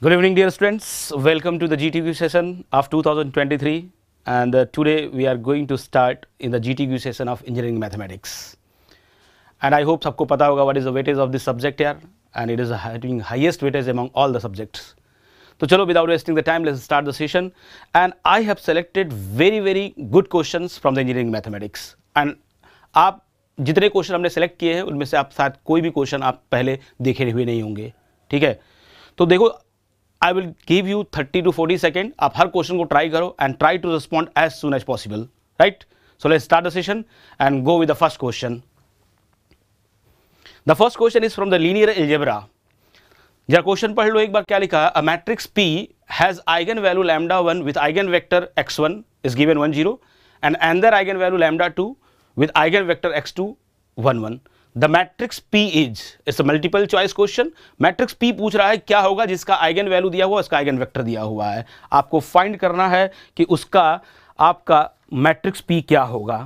Good evening dear students, welcome to the GTQ session of 2023 and uh, today we are going to start in the GTQ session of engineering mathematics. And I hope सबको पता होगा what is the weightage of this subject here and it is having highest weightage among all the subjects. तो चलो without wasting the time let's start the session and I have selected very very good questions from the engineering mathematics and आप जितने question हमने select किए हैं उनमें से आप साथ कोई भी क्वेश्चन आप पहले देखे हुए नहीं होंगे ठीक है तो देखो I will give you thirty to forty second आप हर क्वेश्चन को ट्राई करो and try to respond as soon as possible right so let start the session and go with the first question the first question is from the linear algebra जरा question पढ़ लो एक बार क्या लिखा है matrix P has eigen value lambda one with eigen vector X one is given one zero and another eigen value lambda two eigen vector X two one one the matrix P is it's multiple choice question matrix P पूछ रहा है क्या होगा जिसका eigen value दिया हुआ उसका eigen vector दिया हुआ है आपको फाइंड करना है कि उसका आपका मैट्रिक्स पी क्या होगा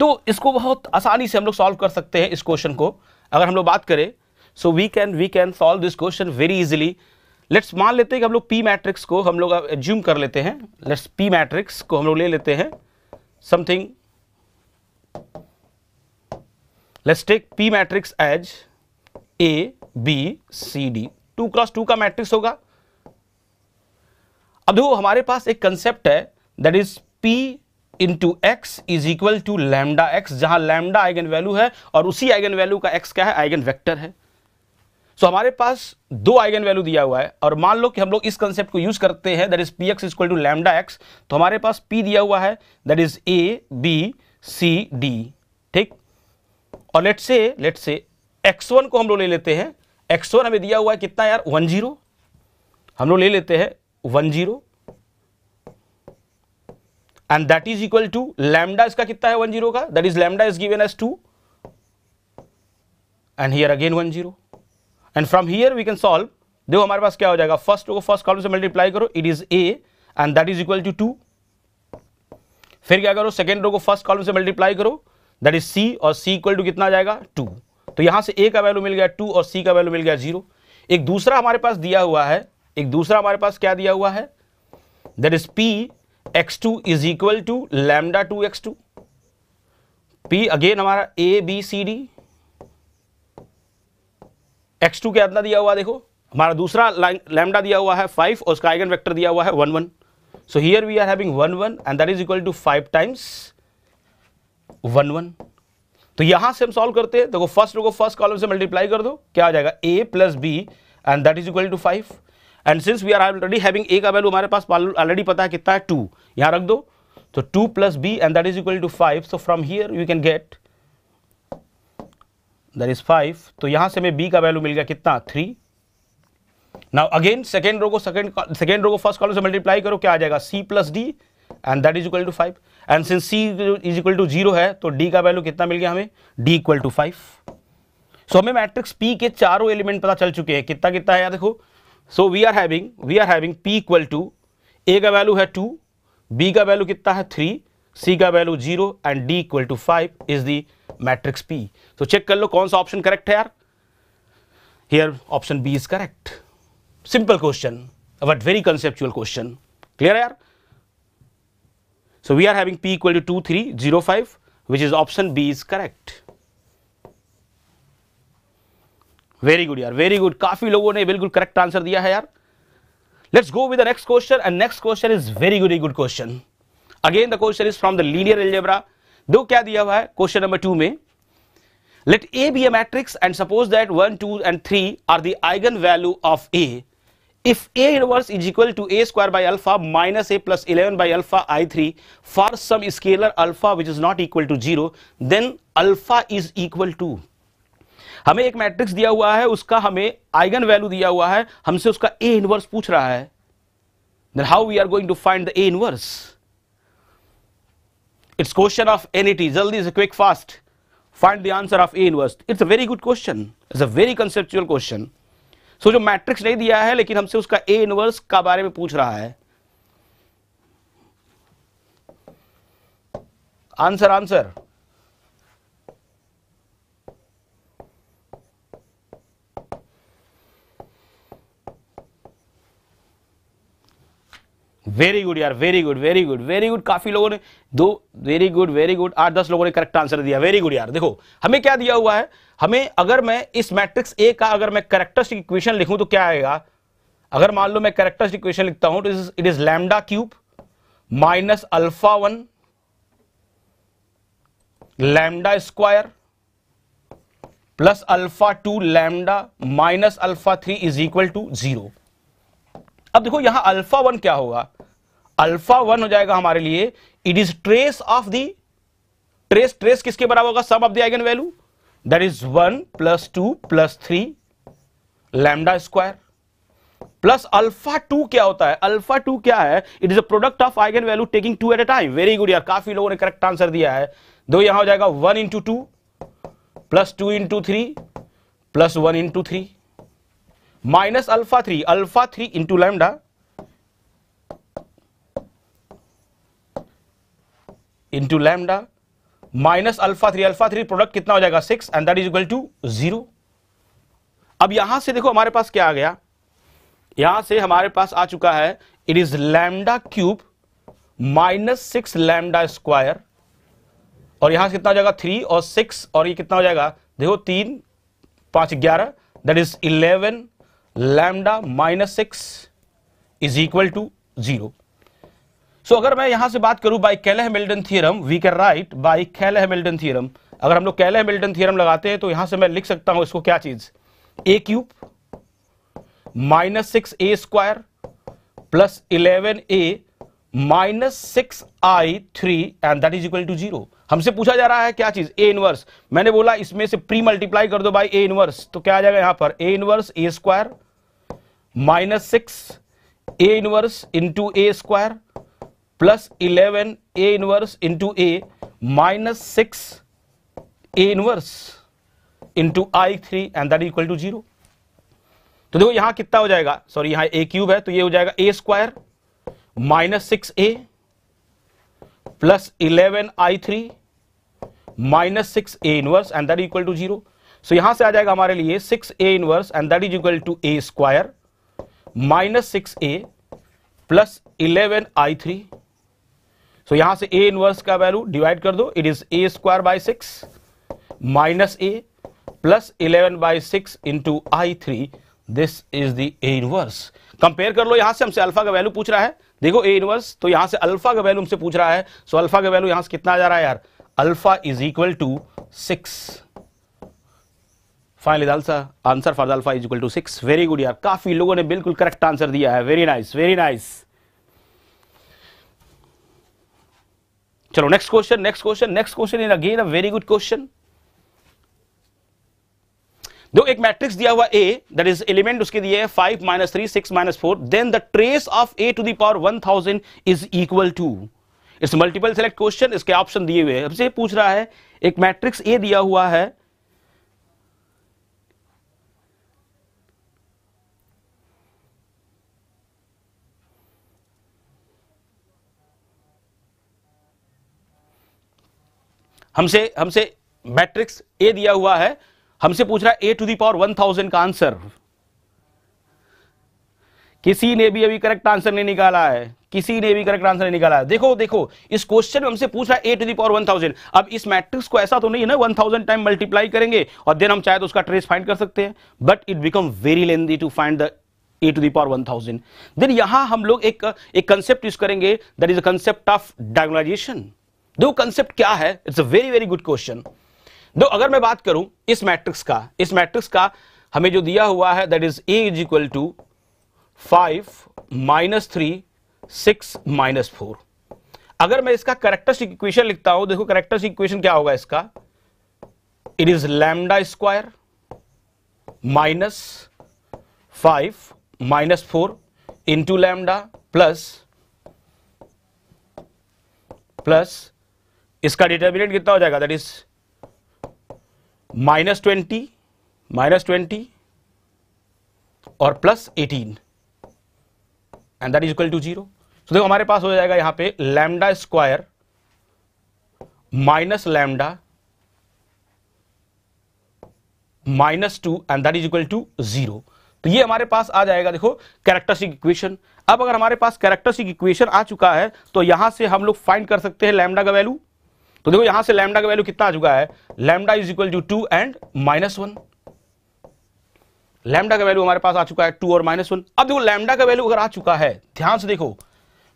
तो इसको बहुत आसानी से हम लोग सॉल्व कर सकते हैं इस क्वेश्चन को अगर हम लोग बात करें so we can we can solve this question very easily let's मान लेते हैं कि हम लोग पी मैट्रिक्स को हम लोग एज्यूम कर लेते हैं लेट्स पी मैट्रिक्स को हम लोग ले लेते हैं something let's take P matrix as A B C D two cross two का मैट्रिक्स होगा अब देखो हमारे पास एक कंसेप्ट है that is P into X is equal to lambda X जहां लैमडा आइगन वैल्यू है और उसी आइगन वैल्यू का एक्स क्या है आइगन वेक्टर है सो so, हमारे पास दो आइगन वैल्यू दिया हुआ है और मान लो कि हम लोग इस कंसेप्ट को यूज करते हैं that is P X equal to lambda X तो हमारे पास पी दिया हुआ है that is A B C D ठीक और लेट से लेट से एक्स वन को हम लोग ले लेते हैं एक्स वन हमें दिया हुआ है कितना यार वन जीरो हम लोग ले लेते हैं one zero and that is equal to lambda इसका कितना है वन जीरो का that is lambda is given as two and here again one zero and from here we can solve देखो हमारे पास क्या हो जाएगा फर्स्ट को फर्स्ट कॉलम से मल्टीप्लाई करो it is A and that is equal to two फिर क्या करो सेकेंड रो को फर्स्ट कॉलम से मल्टीप्लाई करो दैट इज सी और सी इक्वल टू कितना जाएगा टू तो यहां से ए का वैल्यू मिल गया टू और सी का वैल्यू मिल गया जीरो एक दूसरा हमारे पास दिया हुआ है एक दूसरा हमारे पास क्या दिया हुआ है that is P X two is equal to lambda two x two P again हमारा A B C D X two क्या इतना दिया हुआ देखो हमारा दूसरा लैमडा दिया हुआ है फाइव और उसका आइगन वेक्टर दिया हुआ है one one so here we are having one one and that is equal to five times one one तो यहां से हम सॉल्व करते हैं देखो फर्स्ट को फर्स्ट कॉलम से मल्टीप्लाई कर दो क्या आ जाएगा A plus B and that is equal to five and since we are already having A का वैल्यू हमारे पास ऑलरेडी पता है कितना है टू यहां रख दो तो two plus B and that is equal to five so from here you can get that is five तो यहां से हमें बी का वैल्यू मिल गया कितना three now again second row को सेकेंड सेकेंड रो को फर्स्ट कॉलम से मल्टीप्लाई करो क्या आ जाएगा C plus D and that is equal to five and since C is equal to zero है तो डी का वैल्यू कितना मिल गया हमें D equal to five so हमें मैट्रिक्स पी के चारों एलिमेंट पता चल चुके हैं कितना कितना है यार देखो so we are having we are having P equal to A का वैल्यू है टू बी का वैल्यू कितना है थ्री सी का value zero and D equal to five is the matrix P तो चेक कर लो कौन सा ऑप्शन करेक्ट है यार here option B is correct simple question but very conceptual question clear है यार So, we are having P equal to 2305 which is option B is correct. Very good यार वेरी गुड काफी लोगों ने बिल्कुल correct answer दिया है यार let's go with the next question and next question is very good good question again the question is from the linear algebra दो क्या दिया हुआ है क्वेश्चन नंबर टू में let A be a matrix and suppose that one two and three are the eigen value of A if a inverse is equal to a square by alpha minus a plus 11 by alpha i3 for some scalar alpha which is not equal to 0 then alpha is equal to हमें एक matrix दिया हुआ है उसका हमें eigen value दिया हुआ है हमसे उसका ए इनवर्स पूछ रहा है then how we are going to find the A inverse it's question of entity जल्दी is quick fast find the answer of A inverse it's a very good question it's a very conceptual question so जो matrix नहीं दिया है लेकिन हमसे उसका ए inverse का बारे में पूछ रहा है आंसर आंसर वेरी गुड यार very good very good very good काफी लोगों ने दो वेरी गुड वेरी गुड आठ दस लोगों ने करेक्ट आंसर दिया वेरी गुड यार देखो हमें क्या दिया हुआ है हमें अगर मैं इस मैट्रिक्स ए का अगर मैं करेक्टर्स इक्वेशन लिखूं तो क्या आएगा अगर मान लो मैं करेक्टर्स इक्वेशन लिखता हूं तो it is lambda cube minus alpha one lambda square plus alpha two lambda minus alpha three is equal to zero अब देखो यहां अल्फा वन क्या होगा अल्फा वन हो जाएगा हमारे लिए it is trace of the trace trace किसके बराबर होगा sum of the eigen value that is one plus two plus three lambda square plus alpha two क्या होता है अल्फा टू क्या है it is a product of eigen value taking two at a time very good यार काफी लोगों ने correct answer दिया है दो यहां हो जाएगा one into two plus two into three plus one into three minus alpha three alpha three into lambda into lambda minus alpha three alpha three product कितना हो जाएगा six and that is equal to zero अब यहां से देखो हमारे पास क्या आ गया यहां से हमारे पास आ चुका है it is lambda cube minus six lambda square और यहां से कितना हो जाएगा थ्री और सिक्स और ये कितना हो जाएगा देखो तीन पांच ग्यारह that is eleven lambda minus six is equal to zero so so, अगर मैं यहां से बात करूं by Cayley Hamilton theorem we can write by Cayley Hamilton theorem अगर हम लोग कैले हेमिल्टन थियरम लगाते हैं तो यहां से मैं लिख सकता हूं इसको क्या चीज A cube minus six A square plus eleven A minus six I three and that is equal to zero हमसे पूछा जा रहा है क्या चीज ए इनवर्स मैंने बोला इसमें से प्री मल्टीप्लाई कर दो बाई ए इनवर्स तो क्या आ जाएगा यहां पर A inverse A square minus six A inverse into A square plus eleven A inverse into A minus six A inverse into I three and that equal to zero तो देखो यहां कितना हो जाएगा सॉरी यहां ए क्यूब है तो ये हो जाएगा A square minus six A plus eleven I three minus six A inverse and that equal to zero so यहां से आ जाएगा हमारे लिए six A inverse and that is equal to A square minus six A plus eleven I three so यहां से A inverse का value divide कर दो it is A square by six minus A plus eleven by six into I three this is the A inverse compare कर लो यहां से हमसे अल्फा का वैल्यू पूछ रहा है देखो ए इनवर्स तो यहां से अल्फा का वैल्यू हमसे पूछ रहा है सो अल्फा का वैल्यू यहां से कितना आ जा रहा है यार alpha is equal to six finally answer for alpha is equal to six very good यार काफी लोगों ने बिल्कुल करेक्ट आंसर दिया है वेरी नाइस वेरी नाइस चलो next question next question next question in again a very good question दो एक मैट्रिक्स दिया हुआ ए दैट इज एलिमेंट उसके दिए five minus three six minus four then the trace of A to the power one thousand is equal to it's multiple select question इसके option दिए हुए हैं से पूछ रहा है एक मैट्रिक्स ए दिया हुआ है हमसे हमसे मैट्रिक्स ए दिया हुआ है हमसे पूछ रहा है A to the power one thousand का आंसर किसी ने भी अभी करेक्ट आंसर नहीं निकाला है किसी ने भी करेक्ट आंसर नहीं निकाला है देखो देखो इस क्वेश्चन में हमसे पूछ रहा है A to the power one thousand अब इस मैट्रिक्स को ऐसा तो नहीं है ना वन थाउजेंड टाइम मल्टीप्लाई करेंगे और देन हम चाहे तो उसका ट्रेस फाइंड कर सकते हैं but it become very lengthy to find the A to the power one thousand then यहां हम लोग एक कंसेप्ट यूज करेंगे that is a concept of diagonalization दो कंसेप्ट क्या है it's a very very good question दो अगर मैं बात करूं इस मैट्रिक्स का इस मैट्रिक्स का हमें जो दिया हुआ है that is A is equal to five minus three six minus four अगर मैं इसका करेक्टर इक्वेशन लिखता हूं देखो करेक्टर इक्वेशन क्या होगा इसका it is lambda square minus five minus four into lambda plus plus इसका डिटर्मिनेंट कितना हो जाएगा that is minus twenty minus twenty और plus eighteen and that is equal to zero so देखो हमारे पास हो जाएगा यहां पे lambda square minus lambda minus two and that is equal to zero तो ये हमारे पास आ जाएगा देखो कैरेक्टरिस्टिक इक्वेशन अब अगर हमारे पास कैरेक्टरिस्टिक इक्वेशन आ चुका है तो यहां से हम लोग फाइंड कर सकते हैं लैमडा का वैल्यू तो देखो यहां से लैमडा का वैल्यू कितना आ चुका है lambda is equal to two and minus one lambda का वैल्यू हमारे पास आ चुका है टू और माइनस वन अब देखो लैमडा का वैल्यू अगर आ चुका है ध्यान से देखो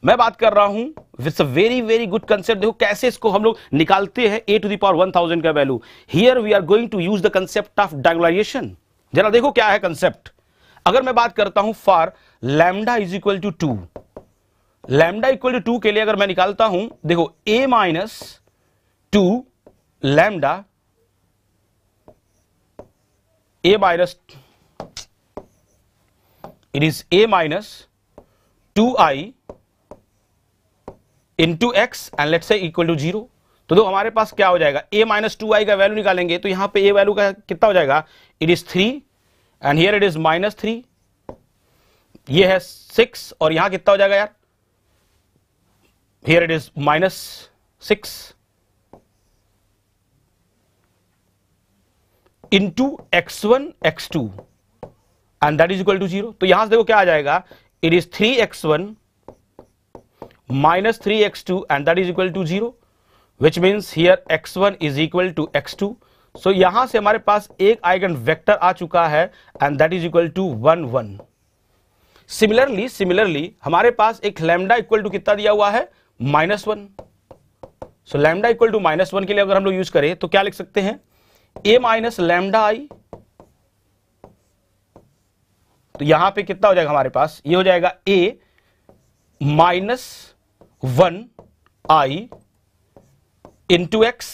मैं बात कर रहा हूं it's a very very good concept देखो कैसे इसको हम लोग निकालते हैं A to the power one thousand का value here we are going to use the concept of diagonalization जरा देखो क्या है कंसेप्ट अगर मैं बात करता हूं for lambda is equal to two lambda equal to two के लिए अगर मैं निकालता हूं देखो A minus two lambda A minus it is A minus two I into x and let say equal to zero तो दो हमारे पास क्या हो जाएगा a माइनस टू आई का वैल्यू निकालेंगे तो यहां पे a वैल्यू का कितना हो जाएगा it is three and here it is minus three ये है सिक्स और यहां कितना हो जाएगा यार here it is minus six into x one x two and that is equal to zero तो यहां से देखो क्या आ जाएगा it is three x one minus three x two and that is equal to zero which means here x one is equal to x to सो यहां से हमारे पास एक आइगन वेक्टर आ चुका है and that is equal to one one similarly similarly हमारे पास एक लैमडा इक्वल टू कितना दिया हुआ है minus one so lambda equal to minus one के लिए अगर हम लोग यूज करें तो क्या लिख सकते हैं ए माइनस लेमडा आई तो यहां पे कितना हो जाएगा हमारे पास ये हो जाएगा A minus one I into x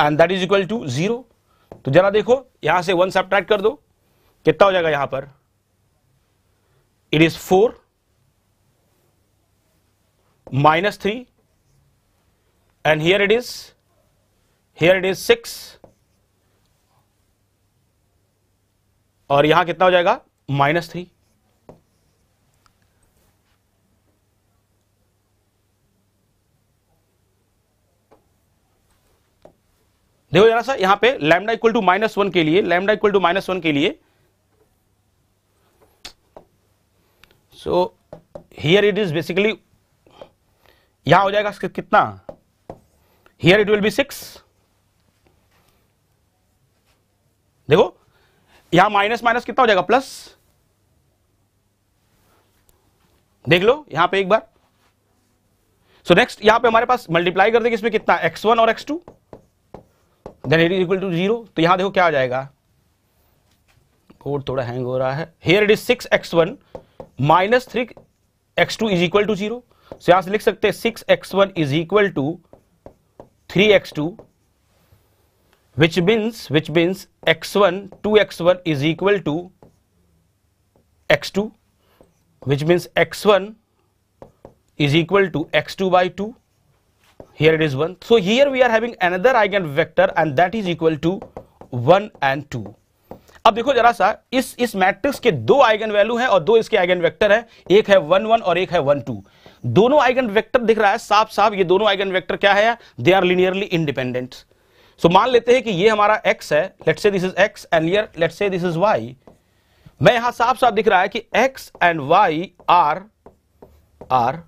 and that is equal to zero तो जरा देखो यहां से वन सब्ट्रैक्ट कर दो कितना हो जाएगा यहां पर it is four minus three and here it is here it is six और यहां कितना हो जाएगा माइनस थ्री देखो जरा सा यहां पे lambda equal to minus one के लिए lambda equal to minus one के लिए so here it is basically यहां हो जाएगा कितना here it will be six देखो यहां माइनस माइनस कितना हो जाएगा प्लस देख लो यहां पे एक बार सो नेक्स्ट यहां पे हमारे पास मल्टीप्लाई कर देंगे इसमें कितना एक्स वन और x two then it is equal to zero तो यहां देखो क्या आ जाएगा कोड थोड़ा हैंग हो रहा है here it is six x one minus three x two is equal to zero so यहां से लिख सकते हैं six x one is equal to three x two which means which means x1 2x1 is equal to x2 which means x1 is equal to x2 by 2 here it is 1 so here we are having another eigen vector and that is equal to 1 and 2 अब देखो जरा सा इस इस matrix के दो eigen value हैं और दो इसके आइगन वेक्टर हैं एक है वन वन और एक है वन टू दोनों आइगन वेक्टर दिख रहा है साफ साफ ये दोनों आइगन वेक्टर क्या है they are linearly independent so so, मान लेते हैं कि ये हमारा x है let say this is x and यर let say this is y मैं यहां साफ साफ दिख रहा है कि x and y are are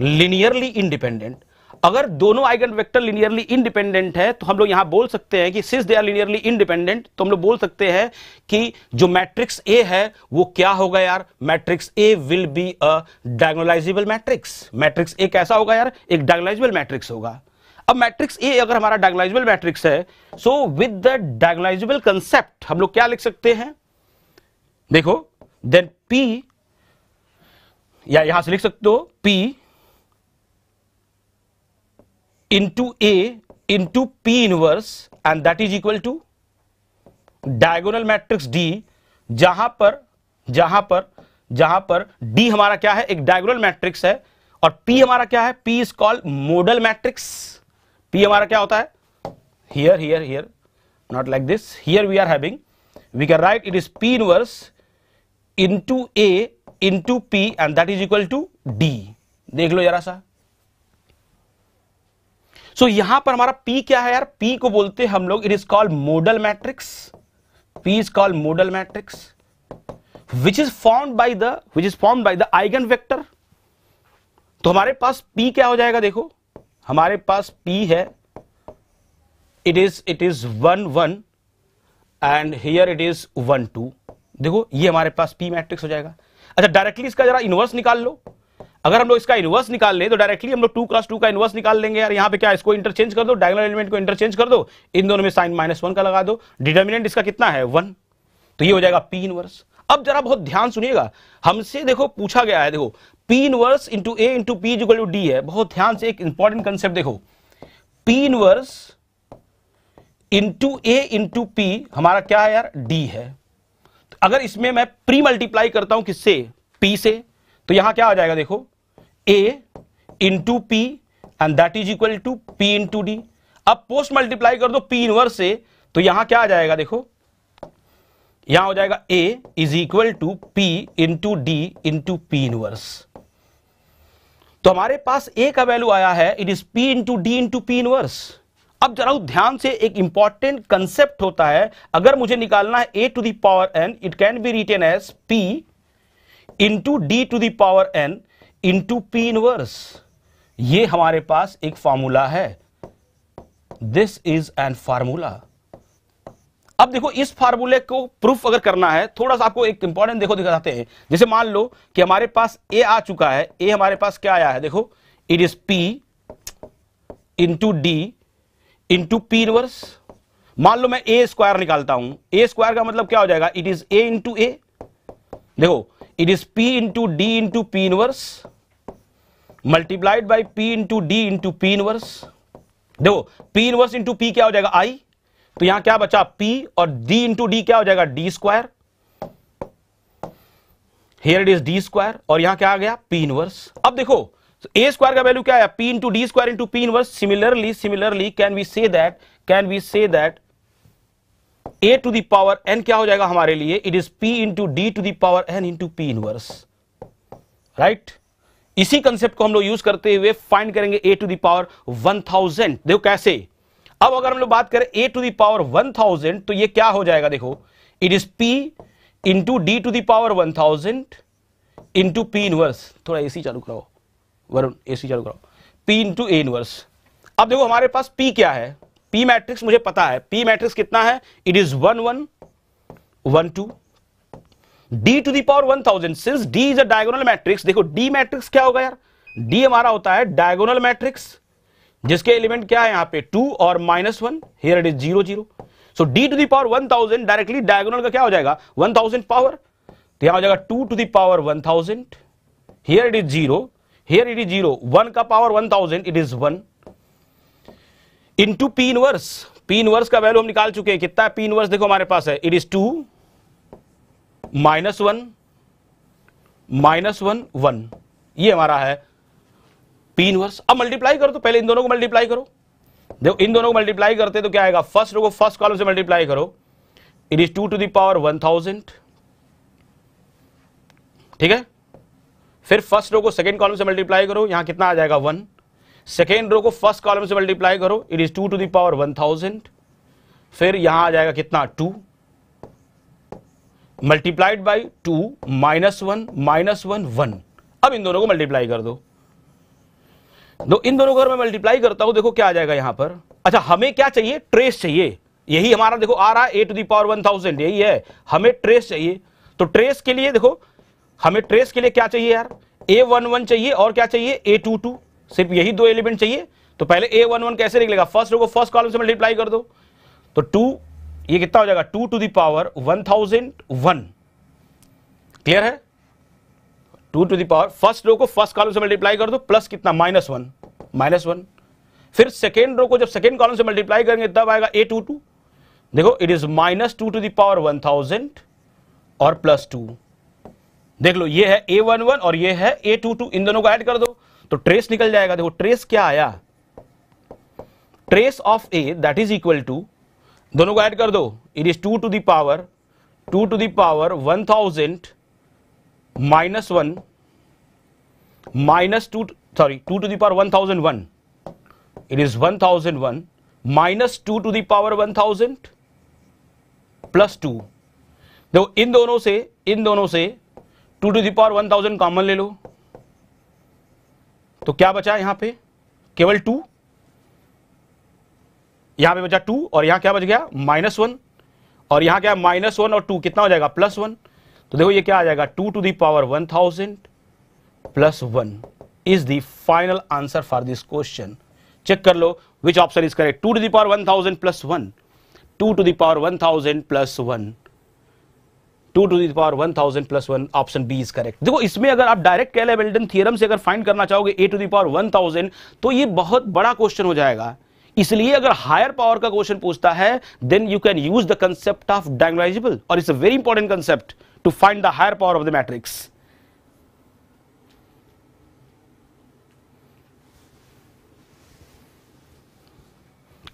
linearly independent अगर दोनों आइगन वेक्टर लिनियरली इंडिपेंडेंट है तो हम लोग यहां बोल सकते हैं कि since they are linearly independent तो हम लोग बोल सकते हैं कि जो मैट्रिक्स ए है वो क्या होगा यार matrix A will be a diagonalizable matrix matrix A कैसा होगा यार एक डायगोनलाइजेबल मैट्रिक्स होगा अब मैट्रिक्स ए अगर हमारा डायगोनाइजेबल मैट्रिक्स है so with the diagonalizable concept हम लोग क्या लिख सकते हैं देखो देन पी या यहां से लिख सकते हो P into A into P inverse and that is equal to diagonal matrix D जहां पर जहां पर जहां पर डी हमारा क्या है एक डायगोनल मैट्रिक्स है और पी हमारा क्या है P is called modal matrix P हमारा क्या होता है here here here not like this here we are having we can write it is p inverse into a into P and that is equal to D देख लो जरा सा सो so, यहां पर हमारा p क्या है यार p को बोलते हैं हम लोग it is called modal matrix p is called modal matrix which is formed by the which is formed by the eigen vector तो हमारे पास p क्या हो जाएगा देखो हमारे पास P है it is it is one one and here it is one two देखो ये हमारे पास P मैट्रिक्स हो जाएगा अच्छा डायरेक्टली इसका जरा इन्वर्स निकाल लो अगर हम लोग इसका इन्वर्स निकाल लें तो डायरेक्टली हम लोग टू क्लास टू का इन्वर्स निकाल लेंगे यार यहां पे क्या इसको इंटरचेंज कर दो डायगोनल एलिमेंट को इंटरचेंज कर दो इन दोनों में साइन माइनस वन का लगा दो डिटर्मिनेंट इसका कितना है वन तो ये हो जाएगा पी इनवर्स अब जरा बहुत ध्यान सुनिएगा हमसे देखो पूछा गया है देखो P inverse into A into P is to D है बहुत ध्यान से एक इंपॉर्टेंट कंसेप्ट देखो P inverse into A into P हमारा क्या है यार डी है तो अगर इसमें मैं प्री मल्टीप्लाई करता हूं किससे पी से तो यहां क्या आ जाएगा देखो A into P and that is equal to P into D अब पोस्ट मल्टीप्लाई कर दो पी इनवर्स से तो यहां क्या आ जाएगा देखो यहां हो जाएगा A is equal to P into D into P inverse तो हमारे पास ए का वैल्यू आया है it is P into D into P inverse अब जरा ध्यान से एक इंपॉर्टेंट कंसेप्ट होता है अगर मुझे निकालना है A to the power n it can be written as P into D to the power n into P inverse ये हमारे पास एक फॉर्मूला है दिस इज एन फार्मूला अब देखो इस फार्मूले को प्रूफ अगर करना है थोड़ा सा आपको एक इंपॉर्टेंट देखो दिखाते हैं जैसे मान लो कि हमारे पास ए आ चुका है ए हमारे पास क्या आया है देखो it is P into D into P inverse मान लो मैं ए स्क्वायर निकालता हूं ए स्क्वायर का मतलब क्या हो जाएगा it is A into A देखो it is P into D into P inverse multiplied by P into D into P inverse देखो पी इनवर्स इंटू पी क्या हो जाएगा आई तो यहां क्या बचा P और D इंटू डी क्या हो जाएगा D square here it is D square और यहां क्या आ गया P इनवर्स अब देखो ए स्क्वायर का वैल्यू क्या है P into D square into P inverse similarly similarly can we say that can we say that A to the power n क्या हो जाएगा हमारे लिए it is P into D to the power n into P inverse right इसी concept को हम लोग use करते हुए फाइंड करेंगे A to power one thousand देखो कैसे अब अगर हम लोग बात करें A to power one thousand तो ये क्या हो जाएगा देखो it is P into D to power one thousand into P inverse थोड़ा एसी चालू कराओ वरुण एसी चालू कराओ पी इंटू ए इनवर्स अब देखो हमारे पास पी क्या है पी मैट्रिक्स मुझे पता है पी मैट्रिक्स कितना है it is one one one two D to the power one thousand since D is a diagonal matrix देखो डी मैट्रिक्स क्या होगा यार डी हमारा होता है डायगोनल मैट्रिक्स जिसके एलिमेंट क्या है यहां पे टू और minus one here it is zero zero so D to the power one thousand directly diagonal का क्या हो जाएगा वन थाउजेंड पावर तो यहां हो जाएगा two to the power one thousand here it is zero here it is zero one का power one thousand it is one into P inverse P inverse का वैल्यू हम निकाल चुके हैं कितना पी इनवर्स देखो हमारे पास है it is two minus one minus one one ये हमारा है पी इनवर्स अब मल्टीप्लाई करो तो पहले इन दोनों को मल्टीप्लाई करो देखो इन दोनों को मल्टीप्लाई करते तो क्या आएगा फर्स्ट को फर्स्ट कॉलम से मल्टीप्लाई करो it is two to the power one thousand ठीक है फिर फर्स्ट रो को सेकेंड कॉलम से मल्टीप्लाई करो यहां कितना आ जाएगा वन सेकेंड रो को फर्स्ट कॉलम से मल्टीप्लाई करो it is two to the power one thousand फिर यहां आ जाएगा कितना two multiplied by two minus one minus one one अब इन दोनों को मल्टीप्लाई कर दो दो इन दोनों को अगर मैं मल्टीप्लाई करता हूं देखो क्या आ जाएगा यहां पर अच्छा हमें क्या चाहिए ट्रेस चाहिए यही हमारा देखो आ रहा है A to the power one thousand यही है हमें ट्रेस चाहिए तो ट्रेस के लिए देखो हमें ट्रेस के लिए क्या चाहिए यार ए वन वन चाहिए और क्या चाहिए ए टू टू सिर्फ यही दो एलिमेंट चाहिए तो पहले ए वन वन कैसे निकलेगा फर्स्ट को फर्स्ट कॉलम से मल्टीप्लाई कर दो तो टू ये कितना हो जाएगा two to the power one thousand one clear है two to the power first row को फर्स्ट कॉलम से मल्टीप्लाई कर दो प्लस कितना माइनस वन माइनस वन फिर सेकेंड रो को जब सेकेंड कॉलम से मल्टीप्लाई करेंगे तब आएगा ए टू टू देखो it is minus two to the power one thousand और प्लस टू देख लो ये है ए वन वन और ये है ए टू टू इन दोनों को ऐड कर दो तो ट्रेस निकल जाएगा देखो ट्रेस क्या आया trace of A that is equal to दोनों को ऐड कर दो it is two to the power two to the power one thousand minus one minus two sorry two to the power one thousand one it is one thousand one minus two to the power one thousand plus two देखो इन दोनों से इन दोनों से two to the power one thousand common ले लो तो क्या बचा यहां पे केवल टू यहां पे बचा टू और यहां क्या बच गया माइनस वन और यहां क्या माइनस वन और टू कितना हो जाएगा प्लस वन तो देखो ये क्या आ जाएगा two to the power one thousand plus one is the final answer for this question check कर लो which option is correct two to the power one thousand plus one two to the power one thousand plus one two to the power one thousand plus one option B is correct देखो इसमें अगर आप direct कैले well done theorem से अगर find करना चाहोगे A to the power one thousand तो ये बहुत बड़ा क्वेश्चन हो जाएगा इसलिए अगर हायर पावर का क्वेश्चन पूछता है then you can use the concept of diagonalizable और it's a very important concept to find the higher power of the matrix.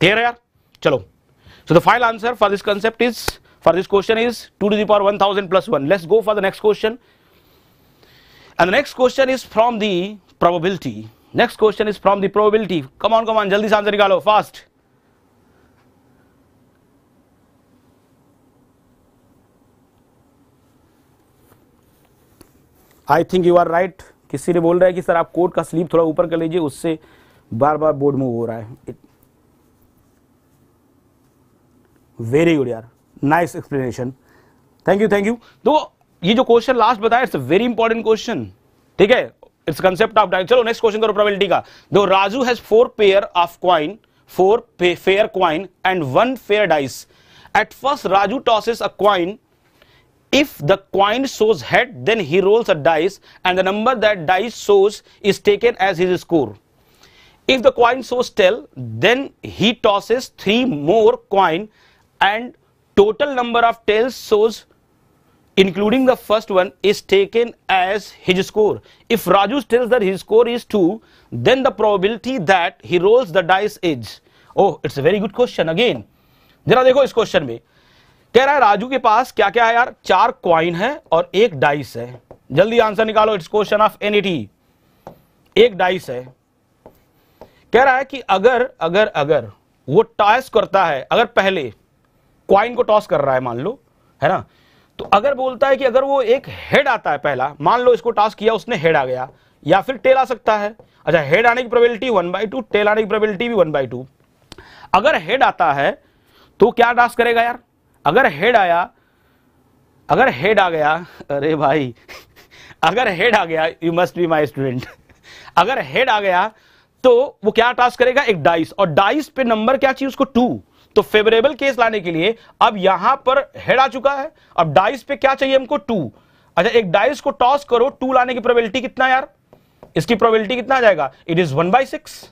Clear here? Chalo. So the final answer for this concept is, for this question is 2 to the power 1000 plus 1. Let's go for the next question. And the next question is from the probability. Next question is from the probability. Come on, come on, jaldi se answer fast. I think you are right किसी ने बोल रहा है कि sir आप coat का sleep थोड़ा ऊपर कर लीजिए उससे बार बार बोर्ड मूव हो रहा है वेरी गुड यार nice explanation thank you thank you तो ये जो क्वेश्चन लास्ट बताया इट्स वेरी इंपॉर्टेंट क्वेश्चन ठीक है इट्स कंसेप्ट ऑफ चलो नेक्स्ट क्वेश्चन करो प्रोबेबिलिटी का दो Raju has four pair of coin four fair coin and one fair dice at first Raju tosses a coin If the coin shows head, then he rolls a dice and the number that dice shows is taken as his score. If the coin shows tail, then he tosses three more coin and total number of tails shows including the first one is taken as his score. If Raju tells that his score is 2, then the probability that he rolls the dice is. Oh, it's a very good question again. जरा देखो is question में कह रहा है राजू के पास क्या क्या है यार चार क्वाइन है और एक डाइस है जल्दी आंसर निकालो इट्स क्वेश्चन ऑफ एनईटी एक डाइस है कह रहा है कि अगर अगर अगर वो टॉस करता है अगर पहले क्वाइन को टॉस कर रहा है मान लो है ना तो अगर बोलता है कि अगर वो एक हेड आता है पहला मान लो इसको टॉस किया उसने हेड आ गया या फिर टेल आ सकता है अच्छा हेड आने की probability one by two tail आने की प्रोबेबिलिटी भी वन बाई टू अगर हेड आता है तो क्या टॉस करेगा यार अगर हेड आया अगर हेड आ गया अरे भाई अगर हेड आ गया you must be my student अगर हेड आ गया तो वो क्या टास्क करेगा एक डाइस और डाइस पे नंबर क्या चाहिए उसको टू तो फेवरेबल केस लाने के लिए अब यहां पर हेड आ चुका है अब डाइस पे क्या चाहिए हमको टू अच्छा एक डाइस को टॉस करो टू लाने की प्रोबेबिलिटी कितना यार इसकी प्रोबेबिलिटी कितना आ जाएगा it is one by six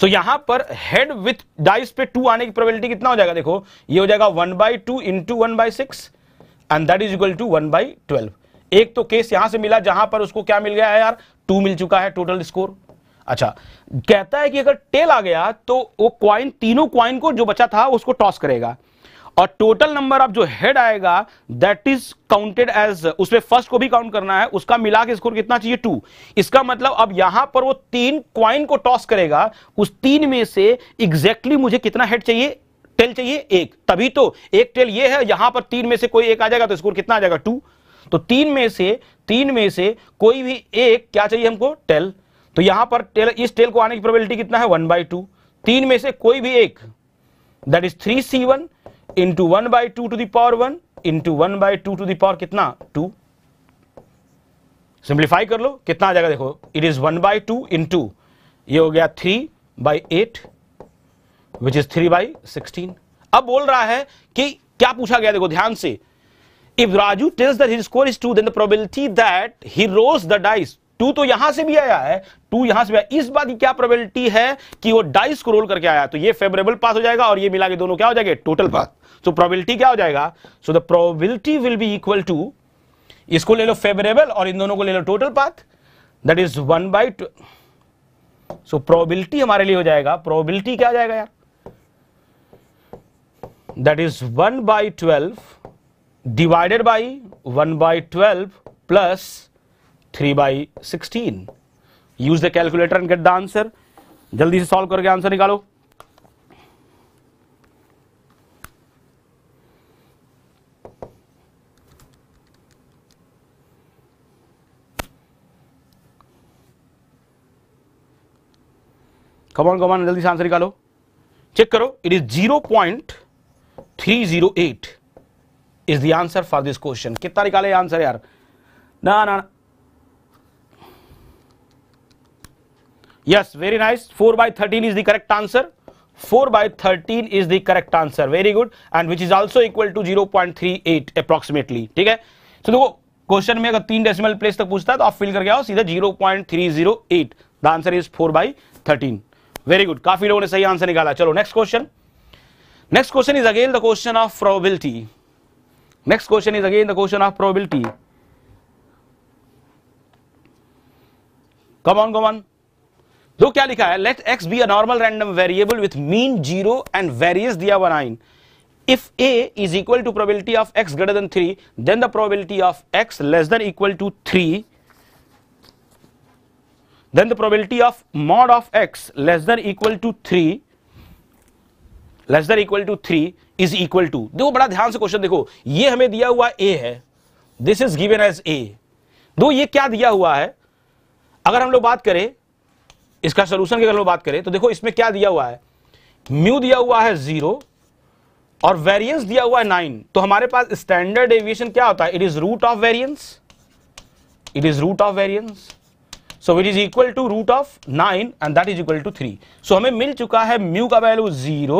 so यहां पर हेड विथ डाइस पे टू आने की प्रोबेबिलिटी कितना हो जाएगा देखो ये हो जाएगा one by two into one by six and that is equal to one by twelve एक तो केस यहां से मिला जहां पर उसको क्या मिल गया है यार टू मिल चुका है टोटल स्कोर अच्छा कहता है कि अगर टेल आ गया तो वो क्वाइन तीनों क्वाइन को जो बचा था उसको टॉस करेगा और टोटल नंबर ऑफ जो हेड आएगा दैट इज काउंटेड एज उसमें फर्स्ट को भी काउंट करना है उसका मिला के स्कोर कितना चाहिए टू इसका मतलब अब यहां पर वो तीन क्वाइन को टॉस करेगा उस तीन में से एग्जैक्टली exactly मुझे कितना हेड चाहिए टेल चाहिए एक तभी तो एक टेल ये है यहां पर तीन में से कोई एक आ जाएगा तो स्कोर कितना आ जाएगा टू तो तीन में से तीन में से कोई भी एक क्या चाहिए हमको टेल तो यहां पर टेल इस टेल को आने की प्रोबेबिलिटी कितना है वन बाई टू तीन में से कोई भी एक that is three C one into one by two to the power one into one by two to the power कितना टू सिंप्लीफाई कर लो कितना आ जाएगा देखो it is one by two into ये हो गया three by eight which is three by sixteen अब बोल रहा है कि क्या पूछा गया देखो ध्यान से if Raju tells that his score is two then the probability that he rolls the dice two तो यहां से भी आया है टू यहां से भी आया इस बात की क्या प्रोबेबिलिटी है कि वो डाइस को रोल करके आया तो ये फेवरेबल पास हो जाएगा और ये मिला के दोनों क्या हो जाएगा टोटल पास तो प्रोबेबिलिटी क्या हो जाएगा so the probability will be equal to इसको ले लो फेवरेबल और इन दोनों को ले लो total path that is one by so probability हमारे लिए हो जाएगा प्रोबेबिलिटी क्या हो जाएगा यार that is one by twelve divided by one by twelve plus three by sixteen use the calculator and get the answer जल्दी से सॉल्व करके आंसर निकालो कमान कमान जल्दी से आंसर निकालो चेक करो it is zero point three zero eight is the answer for this question कितना निकाले आंसर यार ना ना yes very nice four by thirteen is the correct answer 4 the correct answer very good and which is also equal to zero point three 0.38 approximately ठीक है तो देखो question में अगर तीन डेसिमल प्लेस तक पूछता है तो आप फिल करके आओ सीधा 0.308 the answer is 4 by thirteen very good काफी लोगों ने सही आंसर निकाला चलो next question next question is again the question of probability next question is again the question of probability come on come on दो क्या लिखा है let X be a normal random variable with mean zero and variance दिया one nine if a is equal to probability of x greater than three then the probability of x less than equal to 3 then the probability of mod of x less than equal to 3 less than equal to three is equal to देखो बड़ा ध्यान से question देखो ये हमें दिया हुआ A है this is given as A दो ये क्या दिया हुआ है अगर हम लोग बात करें इसका सोल्यूशन की अगर लोग बात करें तो देखो इसमें क्या दिया हुआ है म्यू दिया हुआ है जीरो और वेरिएंस दिया हुआ है नाइन तो हमारे पास स्टैंडर्ड एविएशन क्या होता है it is root of variance it is root of variance so which is equal to root of nine and that is equal to three so हमें मिल चुका है म्यू का वैल्यू जीरो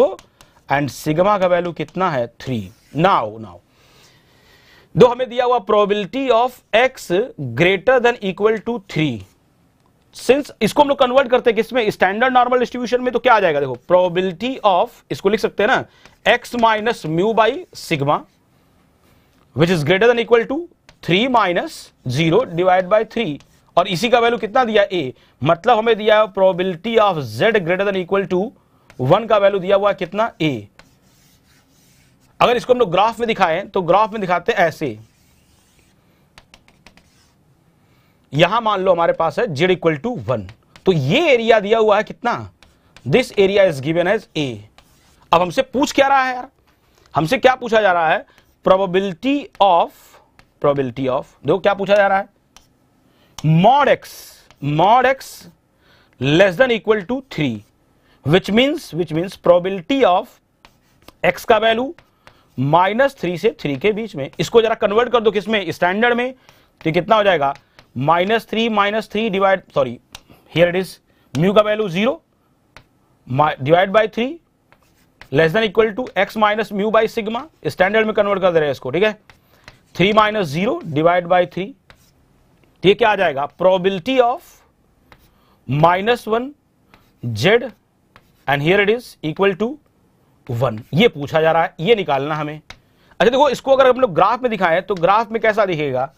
एंड सिग्मा का value कितना है three now now दो हमें दिया हुआ probability of X greater than equal to three since इसको हम लोग कन्वर्ट करते हैं किसमें स्टैंडर्ड नॉर्मल डिस्ट्रीब्यूशन में तो क्या आ जाएगा देखो प्रोबेबिलिटी ऑफ इसको लिख सकते हैं ना X minus mu by sigma which is greater than equal to three minus zero divide by three और इसी का वैल्यू कितना दिया ए मतलब हमें दिया probability of Z greater than equal to one का वैल्यू दिया हुआ कितना ए अगर इसको हम लोग ग्राफ में दिखाएं तो ग्राफ में दिखाते हैं ऐसे यहां मान लो हमारे पास है जेड इक्वल टू वन तो ये एरिया दिया हुआ है कितना this area is given as A अब हमसे पूछ क्या रहा है यार हमसे क्या पूछा जा रहा है प्रोबेबिलिटी ऑफ प्रोबेबिलिटी ऑफ देखो क्या पूछा जा रहा है mod x mod x less than equal to 3 which means which means probability of x का वैल्यू माइनस थ्री से थ्री के बीच में इसको जरा कन्वर्ट कर दो किसमें स्टैंडर्ड में तो कितना हो जाएगा minus three minus three divide sorry here it is mu का value zero divide by three less than equal to x minus mu by sigma standard में कन्वर्ट कर दे रहे हैं इसको ठीक है three minus zero divide by three ये क्या आ जाएगा probability of minus one Z and here it is equal to one ये पूछा जा रहा है ये निकालना हमें अच्छा देखो इसको अगर हम लोग ग्राफ में दिखाएं तो ग्राफ में कैसा दिखेगा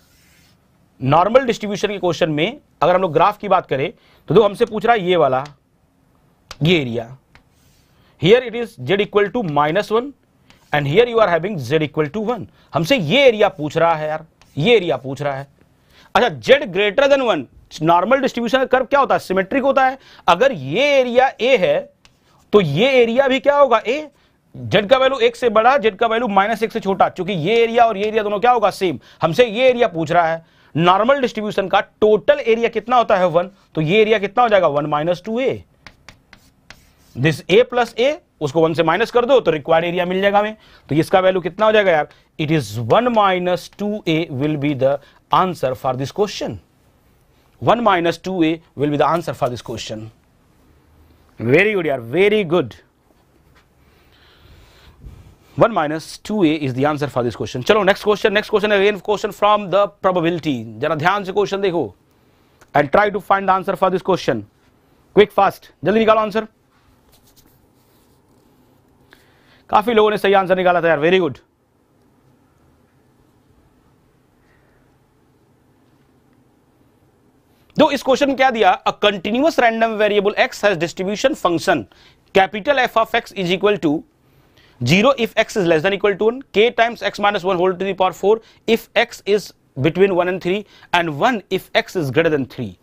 नॉर्मल डिस्ट्रीब्यूशन के क्वेश्चन में अगर हम लोग ग्राफ की बात करें तो देखो हमसे पूछ रहा है ये वाला ये area here it is Z equal to minus one and here you are having Z equal to one हमसे ये एरिया पूछ रहा है यार ये एरिया पूछ रहा है अच्छा Z greater than one normal distribution का कर्व क्या होता है सिमेट्रिक होता है अगर ये एरिया ए है तो ये एरिया भी क्या होगा ए जेड का वैल्यू एक से बड़ा जेड का वैल्यू माइनस एक से छोटा क्योंकि ये एरिया और ये एरिया दोनों क्या होगा सेम हमसे ये एरिया पूछ रहा है नॉर्मल डिस्ट्रीब्यूशन का टोटल एरिया कितना होता है वन तो ये एरिया कितना हो जाएगा one minus two A this A plus A उसको वन से माइनस कर दो तो रिक्वायर्ड एरिया मिल जाएगा हमें तो इसका वैल्यू कितना हो जाएगा यार it is one minus two A will be the answer for this question one minus two A will be the answer for this question very good यार very good one minus two A is the answer for this question चलो next question next question again question from the probability जरा ध्यान से question देखो and try to find the answer for this question quick fast जल्दी निकालो answer काफ़ी लोगों ने सही आंसर निकाला था यार वेरी गुड दो इस क्वेश्चन क्या दिया a continuous random variable X has distribution function capital F of X is equal to zero if x is less than equal to one K times X minus one whole to the power four if x is between one and three and one if x is greater than three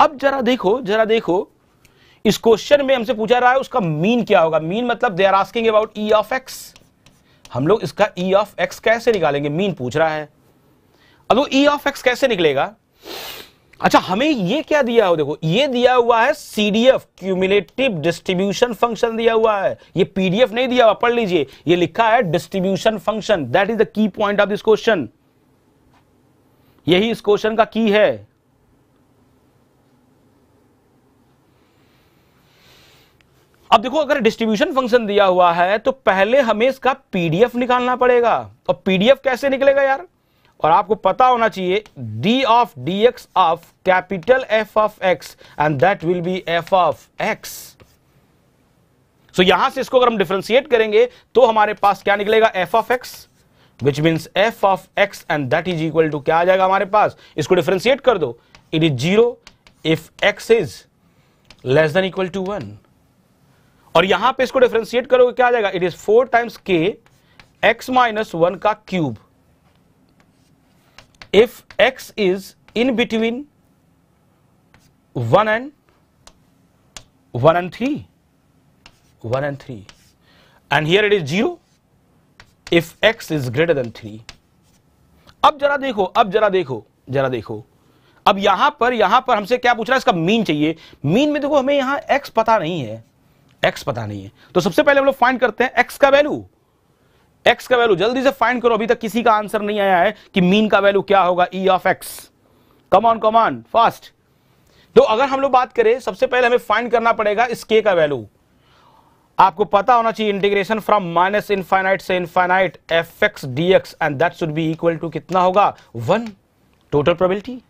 अब जरा देखो जरा देखो इस question में हमसे पूछा रहा है उसका मीन क्या होगा मीन मतलब they are asking about E of X हम लोग इसका ई ऑफ एक्स कैसे निकालेंगे मीन पूछ रहा है अब वो ई ऑफ एक्स कैसे निकलेगा अच्छा हमें ये क्या दिया हो देखो ये दिया हुआ है सीडीएफ क्यूमुलेटिव डिस्ट्रीब्यूशन फंक्शन दिया हुआ है ये पीडीएफ नहीं दिया हुआ पढ़ लीजिए ये लिखा है distribution function that is the key point of this question यही इस क्वेश्चन का की है अब देखो अगर डिस्ट्रीब्यूशन फंक्शन दिया हुआ है तो पहले हमें इसका पीडीएफ निकालना पड़ेगा और पीडीएफ कैसे निकलेगा यार और आपको पता होना चाहिए D of D X of capital F of x and that will be F of X so यहां से इसको अगर हम डिफ्रेंशिएट करेंगे तो हमारे पास क्या निकलेगा F of X which means F of x and that is equal to क्या आ जाएगा हमारे पास इसको डिफ्रेंशिएट कर दो it is zero if x is less than equal to one और यहां पे इसको डिफ्रेंशिएट करोगे क्या आ जाएगा it is four times K X minus one का cube if x is in between one and one and three one and three and here it is zero if x is greater than three अब जरा देखो अब जरा देखो जरा देखो अब यहां पर यहां पर हमसे क्या पूछ रहा है इसका मीन चाहिए मीन में देखो हमें यहां एक्स पता नहीं है एक्स पता नहीं है तो सबसे पहले हम लोग फाइंड करते हैं एक्स का वैल्यू एक्स का वैल्यू जल्दी से फाइंड करो अभी तक किसी का आंसर नहीं आया है कि मीन का वैल्यू क्या होगा E of X come on come on fast तो अगर हम लोग बात करें सबसे पहले हमें फाइंड करना पड़ेगा इस के का वैल्यू आपको पता होना चाहिए इंटीग्रेशन फ्रॉम माइनस इनफाइनाइट से infinite F X D X and that should be equal to कितना होगा वन टोटल प्रोबेबिलिटी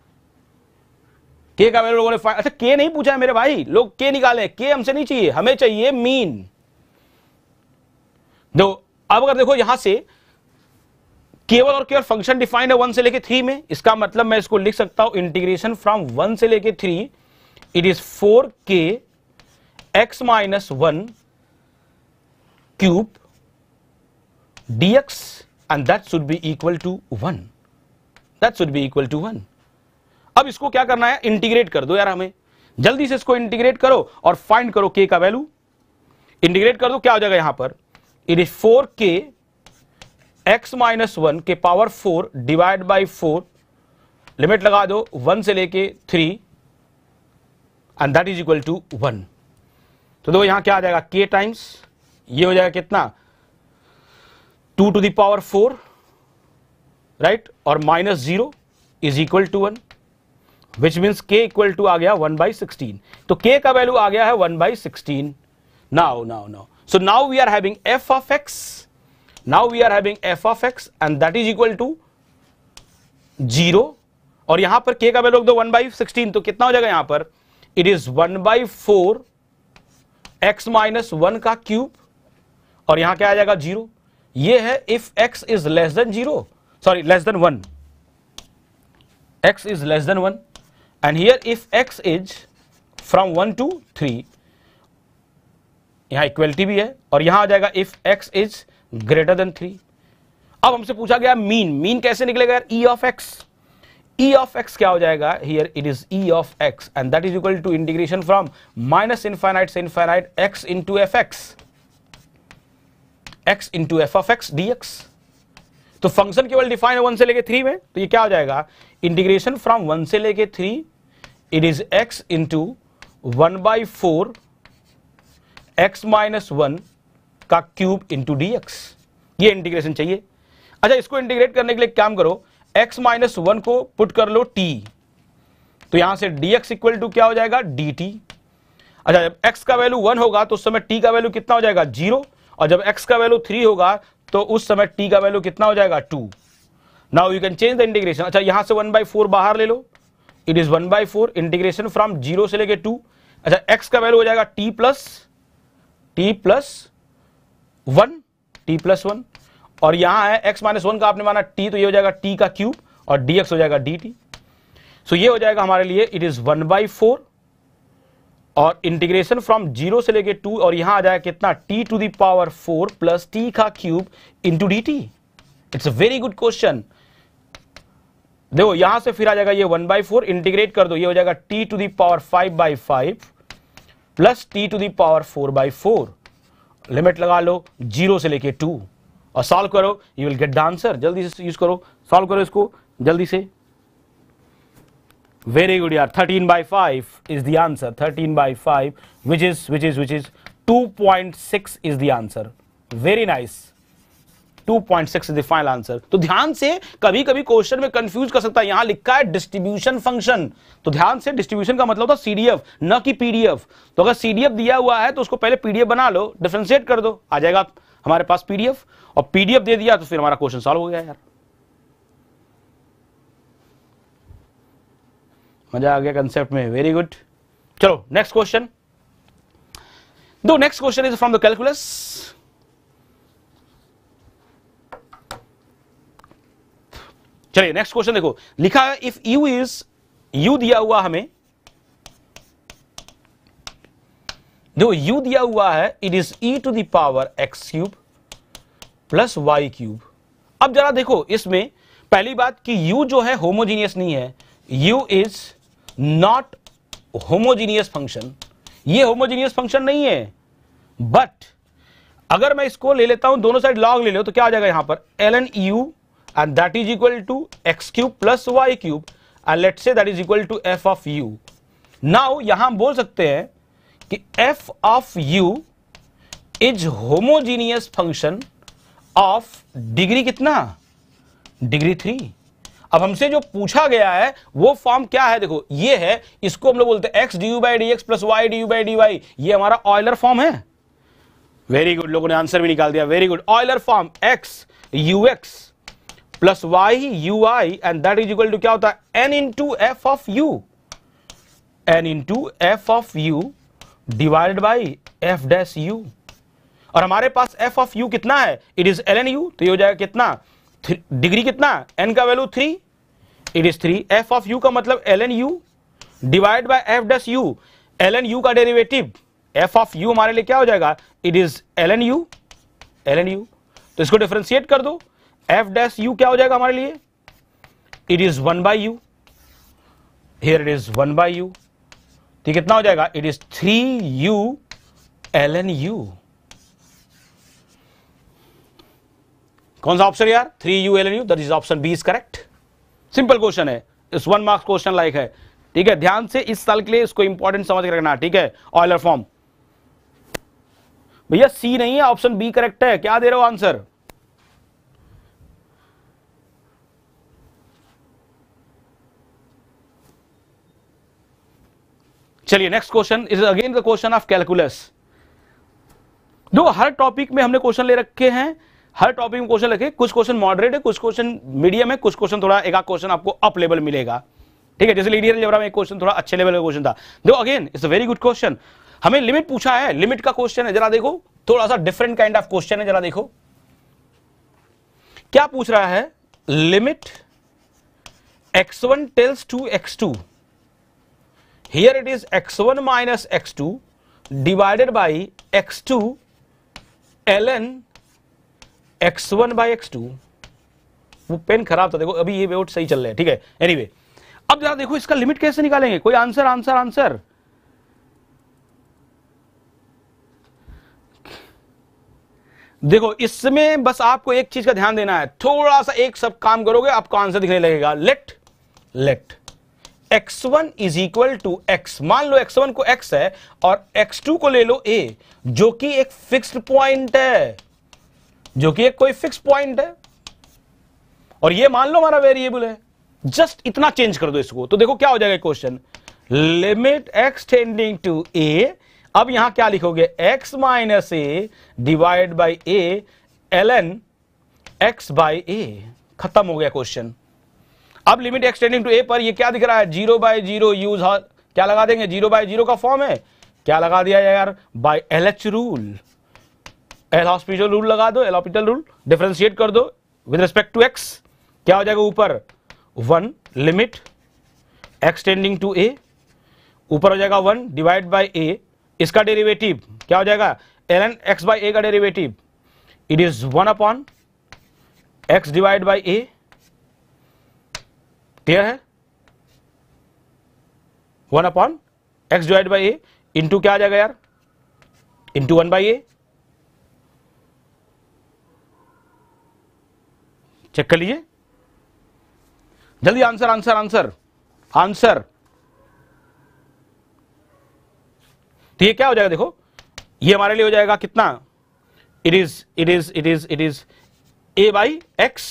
के का वैल्यू लोगों ने अच्छा के नहीं पूछा है मेरे भाई लोग के निकाले के हमसे नहीं चाहिए हमें चाहिए मीन दो अब अगर देखो यहां से केवल और केवल फंक्शन डिफाइंड है वन से लेके थ्री में इसका मतलब मैं इसको लिख सकता हूं इंटीग्रेशन फ्रॉम वन से लेके three it is four K X minus one cube DX and that should be equal to one that should be equal to one अब इसको क्या करना है इंटीग्रेट कर दो यार हमें जल्दी से इसको इंटीग्रेट करो और फाइंड करो के का वैल्यू इंटीग्रेट कर दो क्या हो जाएगा यहां पर it is four K X minus one के power four divide by four limit लगा दो वन से लेके three and that is equal to one तो दो यहां क्या आ जाएगा के टाइम्स ये हो जाएगा कितना two to the power four right और minus zero is equal to one which means के इक्वल टू आ गया वन बाई सिक्सटीन तो के का वैल्यू आ गया है one by sixteen now now now so now we are having f of x now we are having f of x and that is equal to zero और यहां पर के का वैल्यू दो वन बाई सिक्सटीन तो कितना हो जाएगा यहां पर it is one by four x minus one का क्यूब और यहां क्या आ जाएगा जीरो ये है if x is less than zero sorry less than one x is less than one and here if x is from 1 to 3 यहाँ equality भी है और यहां आ जाएगा if x is greater than three अब हमसे पूछा गया मीन मीन कैसे निकलेगा यार E of x E of x क्या हो जाएगा here it is E of x and that is equal to integration from minus infinite से infinite x into f x x into f of x D x तो function केवल define है one से लेके three में तो ये क्या हो जाएगा इंटीग्रेशन फ्रॉम वन से लेके three it is x into 1 by 4 x minus one का क्यूब इंटू डी ये इंटीग्रेशन चाहिए अच्छा इसको इंटीग्रेट करने के लिए काम करो x माइनस वन को पुट कर लो t तो यहां से dx इक्वल टू क्या हो जाएगा dt अच्छा जब x का वैल्यू वन होगा तो उस समय t का वैल्यू कितना हो जाएगा जीरो और जब x का वैल्यू थ्री होगा तो उस समय t का वैल्यू कितना हो जाएगा two now you can change the integration अच्छा यहां से वन बाई फोर बाहर ले लो it is one by four integration from zero से लेके टू अच्छा एक्स का वैल्यू हो जाएगा t plus t plus one t plus one और यहां है एक्स माइनस वन का आपने माना टी तो ये हो जाएगा टी का क्यूब और डी हो जाएगा डी टी सो ये हो जाएगा हमारे लिए it is one by four और इंटीग्रेशन फ्रॉम जीरो से लेके टू और यहां आ जाएगा कितना t to the power four plus t का cube into d t it's a very good question देखो यहां से फिर आ जाएगा ये वन बाई फोर इंटीग्रेट कर दो ये हो जाएगा t to the power five by five plus t to the power four by four limit लगा लो जीरो से लेके टू और सॉल्व करो you will get the answer जल्दी से यूज करो सॉल्व करो इसको जल्दी से वेरी गुड यार thirteen by five is the answer thirteen by five which is which is which is two point six is the answer very nice 2.6 the final answer तो ध्यान से कभी कभी क्वेश्चन में कंफ्यूज कर सकता है यहां लिखा है डिस्ट्रीब्यूशन फंक्शन तो ध्यान से डिस्ट्रीब्यूशन का मतलब होता सीडीएफ न कि पीडीएफ तो अगर सीडीएफ दिया हुआ है तो उसको पहले पीडीएफ बना लो डिफ्रेंशिएट कर दो आ जाएगा हमारे पास पीडीएफ और पीडीएफ दे दिया तो फिर हमारा क्वेश्चन सॉल्व हो गया यार मजा आ गया कंसेप्ट में वेरी गुड चलो नेक्स्ट क्वेश्चन दो next question is from the calculus चलिए नेक्स्ट क्वेश्चन देखो लिखा है इफ यू इज यू दिया हुआ हमें देखो यू दिया हुआ है it is e to the power x cube plus y cube अब जरा देखो इसमें पहली बात कि u जो है होमोजीनियस नहीं है u is not homogeneous function ये होमोजीनियस फंक्शन नहीं है बट अगर मैं इसको ले लेता हूं दोनों साइड लॉग ले लो तो क्या आ जाएगा यहां पर l n u and that is equal to x cube plus y cube and let's say that is equal to f of u. Now यहां हम बोल सकते हैं कि f of u is homogeneous function of degree कितना degree three अब हमसे जो पूछा गया है वो फॉर्म क्या है देखो ये है इसको हम लोग बोलते हैं x d u by d x plus Y d u by d y ये हमारा ऑयलर फॉर्म है वेरी गुड लोगों ने आंसर भी निकाल दिया very good Euler form x u x plus y u i and that is equal to क्या होता है n into f of u n into f of u divided by f dash u और हमारे पास f of you कितना है it is l n u तो ये हो जाएगा कितना डिग्री कितना एन का value three it is three f of u का मतलब l n u divide by f dash u l n u का डेरिवेटिव एफ ऑफ यू हमारे लिए क्या हो जाएगा it is l n u l n u तो इसको डिफ्रेंशिएट कर दो एफ डैश यू क्या हो जाएगा हमारे लिए it is one by u here it is one by u तो कितना हो जाएगा it is three u l n u कौन सा ऑप्शन यार three u l n u that is option B is correct simple question है इस one marks question like है ठीक है ध्यान से इस साल के लिए इसको इंपॉर्टेंट समझ कर रखना ठीक है ऑयलर फॉर्म भैया सी नहीं है ऑप्शन बी करेक्ट है क्या दे रहे हो आंसर चलिए next question is again the question of calculus दो हर टॉपिक में हमने क्वेश्चन ले रखे हैं हर टॉपिक में क्वेश्चन रखे कुछ क्वेश्चन मॉडरेट है कुछ क्वेश्चन मीडियम है कुछ क्वेश्चन थोड़ा एक क्वेश्चन आपको अप लेवल मिलेगा ठीक है जैसे लीडियर जबरा में एक क्वेश्चन थोड़ा अच्छे लेवल का क्वेश्चन था दो again it's a very good question हमें लिमिट पूछा है लिमिट का क्वेश्चन है जरा देखो थोड़ा सा डिफरेंट काइंड ऑफ क्वेश्चन है जरा देखो क्या पूछ रहा है limit x one tends to x two here it is x1 minus x2 divided by x2 ln x1 by x2 वो पेन खराब था देखो अभी ये वेट सही चल रहा है ठीक है एनीवे anyway, अब जरा देखो इसका लिमिट कैसे निकालेंगे कोई आंसर आंसर आंसर देखो इसमें बस आपको एक चीज का ध्यान देना है थोड़ा सा एक सब काम करोगे आपको आंसर दिखने लगेगा let let x1 one is equal to x मान लो एक्स वन को एक्स है और एक्स टू को ले लो a जो कि एक फिक्स्ड पॉइंट है जो कि एक कोई फिक्स पॉइंट है और ये मान लो हमारा वेरिएबल है जस्ट इतना चेंज कर दो इसको तो देखो क्या हो जाएगा question limit x tending to a अब यहां क्या लिखोगे x minus a divide by a l n x by a खत्म हो गया क्वेश्चन अब लिमिट एक्सटेंडिंग टू ए पर ये क्या दिख रहा है जीरो बाय जीरो यूज क्या लगा देंगे जीरो बाय जीरो का फॉर्म है क्या लगा दिया जाए यार by L H rule L Hospital rule लगा दो एल हॉस्पिटल रूल डिफ्रेंशिएट कर दो विद रिस्पेक्ट टू एक्स क्या हो जाएगा ऊपर one limit x tending to a ऊपर हो जाएगा वन डिवाइड बाय ए इसका डेरिवेटिव क्या हो जाएगा l n x by a का derivative it is one upon x divide by a clear है one upon x divide by a into क्या आ जाएगा यार into one by a check कर लीजिए जल्दी आंसर आंसर आंसर आंसर तो ये क्या हो जाएगा देखो ये हमारे लिए हो जाएगा कितना it is it is it is it is a by x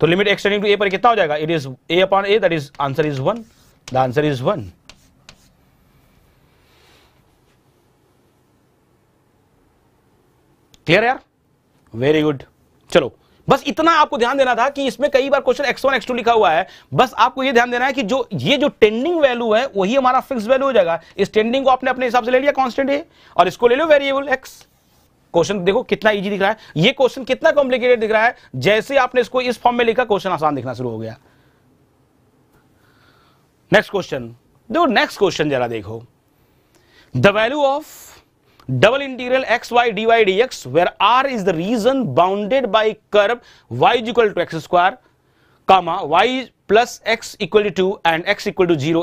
तो लिमिट एक्सटेंडिंग टू ए पर कितना हो जाएगा it is a upon a that is answer is one the answer is one clear यार वेरी गुड चलो बस इतना आपको ध्यान देना था कि इसमें कई बार question x one x two लिखा हुआ है बस आपको ये ध्यान देना है कि जो ये जो टेंडिंग वैल्यू है वही हमारा फिक्स वैल्यू हो जाएगा इस टेंडिंग को आपने अपने हिसाब से ले लिया कॉन्स्टेंट है और इसको ले लो वेरिएबल एक्स क्वेश्चन देखो कितना इजी दिख रहा है ये क्वेश्चन कितना कॉम्प्लिकेटेड दिख रहा है जैसे आपने इसको इस फॉर्म में लिखा क्वेश्चन आसान दिखना शुरू हो गया नेक्स्ट क्वेश्चन देखो नेक्स्ट क्वेश्चन जरा देखो the value of double integral x y D y d x where R is the region bounded by कर y is equal to x square comma y plus x equal to and x equal to zero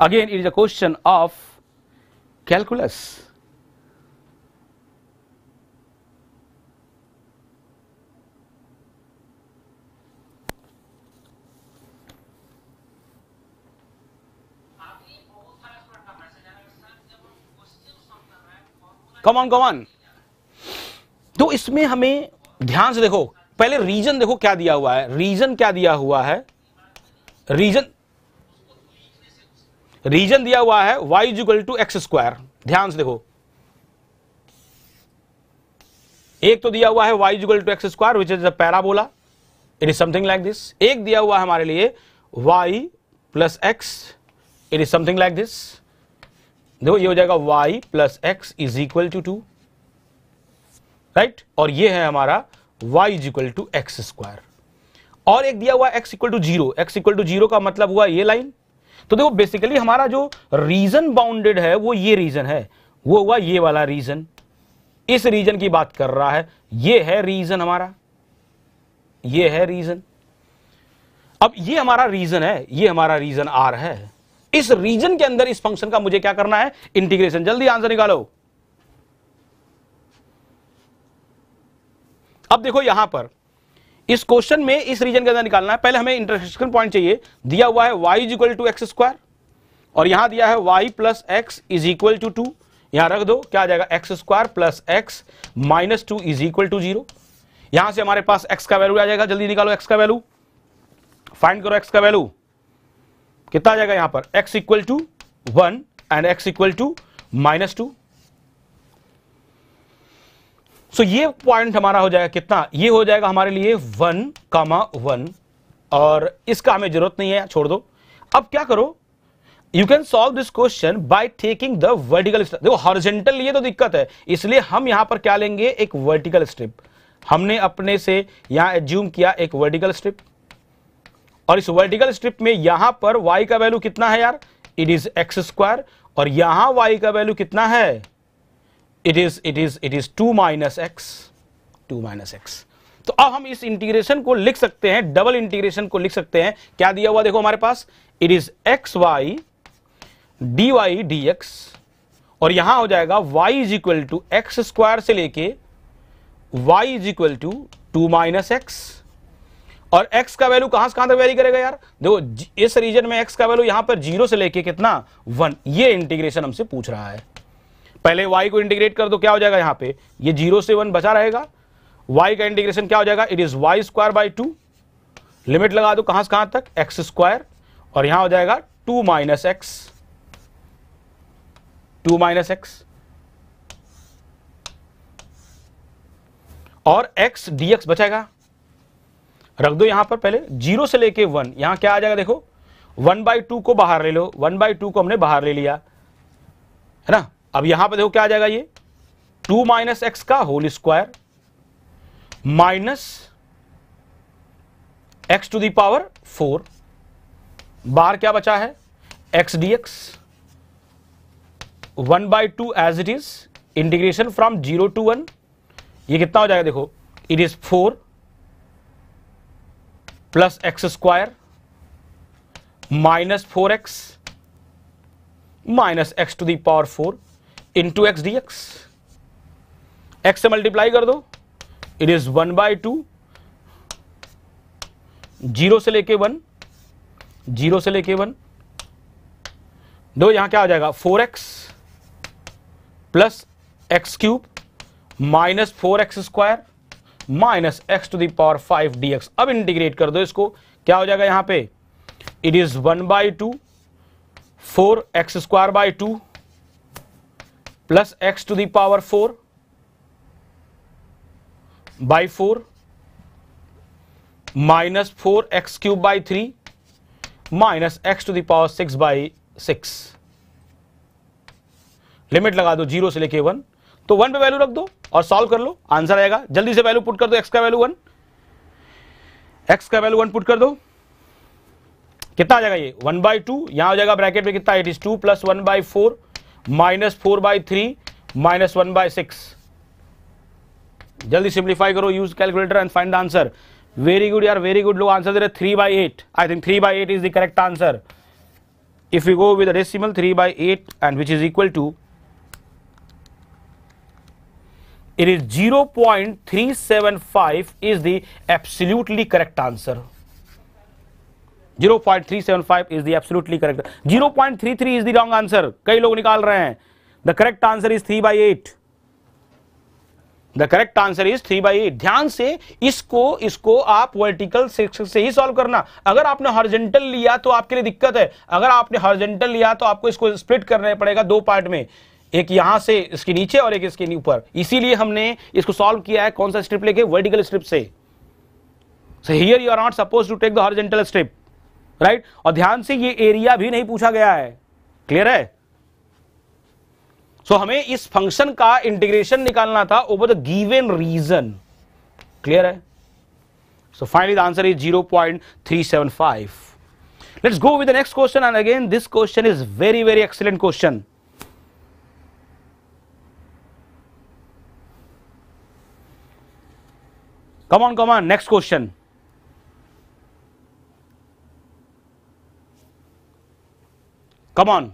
again it is a question of calculus come on come on तो इसमें हमें ध्यान से देखो पहले reason देखो क्या दिया हुआ है रीजन क्या दिया हुआ है रीजन रीजन दिया हुआ है y is equal to x square ध्यान से देखो एक तो दिया हुआ है y equal to x square which is a parabola it is something like this एक दिया हुआ है हमारे लिए y plus x it is something like this देखो ये हो जाएगा y plus x is equal to two right और ये है हमारा y is equal to x square और एक दिया हुआ x equal to zero x equal to zero का मतलब हुआ ये लाइन तो देखो बेसिकली हमारा जो रीजन बाउंडेड है वो ये रीजन है वो हुआ ये वाला रीजन इस रीजन की बात कर रहा है ये है रीजन हमारा ये है रीजन अब ये हमारा रीजन है ये हमारा रीजन आर है इस रीजन के अंदर इस फंक्शन का मुझे क्या करना है इंटीग्रेशन जल्दी आंसर निकालो अब देखो यहां पर इस क्वेश्चन में इस रीजन के अंदर निकालना है पहले हमें इंटरसेक्शन पॉइंट चाहिए दिया हुआ है y is equal to x square और यहां दिया है y plus x is equal to two यहां रख दो क्या आ जाएगा x square plus x minus two is equal to zero यहां से हमारे पास x का वैल्यू आ जाएगा जल्दी निकालो x का वैल्यू फाइंड करो x का वैल्यू कितना आ जाएगा यहां पर x equal to one and x equal to minus two so ये पॉइंट हमारा हो जाएगा कितना ये हो जाएगा हमारे लिए वन कामा वन और इसका हमें जरूरत नहीं है छोड़ दो अब क्या करो you can solve this question by taking the vertical strip देखो हॉरिजेंटल लिए तो दिक्कत है इसलिए हम यहां पर क्या लेंगे एक वर्टिकल स्ट्रिप हमने अपने से यहां एज्यूम किया एक वर्टिकल स्ट्रिप और इस वर्टिकल स्ट्रिप में यहां पर वाई का वैल्यू कितना है यार इट इज एक्स स्क्वायर और यहां वाई का वैल्यू कितना है it is it is it is two minus x two minus x तो अब हम इस इंटीग्रेशन को लिख सकते हैं डबल इंटीग्रेशन को लिख सकते हैं क्या दिया हुआ देखो हमारे पास it is x y D y d x और यहां हो जाएगा y is equal to x square से लेके y is equal to two minus x और x का वैल्यू कहां से कहां तक वेरी करेगा यार देखो इस रीजन में x का वैल्यू यहां पर जीरो से लेके कितना वन ये इंटीग्रेशन हमसे पूछ रहा है पहले y को इंटीग्रेट कर दो क्या हो जाएगा यहां पे ये जीरो से वन बचा रहेगा y का इंटीग्रेशन क्या हो जाएगा it is y square by two limit लगा दो कहां से कहां तक एक्स स्क्वायर और यहां हो जाएगा two minus x two minus x और x dx बचेगा रख दो यहां पर पहले जीरो से लेके वन यहां क्या आ जाएगा देखो वन बाई टू को बाहर ले लो वन बाई टू को हमने बाहर ले लिया है ना अब यहां पर देखो क्या आ जाएगा ये टू माइनस एक्स का whole square minus x to the power four बार क्या बचा है x D x one by two as it is integration from zero to one ये कितना हो जाएगा देखो it is four plus x square minus four x minus x to the power four into x D x x से multiply कर दो it is one by two zero से लेके वन जीरो से लेके वन दो यहां क्या आ जाएगा four x plus x cube minus four x square minus x to the power five d x अब इंटीग्रेट कर दो इसको क्या हो जाएगा यहां पे it is one by two four x square by two plus x to the power four by four minus four x cube by three minus x to the power six by six limit लगा दो zero से लेके one तो one पे value रख दो और solve कर लो आंसर आएगा जल्दी से वैल्यू पुट कर दो एक्स का वैल्यू वन एक्स का वैल्यू वन पुट कर दो कितना आ जाएगा ये वन बाई टू यहां हो जाएगा ब्रैकेट में कितना it is two plus one by four minus four by three minus one by six जल्दी सिंप्लीफाई करो use calculator and find the answer very good यार वेरी गुड लोग आंसर दे रहे three by eight I think three by eight is the correct answer if you go with decimal three by eight and which is equal to it is 0.375 is the absolutely correct answer 0.375 is the absolutely correct 0.33 is the wrong answer कई लोग निकाल रहे हैं the correct answer is 3 by 8 the correct answer is three by eight ध्यान से इसको इसको आप वर्टिकल सेक्शन से ही सॉल्व करना अगर आपने हॉर्जेंटल लिया तो आपके लिए दिक्कत है अगर आपने हॉर्जेंटल लिया तो आपको इसको स्प्लिट करना पड़ेगा दो पार्ट में एक यहां से इसके नीचे और एक इसके ऊपर इसीलिए हमने इसको सॉल्व किया है कौन सा स्ट्रिप लेके वर्टिकल स्ट्रिप से so here you are not suppose to take the horizontal strip right और ध्यान से ये एरिया भी नहीं पूछा गया है क्लियर है सो so, हमें इस फंक्शन का इंटीग्रेशन निकालना था over the given region clear है so finally the answer is zero point three seven five let's go with the next question and again this question is very very excellent question come on come on next question come on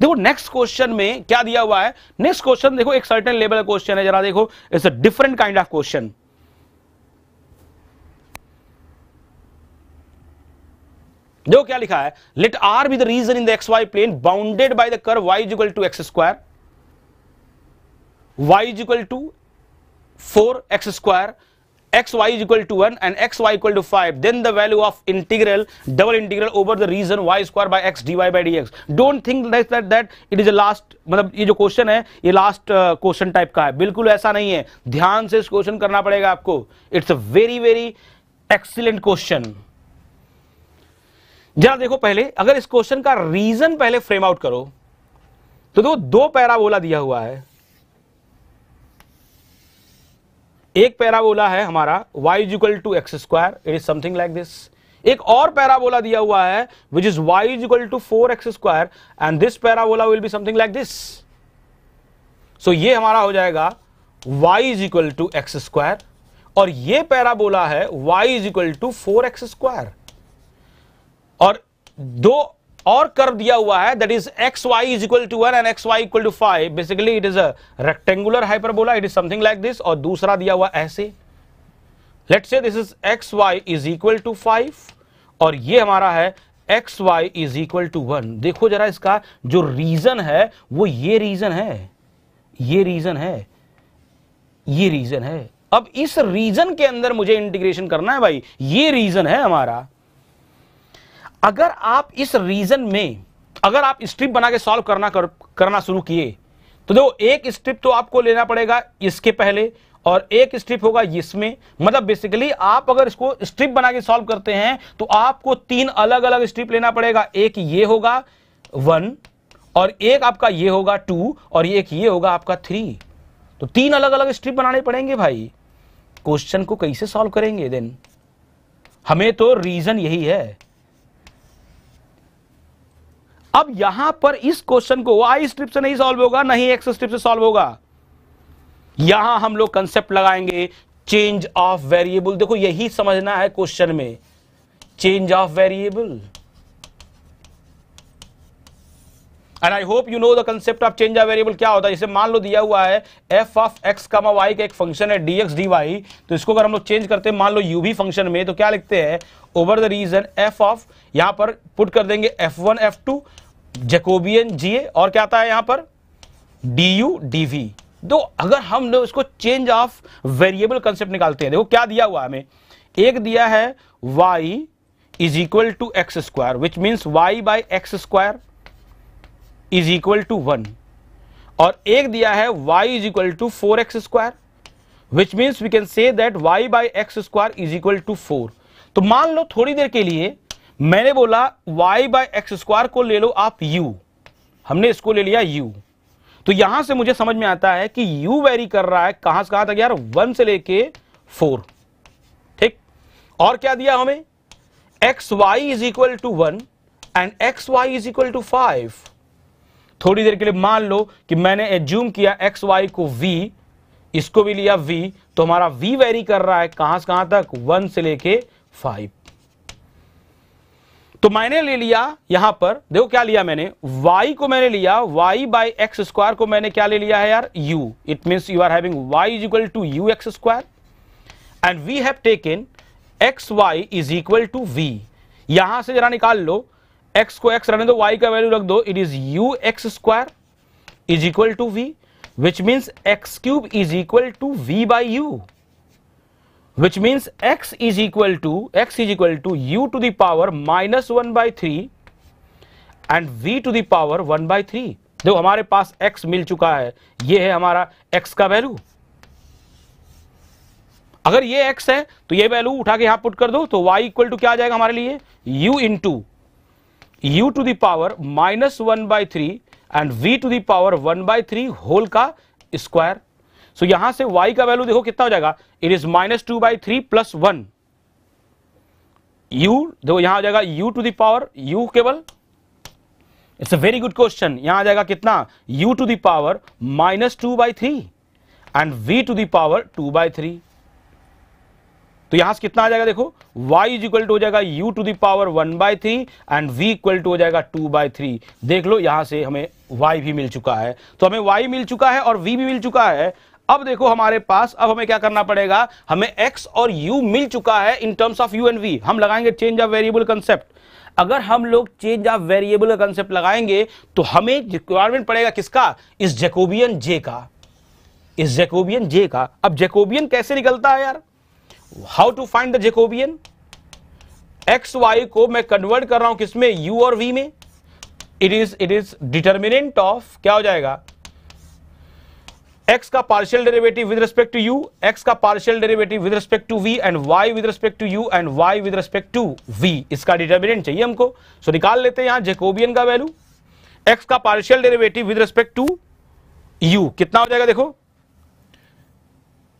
देखो next question में क्या दिया हुआ है next question देखो एक certain level का question है जरा देखो it's a different kind of question देखो क्या लिखा है let R be the region in the x y plane bounded by the curve y is equal to x square y is equal to four x square x y is equal to 1 and x y equal to 5 then the value of integral double integral over the region y square by x dy by dx don't think that that, that it is a last मतलब ये जो question है ये last question type का है बिल्कुल ऐसा नहीं है ध्यान से इस क्वेश्चन करना पड़ेगा आपको it's a very very excellent question जरा देखो पहले अगर इस क्वेश्चन का रीजन पहले फ्रेम आउट करो तो देखो दो, पैरा बोला दिया हुआ है एक पैराबोला है हमारा y is equal to x square it is something like this एक और पैराबोला दिया हुआ है which is y is equal to four x square and this parabola will be something like this so ये हमारा हो जाएगा y is equal to x square और ये पैराबोला है y is equal to four x square और दो और कर्व दिया हुआ है that is x y is equal to one and x y equal to five basically it is a rectangular hyperbola it is something like this और दूसरा दिया हुआ ऐसे let say this is x y is equal to five और ये हमारा है x y is equal to one देखो जरा इसका जो रीजन है वो ये रीजन है ये रीजन है ये रीजन है अब इस रीजन के अंदर मुझे इंटीग्रेशन करना है भाई ये रीजन है हमारा अगर आप इस रीजन में अगर आप स्ट्रिप बना के सॉल्व करना कर, करना शुरू किए तो देखो एक स्ट्रिप तो आपको लेना पड़ेगा इसके पहले और एक स्ट्रिप होगा इसमें मतलब बेसिकली आप अगर इसको स्ट्रिप बना के सॉल्व करते हैं तो आपको तीन अलग अलग स्ट्रिप लेना पड़ेगा एक ये होगा वन और एक आपका ये होगा टू और एक ये होगा आपका थ्री तो तीन अलग अलग स्ट्रिप बनाने पड़ेंगे भाई क्वेश्चन को कैसे सॉल्व करेंगे देन हमें तो रीजन यही है अब यहां पर इस क्वेश्चन को वाई स्ट्रिप से नहीं सॉल्व होगा नहीं एक्स स्ट्रिप से सॉल्व होगा यहां हम लोग कंसेप्ट लगाएंगे चेंज ऑफ वेरिएबल देखो यही समझना है क्वेश्चन में change of variable and I hope you know the concept of change of variable क्या होता है जैसे मान लो दिया हुआ है f of x comma y का एक फंक्शन है डीएक्स डी वाई तो इसको अगर हम लोग चेंज करते हैं मान लो यू भी फंक्शन में तो क्या लिखते हैं over the region f of यहां पर पुट कर देंगे f one f two Jacobian जीए और क्या आता है यहां पर डी यू डी वी तो अगर हम लोग इसको चेंज ऑफ वेरिएबल कंसेप्ट निकालते हैं देखो क्या दिया हुआ हमें एक दिया है y is equal to x square which means y by x square is equal to one और एक दिया है y is equal to four x square which means we can say that y by x square is equal to four तो मान लो थोड़ी देर के लिए मैंने बोला वाई बाय एक्स स्क्वायर को ले लो आप यू हमने इसको ले लिया यू तो यहां से मुझे समझ में आता है कि यू वेरी कर रहा है कहां से कहां तक यार वन से लेके फोर ठीक और क्या दिया हमें x y is equal to one and x y is equal to five थोड़ी देर के लिए मान लो कि मैंने एज्यूम किया एक्स वाई को वी इसको भी लिया वी तो हमारा वी वेरी कर रहा है कहां से कहां तक वन से लेके फाइव तो मैंने ले लिया यहां पर देखो क्या लिया मैंने y को मैंने लिया y बाई एक्स स्क्वायर को मैंने क्या ले लिया है यार u it mean you are having y is equal to u x square and we have taken x y is equal to v यहां से जरा निकाल लो x को x रहने दो y का वैल्यू रख दो it is u x square is equal to v which means x cube is equal to v by u which means x is equal to x is equal to u to the power minus one by three and v to the power one by three देखो हमारे पास x मिल चुका है ये है हमारा x का value अगर ये x है तो ये वैल्यू उठा के यहां पुट कर दो तो y इक्वल टू क्या आ जाएगा हमारे लिए u into u to the power minus one by three and v to the power one by three whole का स्क्वायर सो so, यहां से y का वैल्यू देखो कितना हो जाएगा it is minus two by three plus one u देखो यहां हो जाएगा u टू दावर u केवल it's a very good question यहां आ जाएगा कितना u to the power minus two by three and v to the power two by three तो यहां से कितना आ जाएगा देखो y इज इक्वल टू हो जाएगा u to the power one by three and v equal to हो जाएगा टू बाई थ्री देख लो यहां से हमें y भी मिल चुका है तो हमें y मिल चुका है और v भी मिल चुका है अब देखो हमारे पास अब हमें क्या करना पड़ेगा हमें एक्स और यू मिल चुका है in terms of u and v हम लगाएंगे चेंज ऑफ वेरिएबल कंसेप्ट अगर हम लोग चेंज ऑफ वेरिएबल का कंसेप्ट लगाएंगे तो हमें रिक्वायरमेंट पड़ेगा किसका इस जैकोबियन जे का इस जैकोबियन जे का अब जैकोबियन कैसे निकलता है यार how to find the Jacobian x y को मैं कन्वर्ट कर रहा हूं किसमें यू और वी में it is it is determinant of क्या हो जाएगा एक्स का partial derivative with respect to u x का partial derivative with respect to v and y with respect to u and y with respect to v इसका determinant चाहिए हमको सो so, निकाल लेते हैं यहां जेकोबियन का वैल्यू एक्स का partial derivative with respect to u कितना हो जाएगा देखो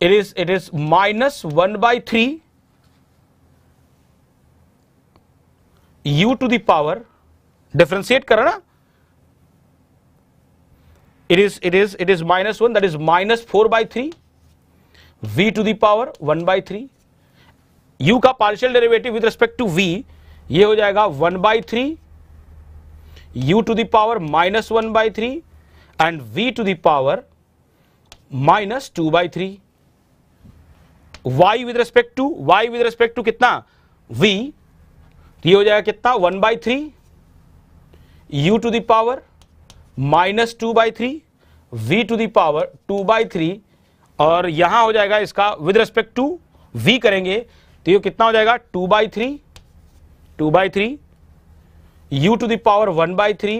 it is it is minus one by three u to the power differentiate करा ना it is it is it is minus 1 that is minus 4 by 3 v to the power 1 by 3 u ka partial derivative with respect to v ye ho jayega 1 by 3 u to the power minus 1 by 3 and v to the power minus 2 by 3 y with respect to y with respect to kitna v ye ho jayega kitna 1 by 3 u to the power minus two by three v to the power two by three और यहां हो जाएगा इसका with respect to we करेंगे तो ये कितना हो जाएगा two by three two by three u to the power one by three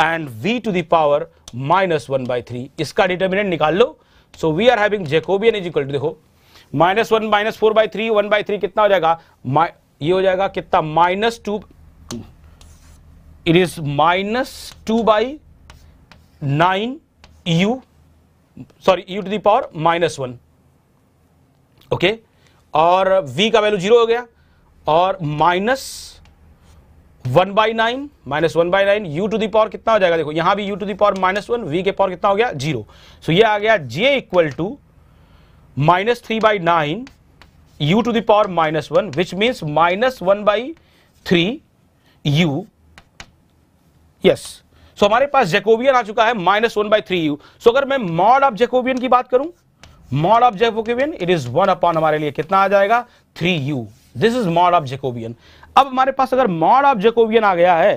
and v to the power minus one by three इसका डिटर्मिनेंट निकाल लो so we are having Jacobian is equal to देखो minus one minus four by three one by three कितना हो जाएगा ये हो जाएगा कितना minus two it is minus two by nine u sorry u to the power minus one okay और v का वैल्यू जीरो हो गया और minus one by nine minus one by nine u to the power कितना हो जाएगा देखो यहां भी u to the power minus one v के पावर कितना हो गया जीरो सो so, ये आ गया J equal to minus three by nine u to the power power minus one which means minus one by three u yes so हमारे पास Jacobian आ चुका है minus one by three u so अगर मैं mod of Jacobian की बात करूं mod of Jacobian it is one upon हमारे लिए कितना आ जाएगा three u this is mod of Jacobian अब हमारे पास अगर मॉड ऑफ जेकोबियन आ गया है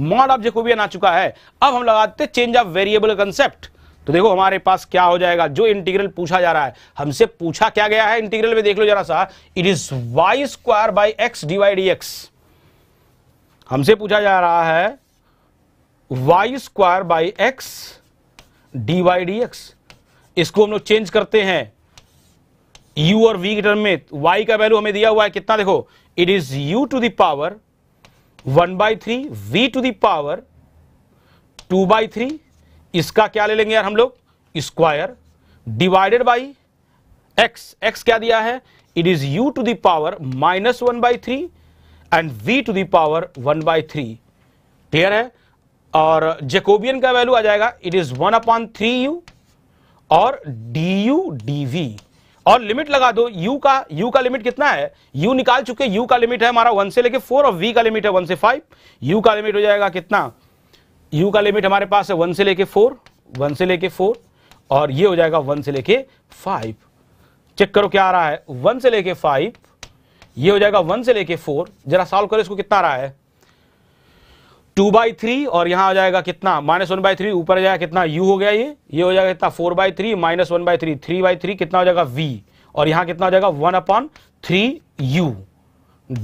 मॉड ऑफ जेकोबियन आ चुका है अब हम लगाते चेंज ऑफ वेरिएबल कंसेप्ट तो देखो हमारे पास क्या हो जाएगा जो इंटीग्रल पूछा जा रहा है हमसे पूछा क्या गया है इंटीग्रल में देख लो जरा सा it is y square by x divide x हमसे पूछा जा रहा है Y square by x d y d x इसको हम लोग चेंज करते हैं u और v के टर्म में y का वैल्यू हमें दिया हुआ है कितना देखो it is u to the power one by three v to the power two by three इसका क्या ले लेंगे यार हम लोग square divided by x x क्या दिया है it is u to the power minus one by three and v to the power one by three clear है और जेकोबियन का वैल्यू आ जाएगा it is one upon three u और डी यू डी वी और लिमिट लगा दो u का u का लिमिट कितना है u निकाल चुके u का लिमिट है हमारा वन से लेके फोर और v का लिमिट है वन से फाइव u का लिमिट हो जाएगा कितना u का लिमिट हमारे पास है वन से लेके फोर वन से लेके फोर और ये हो जाएगा वन से लेके फाइव चेक करो क्या आ रहा है वन से लेके फाइव ये हो जाएगा वन से लेके फोर जरा सॉल्व करो इसको कितना आ रहा है टू बाई थ्री और यहां आ जाएगा कितना माइनस वन बाई थ्री ऊपर जाएगा कितना u हो गया ये ये हो जाएगा कितना four by three minus one by three three by three कितना हो जाएगा v और यहां कितना हो जाएगा one upon three u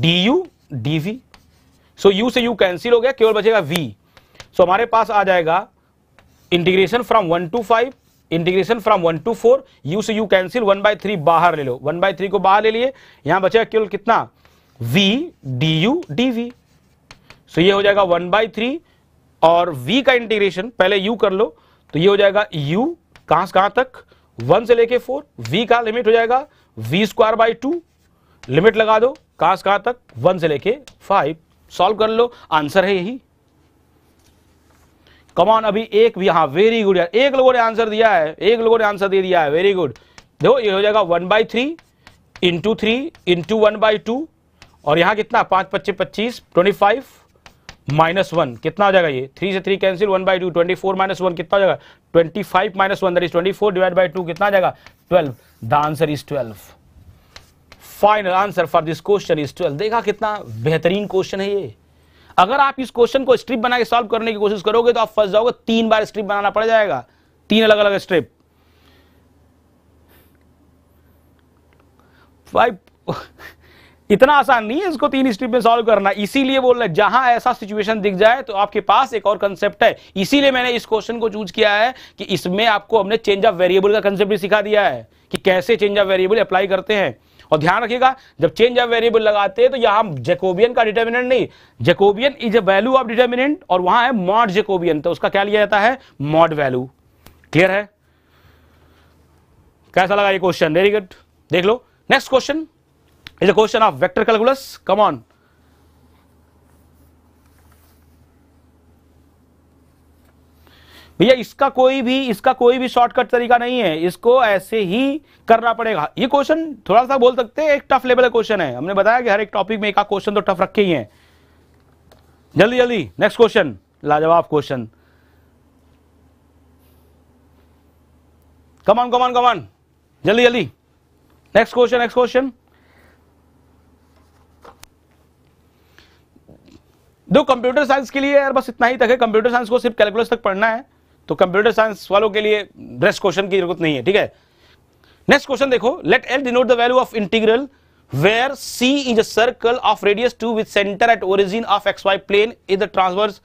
d u d v so u से u कैंसिल हो गया केवल बचेगा v सो so, हमारे पास आ जाएगा integration from one two five integration from one two four u से u cancel one by three बाहर ले लो वन बाई थ्री को बाहर ले लिए यहां बचेगा केवल कितना v d u d v so ये हो जाएगा वन बाई थ्री और v का इंटीग्रेशन पहले u कर लो तो ये हो जाएगा u कहां से कहां तक वन से लेके फोर v का लिमिट हो जाएगा v square by two limit लगा दो कहां से कहां तक वन से लेके फाइव सॉल्व कर लो आंसर है यही कमान अभी एक भी हाँ वेरी गुड यार एक लोगों ने आंसर दिया है एक लोगों ने आंसर दे दिया है वेरी गुड देखो ये हो जाएगा one by three into three into one by two और यहां कितना पांच पच्चीस पच्चीस ट्वेंटी फाइव माइनस वन कितना आ जाएगा ये थ्री से three cancel one by two twenty four minus one कितना जाएगा twenty five minus one that is twenty four divide by two कितना जाएगा twelve the answer is twelve final answer for this question is twelve देखा कितना बेहतरीन question है ये अगर आप इस क्वेश्चन को स्ट्रिप बना के सॉल्व करने की कोशिश करोगे तो आप फंस जाओगे तीन बार स्ट्रिप बनाना पड़ जाएगा तीन अलग अलग स्ट्रिप फाइव इतना आसान नहीं है इसको तीन स्टेप में सॉल्व करना इसीलिए बोल रहे जहां ऐसा सिचुएशन दिख जाए तो आपके पास एक और कंसेप्ट है इसीलिए मैंने इस क्वेश्चन को चूज किया है कि इसमें आपको हमने चेंज ऑफ वेरिएबल का कंसेप्ट भी सिखा दिया है कि कैसे चेंज ऑफ वेरिएबल अप्लाई करते हैं और ध्यान रखिएगा जब चेंज ऑफ वेरिएबल लगाते हैं तो यहां जेकोबियन का डिटर्मिनेंट नहीं Jacobian is a value of determinant और वहां है मॉड जेकोबियन तो उसका क्या लिया जाता है मॉड वैल्यू क्लियर है कैसा लगा ये क्वेश्चन वेरी गुड देख लो next question is a question of vector calculus come on भैया इसका कोई भी इसका कोई भी शॉर्टकट तरीका नहीं है इसको ऐसे ही करना पड़ेगा ये क्वेश्चन थोड़ा सा बोल सकते हैं एक टफ लेवल का क्वेश्चन है हमने बताया कि हर एक टॉपिक में एक क्वेश्चन तो टफ रखे ही हैं जल्दी जल्दी नेक्स्ट क्वेश्चन लाजवाब क्वेश्चन कमान कमान कमान जल्दी जल्दी नेक्स्ट क्वेश्चन नेक्स्ट क्वेश्चन दो कंप्यूटर साइंस के लिए यार बस इतना ही तक है कंप्यूटर साइंस को सिर्फ कैलकुलस तक पढ़ना है तो कंप्यूटर साइंस वालों के लिए ड्रेस क्वेश्चन की जरूरत नहीं है ठीक है नेक्स्ट क्वेश्चन देखो let L denote the value of integral where where C is a circle of radius 2 with center at origin of xy plane is the transverse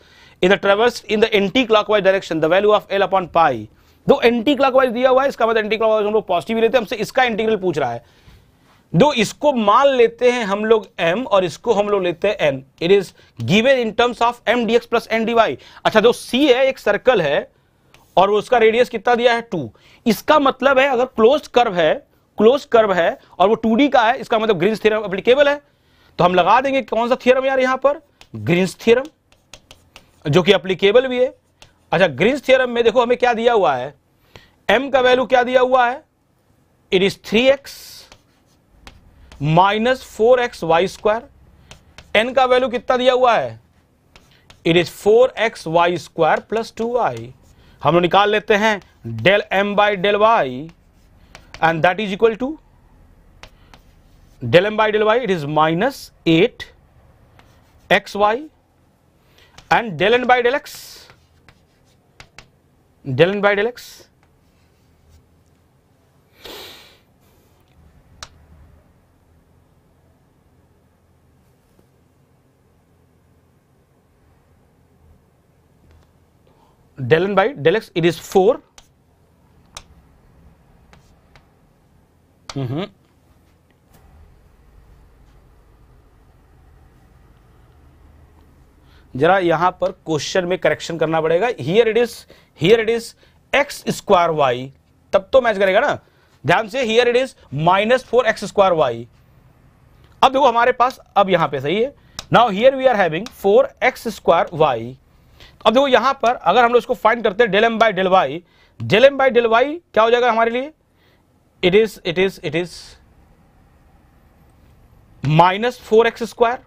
is the traversed in the anti-clockwise direction the value of L upon pi दो anti clockwise दिया हुआ है इसका मतलब anti clockwise हम लोग positive लेते हैं हमसे इसका इंटीग्रल पूछ रहा है दो इसको मान लेते हैं हम लोग m और इसको हम लोग लेते हैं n it is given in terms of M D x plus N D y अच्छा जो c है एक सर्कल है और उसका रेडियस कितना दिया है टू इसका मतलब है अगर क्लोज कर्व है क्लोज कर्व है और वो टू का है इसका मतलब ग्रीन थियरम अप्लीकेबल है तो हम लगा देंगे कौन सा थियरम यार यहां पर ग्रीन्स थियरम जो कि अप्लीकेबल भी है अच्छा ग्रीन्स थियरम में देखो हमें क्या दिया हुआ है एम का वैल्यू क्या दिया हुआ है it is three x minus four x Y square N का वैल्यू कितना दिया हुआ है it is four x Y square plus two y हम लोग निकाल लेते हैं del M by del Y and that is equal to del M by del y it is minus eight x Y and del N by del x del N by del x del n by del x it is 4 mm -hmm. जरा यहां पर question में correction करना पड़ेगा here it is here it is x square y तब तो match करेगा ना ध्यान से here it is minus four x square y अब देखो हमारे पास अब यहां पे सही है now here we are having four x square y अब देखो यहां पर अगर हम लोग इसको फाइंड करते हैं del M by del y del M by del y क्या हो जाएगा हमारे लिए it is it is it is minus four x square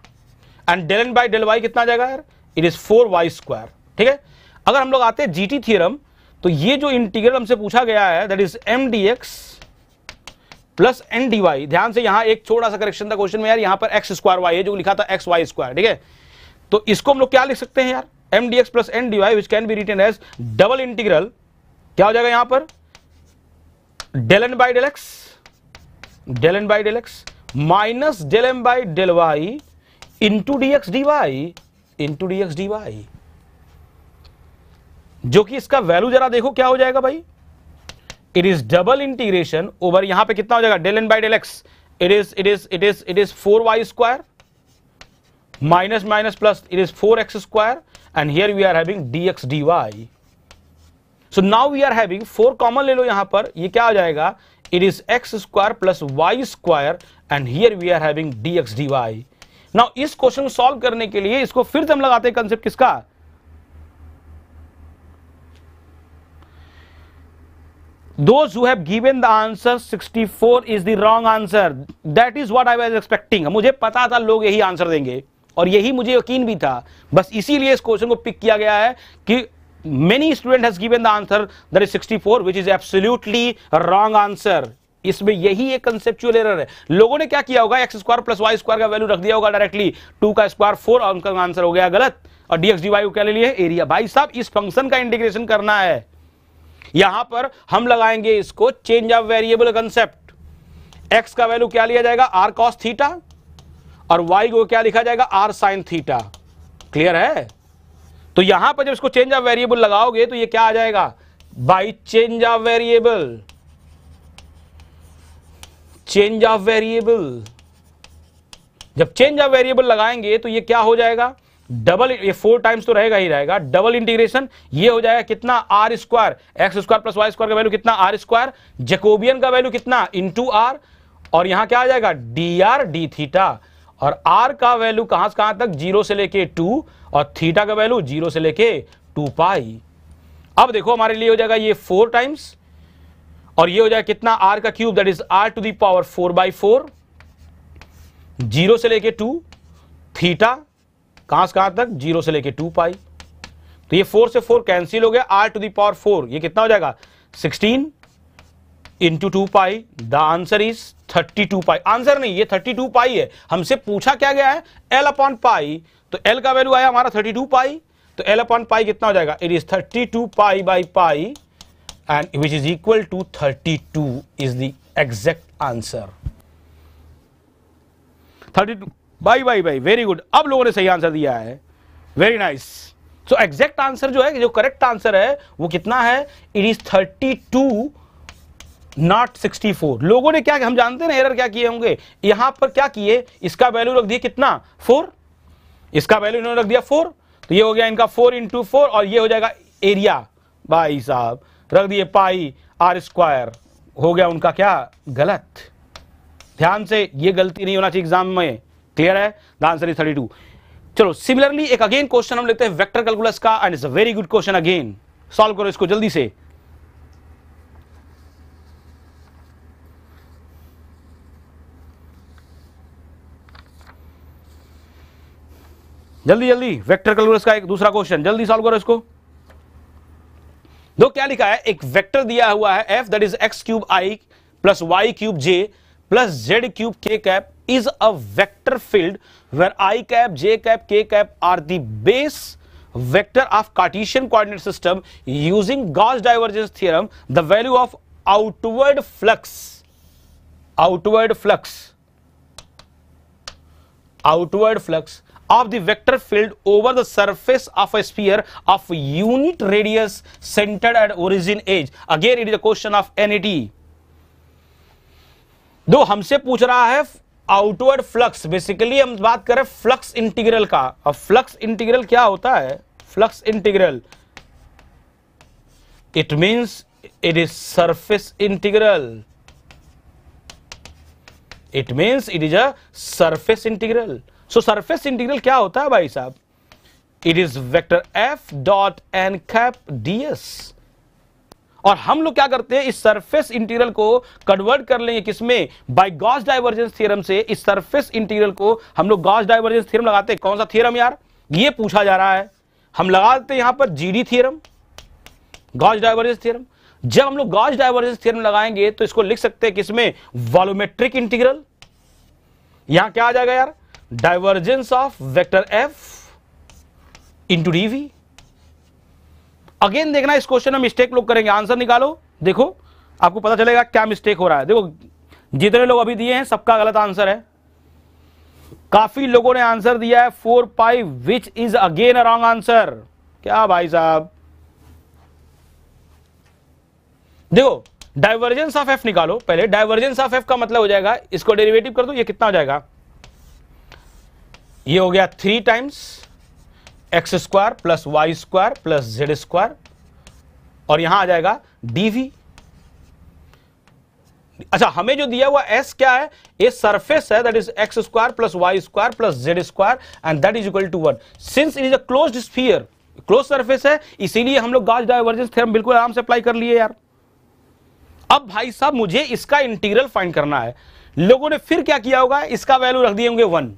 and del N by del y कितना जाएगा यार it is four y square ठीक है अगर हम लोग आते हैं जीटी थ्योरम तो ये जो इंटीग्रल हमसे पूछा गया है that is M D x plus N D y ध्यान से यहां एक छोटा सा करेक्शन था क्वेश्चन में यार यहां पर एक्स स्क्वायर वाई है जो लिखा था एक्स वाई स्क्वायर ठीक है तो इसको हम लोग क्या लिख सकते हैं यार M D x plus N D Y which can be written as double integral क्या हो जाएगा यहां पर del N by del x del N by del x minus del M by del y into d x d y into d x d y जो कि इसका value जरा देखो क्या हो जाएगा भाई it is double integration over यहां पे कितना हो जाएगा del N by del x it is it is it is it is four y square minus minus plus it is four x square and here we are having dx dy so now we are having four common ले लो यहां पर ये क्या हो जाएगा it is x square plus Y square and here we are having d x now इस question को सॉल्व करने के लिए इसको फिर से हम लगाते हैं कंसेप्ट किसका those who have given the answer 64 is the wrong answer that is what i was expecting मुझे पता था लोग यही आंसर देंगे और यही मुझे यकीन भी था बस इसीलिए इस क्वेश्चन को पिक किया गया है कि many student has given the answer that is 64 which is absolutely wrong answer इसमें यही एक कंसेप्चुअल एरर है लोगों ने क्या किया होगा x square plus Y square का वैल्यू रख दिया होगा डायरेक्टली टू का स्क्वायर फोर और उनका आंसर हो गया गलत और डीएक्स डी क्या ले लिए एरिया भाई साहब इस फंक्शन का इंटीग्रेशन करना है यहां पर हम लगाएंगे इसको change of variable concept x का वैल्यू क्या लिया जाएगा आर कॉस थीटा और वाई को क्या लिखा जाएगा आर साइन थीटा क्लियर है तो यहां पर जब इसको चेंज ऑफ वेरिएबल लगाओगे तो ये क्या आ जाएगा by change of variable change of variable जब चेंज ऑफ वेरिएबल लगाएंगे तो ये क्या हो जाएगा डबल ये फोर टाइम्स तो रहेगा ही रहेगा डबल इंटीग्रेशन ये हो जाएगा कितना r square x square plus Y square का वैल्यू कितना आर स्क्वायर जकोबियन का वैल्यू कितना इंटू आर और यहां क्या आ जाएगा डी आर डी थीटा और आर का वैल्यू कहां से कहां तक जीरो से लेके टू और थीटा का वैल्यू जीरो से लेके टू पाई अब देखो हमारे लिए हो जाएगा ये फोर टाइम्स और ये हो जाएगा कितना आर का cube that is r to the power four by four zero से लेके टू थीटा कहां से कहां तक जीरो से लेके टू पाई तो ये फोर से फोर कैंसिल हो गया आर टू दावर फोर ये कितना हो जाएगा sixteen into two pi the answer is thirty two pi answer नहीं ये थर्टी टू पाई है हमसे पूछा क्या गया है एल अपॉन पाई तो एल का वैल्यू आया हमारा थर्टी टू पाई तो एल अपॉन पाई कितना हो जाएगा it is thirty two pi by pi and which is equal to thirty two is the exact answer thirty two by by by very good अब लोगों ने सही आंसर दिया है very nice so exact answer जो है जो correct answer है वो कितना है it is thirty two not 64 लोगों ने क्या हम जानते हैं एरर क्या किए होंगे यहां पर क्या किए इसका वैल्यू रख दिया कितना फोर इसका वैल्यू इन्होंने रख दिया फोर तो ये हो गया इनका फोर इंटू फोर और ये हो जाएगा एरिया भाई साहब रख दिए पाई आर स्क्वायर हो गया उनका क्या गलत ध्यान से ये गलती नहीं होना चाहिए एग्जाम में क्लियर है आंसर इज थर्टी टू चलो सिमिलरली एक अगेन क्वेश्चन हम लेते हैं वेक्टर कैलकुलस का and it's a very good question again solve करो इसको जल्दी से जल्दी जल्दी वेक्टर कैलकुलस का एक दूसरा क्वेश्चन जल्दी सॉल्व करो इसको दो क्या लिखा है एक वेक्टर दिया हुआ है F that is x cube i plus y cube j plus z cube k cap is a vector field where i cap j cap k cap are the base vector of Cartesian coordinate system using Gauss divergence theorem the value of outward flux outward flux outward flux of the vector field over the surface of a sphere of unit radius centred at origin as again it is a question of एनिटी दो हमसे पूछ रहा है outward flux basically हम बात कर रहे हैं फ्लक्स इंटीग्रल का अब फ्लक्स इंटीग्रल क्या होता है flux integral it means it is surface integral it means it is a surface integral so surface integral क्या होता है भाई साहब it is vector F dot n cap ds और हम लोग क्या करते हैं इस सरफेस इंटीग्रल को कन्वर्ट कर लेंगे किसमें बाय गॉस डाइवर्जेंस थ्योरम से इस सरफेस इंटीग्रल को हम लोग गॉस डाइवर्जेंस थ्योरम लगाते हैं कौन सा थ्योरम यार ये पूछा जा रहा है हम लगा देते हैं यहां पर GD theorem Gauss divergence theorem जब हम लोग गॉस डाइवर्जेंस थ्योरम लगाएंगे तो इसको लिख सकते हैं किसमें वॉल्यूमेट्रिक इंटीग्रल यहां क्या आ जाएगा यार divergence of vector F into dv again देखना इस क्वेश्चन में मिस्टेक लोग करेंगे आंसर निकालो देखो आपको पता चलेगा क्या मिस्टेक हो रहा है देखो जितने लोग अभी दिए हैं सबका गलत आंसर है काफी लोगों ने आंसर दिया है four pi which is again a wrong answer क्या भाई साहब देखो डाइवर्जेंस ऑफ एफ निकालो पहले डाइवर्जेंस ऑफ एफ का मतलब हो जाएगा इसको डेरिवेटिव कर दो ये कितना हो जाएगा ये हो गया three times x square plus Y square plus z square और यहां आ जाएगा डीवी अच्छा हमें जो दिया हुआ एस क्या है ए सरफेस है that is x square plus Y square plus z square and that is equal to one since it is a close sphere close surface है इसीलिए हम लोग गाज डाइवर्जेंस थ्योरम बिल्कुल आराम से अप्लाई कर लिए यार अब भाई साहब मुझे इसका इंटीग्रल फाइंड करना है लोगों ने फिर क्या किया होगा इसका वैल्यू रख दिए होंगे one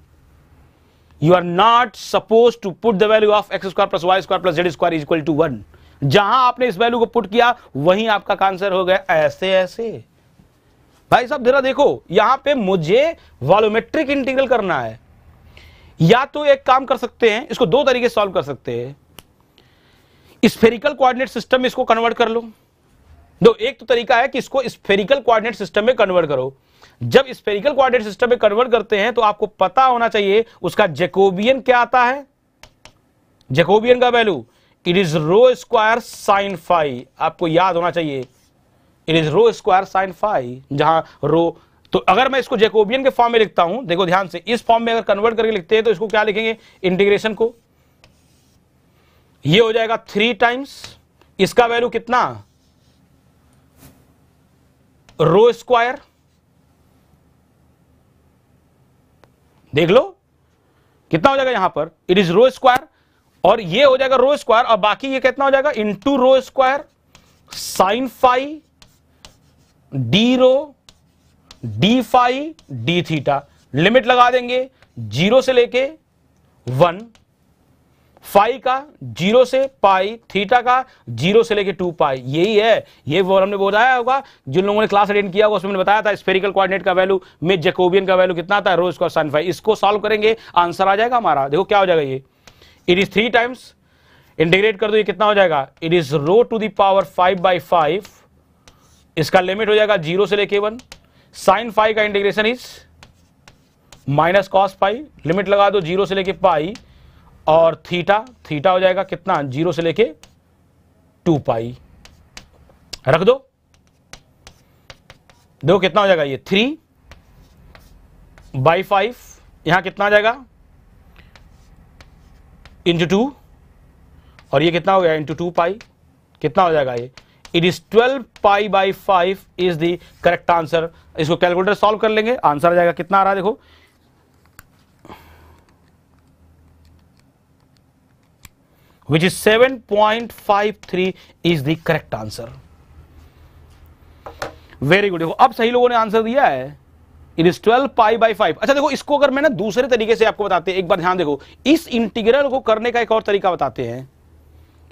you are not suppose to put the value of x square plus Y square plus z square is equal to one जहां आपने इस वैल्यू को पुट किया वहीं आपका आंसर हो गया ऐसे ऐसे भाई साहब जरा देखो यहां पे मुझे वॉल्यूमेट्रिक इंटीग्रल करना है या तो एक काम कर सकते हैं इसको दो तरीके सॉल्व कर सकते हैं स्फेरिकल कोऑर्डिनेट सिस्टम में इसको कन्वर्ट कर लो दो एक तो तरीका है कि इसको स्फेरिकल कोऑर्डिनेट सिस्टम में कन्वर्ट करो जब स्पेरिकल क्वार सिस्टम में कन्वर्ट करते हैं तो आपको पता होना चाहिए उसका जेकोबियन क्या आता है जेकोबियन का value it is rho square sine phi आपको याद होना चाहिए it is rho square sine phi जहां रो तो अगर मैं इसको जेकोबियन के फॉर्म में लिखता हूं देखो ध्यान से इस फॉर्म में अगर कन्वर्ट करके लिखते हैं तो इसको क्या लिखेंगे इंटीग्रेशन को ये हो जाएगा थ्री टाइम्स इसका वैल्यू कितना रो स्क्वायर देख लो कितना हो जाएगा यहां पर इट इज रो स्क्वायर और ये हो जाएगा रो स्क्वायर और बाकी ये कितना हो जाएगा two rho square sine phi d rho d phi d theta limit लगा देंगे जीरो से लेके वन फाइव का जीरो से पाई थीटा का जीरो से लेके टू पाई यही है ये वो हमने बताया होगा जिन लोगों ने क्लास अटेंड किया होगा उसमें बताया था स्पेरिकल कोऑर्डिनेट का वैल्यू में जेकोबियन का वैल्यू कितना था रोज का फाइव इसको सॉल्व करेंगे आंसर आ जाएगा हमारा देखो क्या हो जाएगा ये it is three times integrate कर दो ये कितना हो जाएगा it is rho to the power five by five इसका लिमिट हो जाएगा जीरो से लेके वन साइन फाइव का integration is minus cos pi limit लगा दो जीरो से लेके पाई और थीटा थीटा हो जाएगा कितना जीरो से लेके टू पाई रख दो देखो कितना हो जाएगा ये थ्री बाई फाइव यहां कितना आ जाएगा इंटू टू और ये कितना हो गया इंटू टू पाई कितना हो जाएगा ये it is twelve pi by five is the correct answer इसको कैलकुलेटर सॉल्व कर लेंगे आंसर आ जाएगा कितना आ रहा है देखो point five 7.53 is the correct answer very good देखो अब सही लोगों ने आंसर दिया है it is 12 pi by five अच्छा देखो इसको अगर मैं ना दूसरे तरीके से आपको बताते हैं एक बार ध्यान देखो इस इंटीग्रल को करने का एक और तरीका बताते हैं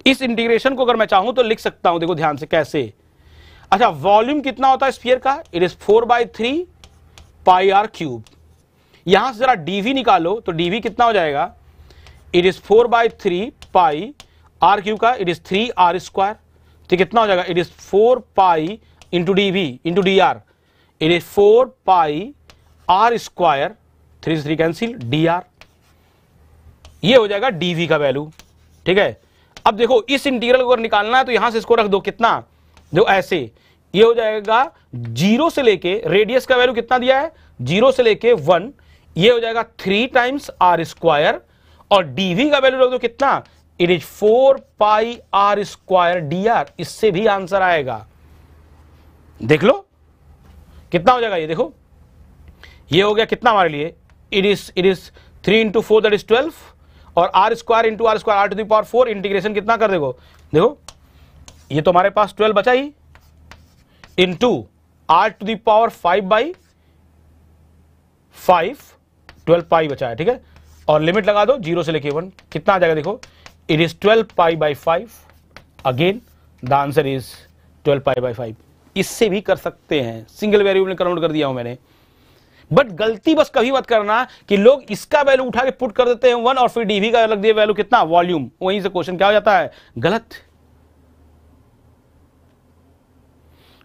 इस इंटीग्रेशन को अगर मैं चाहूं तो लिख सकता हूं देखो ध्यान से कैसे अच्छा वॉल्यूम कितना होता है स्पीयर का it is 4 by three pi r cube यहां से जरा डीवी निकालो तो डीवी कितना हो जाएगा it is 4 by three pi r cube का it is three r square तो कितना हो जाएगा it is four pi into d v into d r it is four pi r square three three cancel d r ये हो जाएगा D we का value ठीक है अब देखो इस इंटीग्रल को अगर निकालना है तो यहां से इसको रख दो कितना जो ऐसे ये हो जाएगा जीरो से लेके रेडियस का वैल्यू कितना दिया है जीरो से लेके वन ये हो जाएगा थ्री टाइम्स आर स्क्वायर और डीवी का वैल्यू रख दो कितना it is four pi r square d r इससे भी आंसर आएगा देख लो कितना हो जाएगा ये देखो ये हो गया कितना हमारे लिए it is it is three into four that is twelve और r square into r square r to the power four integration कितना कर देखो देखो ये तो हमारे पास ट्वेल्व बचा ही into r to the power five by five twelve pi बचा है ठीक है और लिमिट लगा दो जीरो से लेके वन कितना आ जाएगा देखो it is 12 pi by 5 again the answer is 12 pi by 5 इससे भी कर सकते हैं सिंगल वैल्यू में कन्वर्ट कर दिया हूं मैंने बट गलती बस कभी मत करना कि लोग इसका वैल्यू उठा के पुट कर देते हैं वन और फिर डीवी का अलग दिया वैल्यू कितना वॉल्यूम वहीं से क्वेश्चन क्या हो जाता है गलत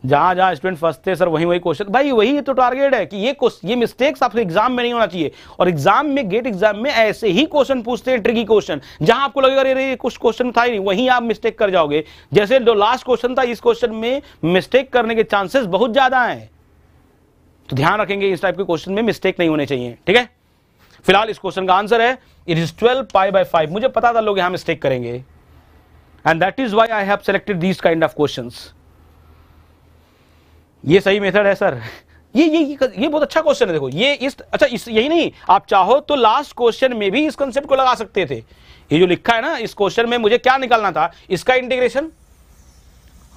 जहां जहां स्टूडेंट फंसते सर वही वही क्वेश्चन भाई वही तो टारगेट है कि ये ये मिस्टेक्स आपके एग्जाम में नहीं होना चाहिए और एग्जाम में गेट एग्जाम में ऐसे ही क्वेश्चन पूछते हैं ट्रिकी क्वेश्चन जहां आपको लगेगा अरे कुछ क्वेश्चन था ही नहीं वहीं आप मिस्टेक कर जाओगे जैसे जो लास्ट क्वेश्चन था इस क्वेश्चन में मिस्टेक करने के चांसेस बहुत ज्यादा है तो ध्यान रखेंगे इस टाइप के क्वेश्चन में मिस्टेक नहीं होने चाहिए ठीक है फिलहाल इस क्वेश्चन का आंसर है it is twelve pi by five मुझे पता था लोग यहां मिस्टेक करेंगे and that is why I have selected these kind of questions ये सही मेथड है सर ये ये ये बहुत अच्छा क्वेश्चन है देखो ये इस अच्छा इस यही नहीं आप चाहो तो लास्ट क्वेश्चन में भी इस कंसेप्ट को लगा सकते थे ये जो लिखा है ना इस क्वेश्चन में मुझे क्या निकालना था इसका इंटीग्रेशन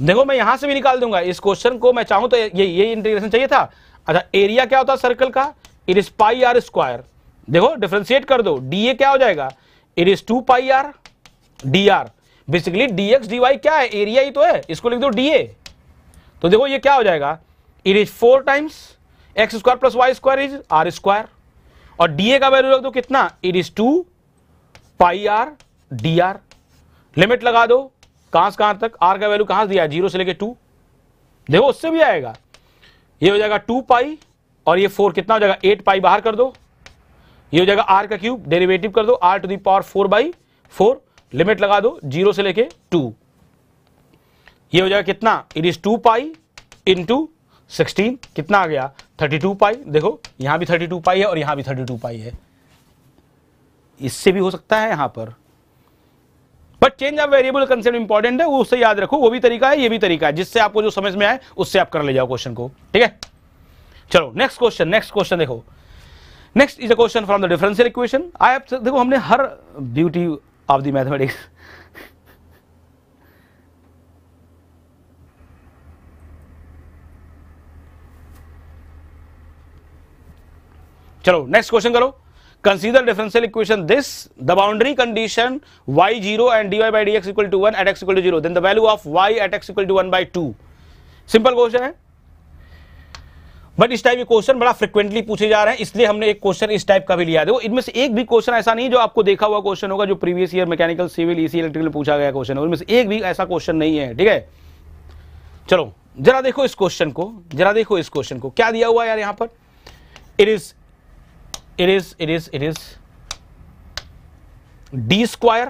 देखो मैं यहां से भी निकाल दूंगा इस क्वेश्चन को मैं चाहूं तो ये ये इंटीग्रेशन चाहिए था अच्छा एरिया क्या होता है सर्कल का it is pi r square देखो डिफ्रेंशिएट कर दो ए क्या हो जाएगा it is two pi r d r basically d x d y क्या है एरिया ही तो है इसको लिख दो ए तो देखो ये क्या हो जाएगा it is four times x square plus Y square is r square और डीए का वैल्यू रख दो कितना it is two pi r d r limit लगा दो कहां से कहां तक आर का वैल्यू कहां से दिया जीरो से लेके टू देखो उससे भी आएगा ये हो जाएगा टू पाई और ये फोर कितना हो जाएगा एट पाई बाहर कर दो ये हो जाएगा आर का क्यूब डेरिवेटिव कर दो r to the power four by four limit लगा दो जीरो से लेके टू ये हो जाएगा कितना it is two pi into sixteen कितना आ गया थर्टी टू पाई देखो यहां भी थर्टी टू पाई है और यहां भी थर्टी टू पाई है इससे भी हो सकता है यहां पर but change of variable concept important है वो उससे याद रखो वो भी तरीका है ये भी तरीका है जिससे आपको जो समझ में आए उससे आप कर ले जाओ क्वेश्चन को ठीक है चलो नेक्स्ट क्वेश्चन नेक्स्ट क्वेश्चन देखो next is a question from the differential equation I देखो हमने हर ब्यूटी ऑफ द मैथमेटिक्स चलो नेक्स्ट क्वेश्चन करो consider differential equation this the boundary condition y0 and dy by dx equal to 1 at x equal to 0 then the value of y at x equal to 1 by 2 simple question है but इस type के question बड़ा frequently पूछे जा रहे हैं इसलिए हमने एक क्वेश्चन इस टाइप का भी लिया देखो इनमें से एक भी क्वेश्चन ऐसा नहीं जो आपको देखा हुआ क्वेश्चन होगा जो previous year mechanical civil EC electrical पूछा गया क्वेश्चन है उनमें से एक भी ऐसा क्वेश्चन नहीं है ठीक है चलो जरा देखो इस क्वेश्चन को जरा देखो इस क्वेश्चन को क्या दिया हुआ यार यहां पर it is it is it is it is d square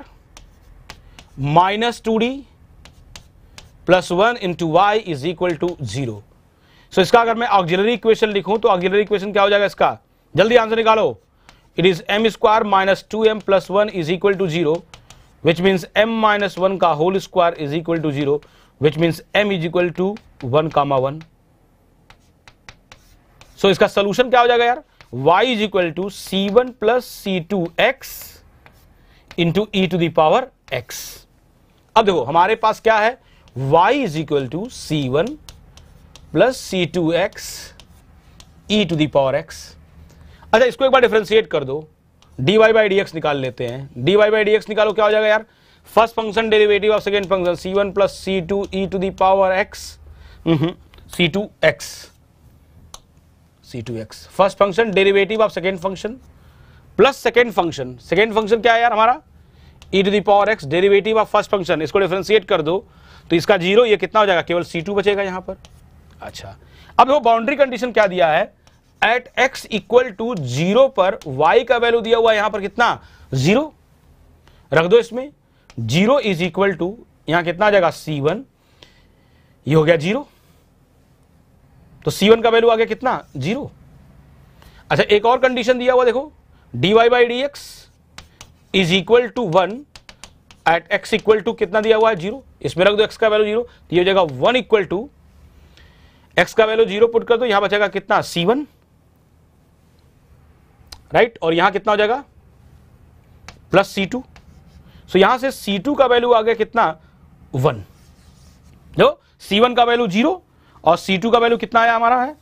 minus 2d plus one into y is equal to zero so इसका अगर मैं ऑक्जिलरी इक्वेशन लिखूं तो ऑक्जिलरी इक्वेशन क्या हो जाएगा इसका जल्दी आंसर निकालो it is m square minus two m plus one is equal to zero which means m minus one का whole square is equal to zero which means m is equal to one comma one so इसका solution क्या हो जाएगा यार y is equal to C one plus c two x to e to the power x अब देखो हमारे पास क्या है y is equal to C one plus c two x the power x x अच्छा इसको एक बार डिफ्रेंशिएट कर दो d y by d x निकाल लेते हैं d y by d x निकालो क्या हो जाएगा यार first function derivative of second function c one plus c two e to x x c two x c two x first function derivative of second function plus second function second function क्या है यार हमारा e to the power x derivative of first function इसको differentiate कर दो तो इसका zero ये कितना हो जाएगा केवल सी टू बचेगा यहाँ पर अच्छा अब वो बाउंड्री कंडीशन क्या दिया है at x equal to zero पर वाई का वैल्यू दिया हुआ है यहां पर कितना जीरो रख दो इसमें जीरो इज इक्वल टू यहां कितना आ जाएगा सी वन ये हो गया जीरो तो सी वन का वैल्यू आ गया कितना जीरो अच्छा एक और कंडीशन दिया हुआ देखो d y by d x is equal to one at x equal to कितना दिया हुआ है जीरो इसमें रख दो एक्स का वैल्यू जीरो तो ये हो जाएगा वन इक्वल टू एक्स का वैल्यू जीरो पुट कर दो यहां बचेगा कितना सी वन राइट और यहां कितना हो जाएगा प्लस सी टू सो यहां से सी टू का वैल्यू आ गया कितना वन देखो सी वन का वैल्यू जीरो और C2 का वैल्यू कितना आया हमारा है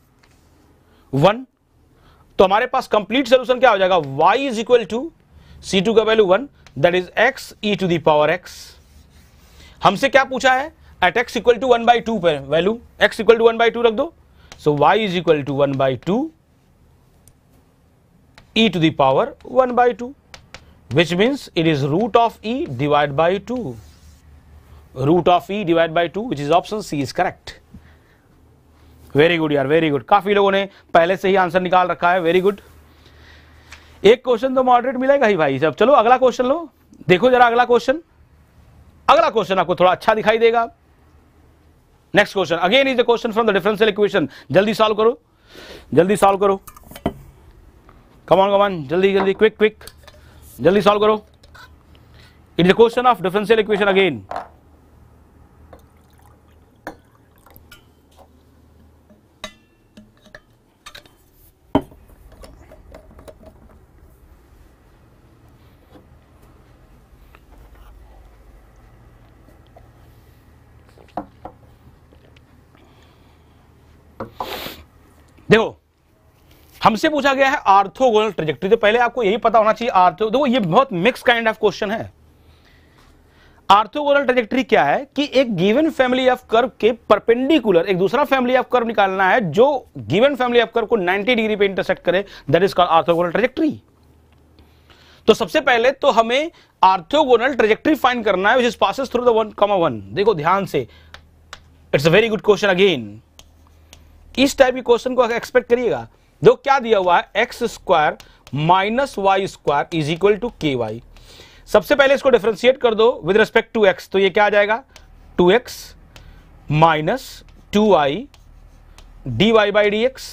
वन तो हमारे पास कंप्लीट सोल्यूशन क्या हो जाएगा y is equal to c का value one that is x e to the power x हमसे क्या पूछा है at x equal to one by two पर value x equal to one by two रख दो so y is equal to one by two e to the power 1 by 2 which means it is root of e divided by 2 root of e divided by 2 which is option c is correct very good यार very good काफ़ी लोगों ने पहले से ही answer निकाल रखा है very good एक क्वेश्चन तो मॉडरेट मिलेगा ही भाई सब चलो अगला क्वेश्चन लो देखो जरा अगला क्वेश्चन अगला क्वेश्चन आपको थोड़ा अच्छा दिखाई देगा next question again is the question from the differential equation जल्दी सॉल्व करो जल्दी सॉल्व करो कमान कमान जल्दी जल्दी क्विक क्विक जल्दी सॉल्व करो it is the question of differential equation again देखो हमसे पूछा गया है आर्थोगोनल ट्रेजेक्ट्री तो पहले आपको यही पता होना चाहिए आर्थो देखो ये बहुत मिक्स काइंड ऑफ क्वेश्चन है आर्थोगोनल ट्रेजेक्ट्री क्या है कि एक गिवन फैमिली ऑफ कर्व के परपेंडिकुलर एक दूसरा फैमिली ऑफ कर्व निकालना है जो गिवन फैमिली ऑफ कर्व को 90 डिग्री पे इंटरसेक्ट करे that is called orthogonal trajectory तो सबसे पहले तो हमें आर्थोगोनल ट्रेजेक्ट्री फाइंड करना है which is passes through the one comma one देखो ध्यान से it's a very good question again इस टाइप के क्वेश्चन को एक्सपेक्ट करिएगा जो क्या दिया हुआ है x square minus Y square is equal to k y सबसे पहले इसको डिफ्रेंशिएट कर दो विद रिस्पेक्ट टू एक्स तो ये क्या आ जाएगा two x minus two I D y by d x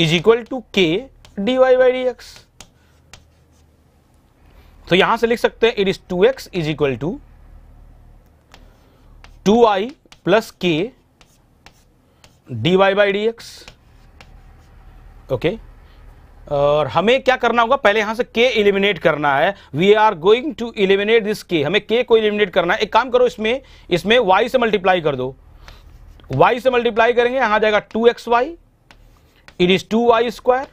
is equal to k d y by d x तो यहां से लिख सकते हैं it is two x is equal to two y plus k d y by d x okay और हमें क्या करना होगा पहले यहां से के इलिमिनेट करना है we are going to eliminate this k हमें के को इलिमिनेट करना है एक काम करो इसमें इसमें वाई से मल्टीप्लाई कर दो वाई से मल्टीप्लाई करेंगे यहां जाएगा two x y it is two Y square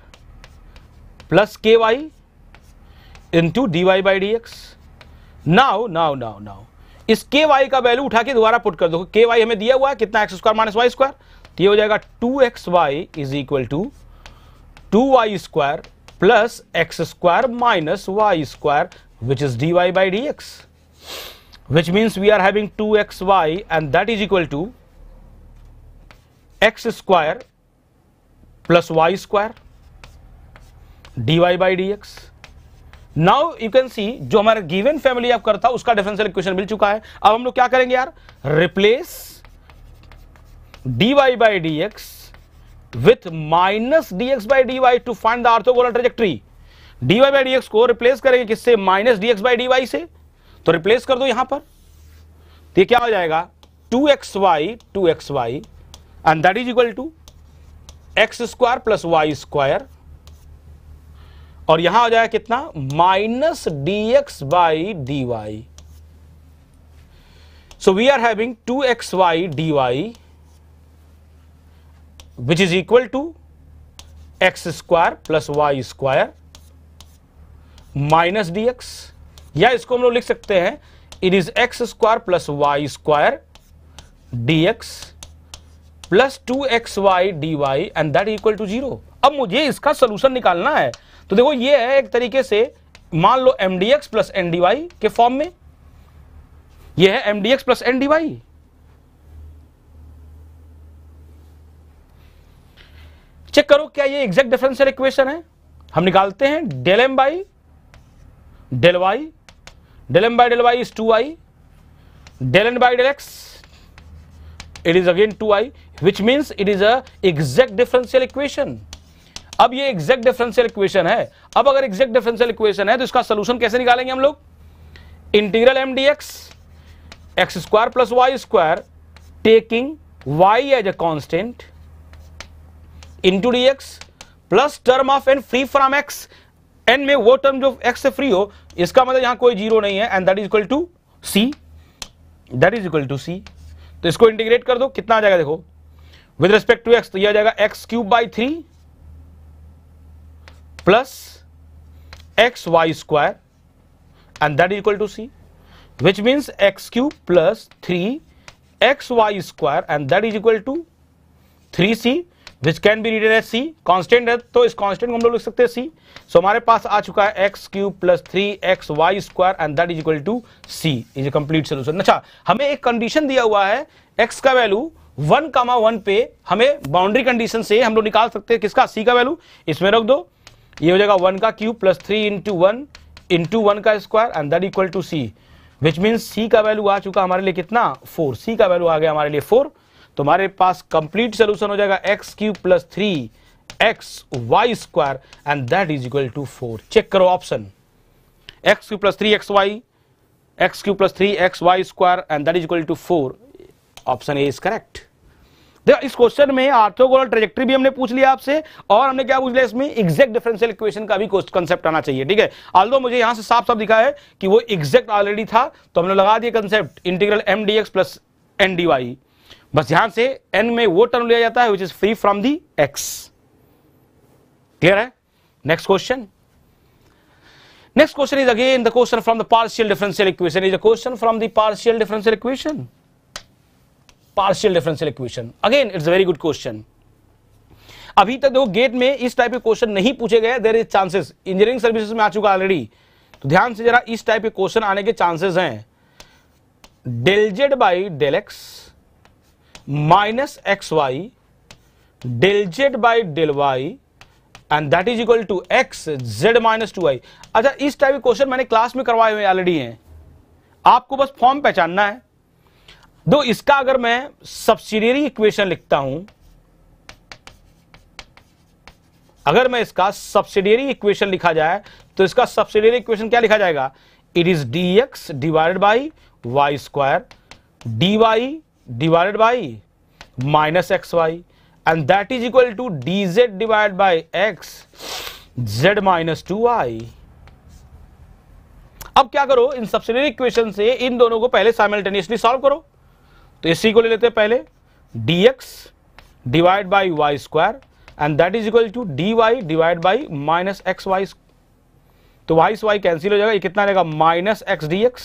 plus k y into d y by d x now now now now इस के वाई का वैल्यू उठा के दोबारा पुट कर दो के वाई हमें दिया हुआ है कितना x square minus Y square तो ये हो जाएगा two x y is equal to two Y square plus x square minus Y square x which means we are having two x Y and that is equal to x square plus Y square D y by d x now you can see जो हमारा given family of करता उसका differential equation मिल चुका है अब हम लोग क्या करेंगे यार replace dy by dx with minus dx by dy to find the orthogonal trajectory dy by dx को रिप्लेस करेंगे किससे माइनस dx by dy से तो रिप्लेस कर दो यहां पर तो क्या हो जाएगा 2xy 2xy and that is equal to x square plus Y square और यहां हो जाएगा कितना minus d x by d y so we are having two x y D Y which is equal to x square plus Y square minus d x या इसको हम लोग लिख सकते हैं it is x square plus Y square D x plus two x y D Y and that equal to zero अब मुझे इसका सोल्यूशन निकालना है तो देखो ये है एक तरीके से मान लो m D x plus N D y के फॉर्म में यह है m D x plus N D y check करो क्या ये एग्जैक्ट डिफरेंशियल इक्वेशन है हम निकालते हैं del M by del y del M by del y is two y del N by del x it is again two y which means it is a exact differential equation अब ये exact differential equation है अब अगर exact differential equation है तो इसका solution कैसे निकालेंगे हम लोग integral M D x x square plus Y square taking y as a constant into d x plus term of n free from x n में वो टर्म जो एक्स से फ्री हो इसका मतलब यहां कोई जीरो नहीं है and that is equal to c that is equal to c तो इसको इंटीग्रेट कर दो कितना आ जाएगा देखो विद रिस्पेक्ट टू एक्स तो यह आ जाएगा X cube by three plus X Y square and that is equal to C which means x cube plus three X Y square and that is equal to three C which can be written as C constant है तो इस constant को हम लोग लिख सकते हैं सी सो हमारे पास आ चुका है X cube plus three X Y square and that is equal to C is a complete solution अच्छा हमें एक कंडीशन दिया हुआ है एक्स का वैल्यू वन कामा वन पे हमें बाउंड्री कंडीशन से हम लोग निकाल सकते हैं किसका सी का वैल्यू इसमें रख दो ये हो जाएगा वन का cube plus three into one into one का square and that equal to C which means C का वैल्यू आ चुका हमारे लिए कितना फोर सी का वैल्यू आ गया हमारे लिए फोर तो हमारे पास कंप्लीट सोल्यूशन हो जाएगा X cube plus three X Y square and that is equal to four check करो option X cube plus three X Y X cube plus three X Y square and that is equal to four option A is correct देखो इस question में orthogonal trajectory भी हमने पूछ लिया आपसे और हमने क्या पूछ लिया इसमें एग्जैक्ट डिफरेंशियल इक्वेशन का भी कंसेप्ट आना चाहिए ठीक है ऑल्दो मुझे यहां से साफ साफ दिखा है कि वो एग्जैक्ट ऑलरेडी था तो हमने लगा दिया concept integral M D x plus N D Y बस ध्यान से एन में वो टर्म लिया जाता है which is free from the X clear है next question next question is again the question from the partial differential equation is a question from the partial differential equation partial differential equation again it's very good question अभी तक देखो gate में इस type के question नहीं पूछे गए there is chances engineering services में आ चुका ऑलरेडी तो ध्यान से जरा इस टाइप के क्वेश्चन आने के चांसेस हैं del Z by del x minus X Y del Z by del Y and that is equal to X Z minus two Y अच्छा इस टाइप के क्वेश्चन मैंने क्लास में करवाए हुए ऑलरेडी हैं आपको बस फॉर्म पहचानना है दो इसका अगर मैं सब्सिडियरी इक्वेशन लिखता हूं अगर मैं इसका सब्सिडियरी इक्वेशन लिखा जाए तो इसका सब्सिडियरी इक्वेशन क्या लिखा जाएगा it is D X divided by Y square D Y X Y and that is equal to D Z divide divided X Z minus two Y अब क्या करो इन सबसे इक्वेशन से इन दोनों को पहले साइमल्टेनियसली सॉल्व करो तो इसी को ले लेते हैं पहले D X divide by Y square and that is equal to D Y divide by minus X Y तो वाई वाई कैंसिल हो जाएगा ये कितना रहेगा minus X D x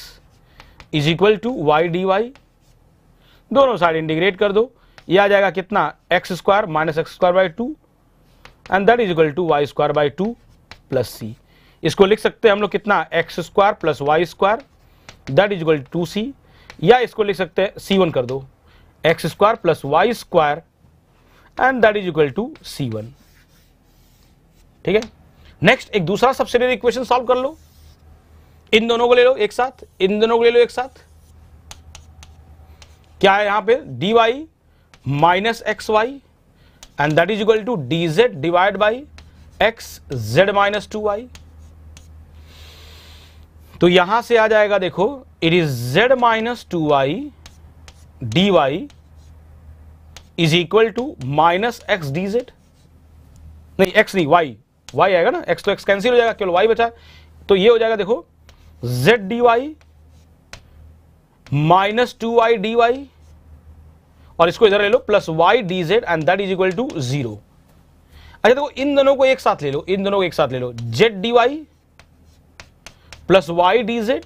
is equal to Y D Y दोनों side integrate कर दो ये आ जाएगा कितना x square minus x square by two and that is equal to Y square by two plus C इसको लिख सकते हैं हम लोग कितना x square plus Y square that is equal to C या इसको लिख सकते हैं सी वन कर दो X square plus Y square and that is equal to C one ठीक है नेक्स्ट एक दूसरा सबसिडरी इक्वेशन सॉल्व कर लो इन दोनों को ले लो एक साथ इन दोनों को ले लो एक साथ क्या है यहां पे D Y minus X Y and that is equal to D Z divide by X Z minus two Y तो यहां से आ जाएगा देखो it is Z minus two Y D Y is equal to minus X D Z नहीं X नहीं Y Y आएगा ना एक्स तो एक्स कैंसिल हो जाएगा केवल वाई बचा तो ये हो जाएगा देखो Z D Y minus two I D Y और इसको इधर ले लो plus Y D Z and that is equal to zero अच्छा देखो इन दोनों को एक साथ ले लो इन दोनों को एक साथ ले लो Z D Y plus Y D Z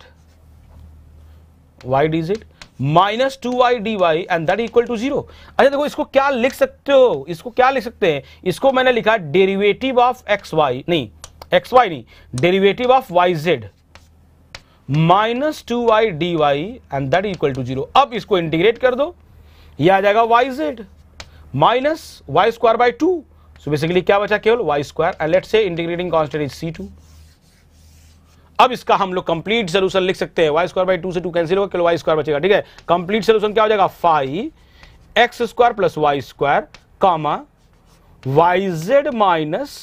Y D Z minus two Y D Y and that equal to zero अच्छा देखो इसको क्या लिख सकते हो इसको क्या लिख सकते हैं इसको मैंने लिखा डेरिवेटिव ऑफ एक्स वाई नहीं एक्स वाई नहीं derivative of Y Z minus two Y D Y and that equal to zero अब इसको इंटीग्रेट कर दो ये आ जाएगा Y Z minus Y square by two so basically क्या बचा केवल Y square and let say integrating constant is C two अब इसका हम लोग कंप्लीट सोल्यूशन लिख सकते हैं वाई स्क्वायर बाई टू से टू कैंसिल होगा केवल वाई स्क्वायर बचेगा ठीक है कंप्लीट सोल्यूशन क्या हो जाएगा five X square plus Y square comma Y Z minus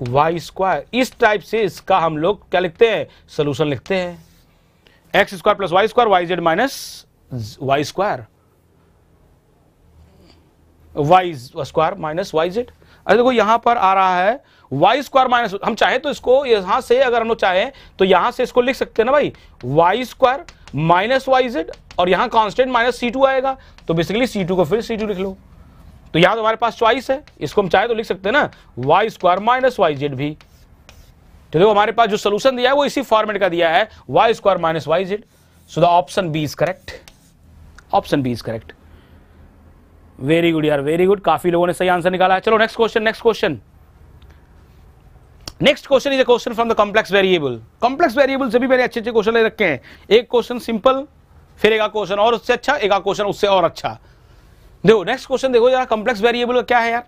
Y square इस टाइप से इसका हम लोग क्या लिखते हैं सोल्यूशन लिखते हैं X square plus Y square Y Z minus Y square Y square minus Y Z अरे देखो यहां पर आ रहा है वाई स्क्वायर माइनस हम चाहे तो इसको यहां से अगर हम लोग चाहें तो यहां से इसको लिख सकते हैं ना भाई Y square minus Y Z और यहां कॉन्स्टेंट माइनस सी टू आएगा तो बेसिकली सी टू को फिर सी टू लिख लो तो यहां तो हमारे पास च्वाइस है इसको हम चाहे तो लिख सकते हैं ना Y square minus Y Z भी तो देखो हमारे पास जो सोल्यूशन दिया है वो इसी फॉर्मेट का दिया है Y square minus Y Z so the option B is correct option B is correct very good यार वेरी गुड काफी लोगों ने सही आंसर निकाला है चलो next question next question next question is a question from the complex variable complex variable से भी मैंने अच्छे अच्छे क्वेश्चन ले रखे हैं एक क्वेश्चन सिंपल फिर एक क्वेश्चन और उससे अच्छा एक क्वेश्चन उससे और अच्छा देखो नेक्स्ट क्वेश्चन देखो जरा कॉम्प्लेक्स वेरिएबल क्या है यार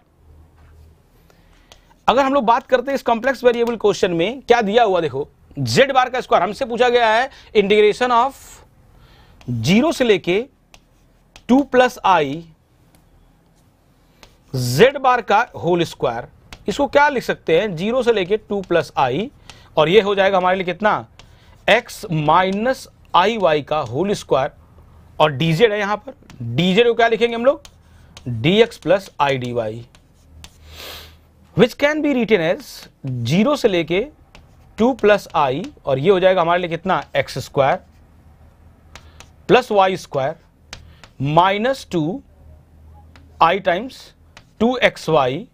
अगर हम लोग बात करते हैं इस कॉम्प्लेक्स वेरिएबल क्वेश्चन में क्या दिया हुआ देखो जेड बार का स्क्वायर हमसे पूछा गया है इंटीग्रेशन ऑफ जीरो से लेके two plus I Z bar का होल स्क्वायर इसको क्या लिख सकते हैं जीरो से लेके टू प्लस आई और ये हो जाएगा हमारे लिए कितना एक्स माइनस आई वाई का होल स्क्वायर और डीजेड है यहां पर डीजे को क्या लिखेंगे हम लोग D x plus I D Y which can be written as zero से लेके टू प्लस आई और ये हो जाएगा हमारे लिए कितना x square plus Y square minus two I times two x Y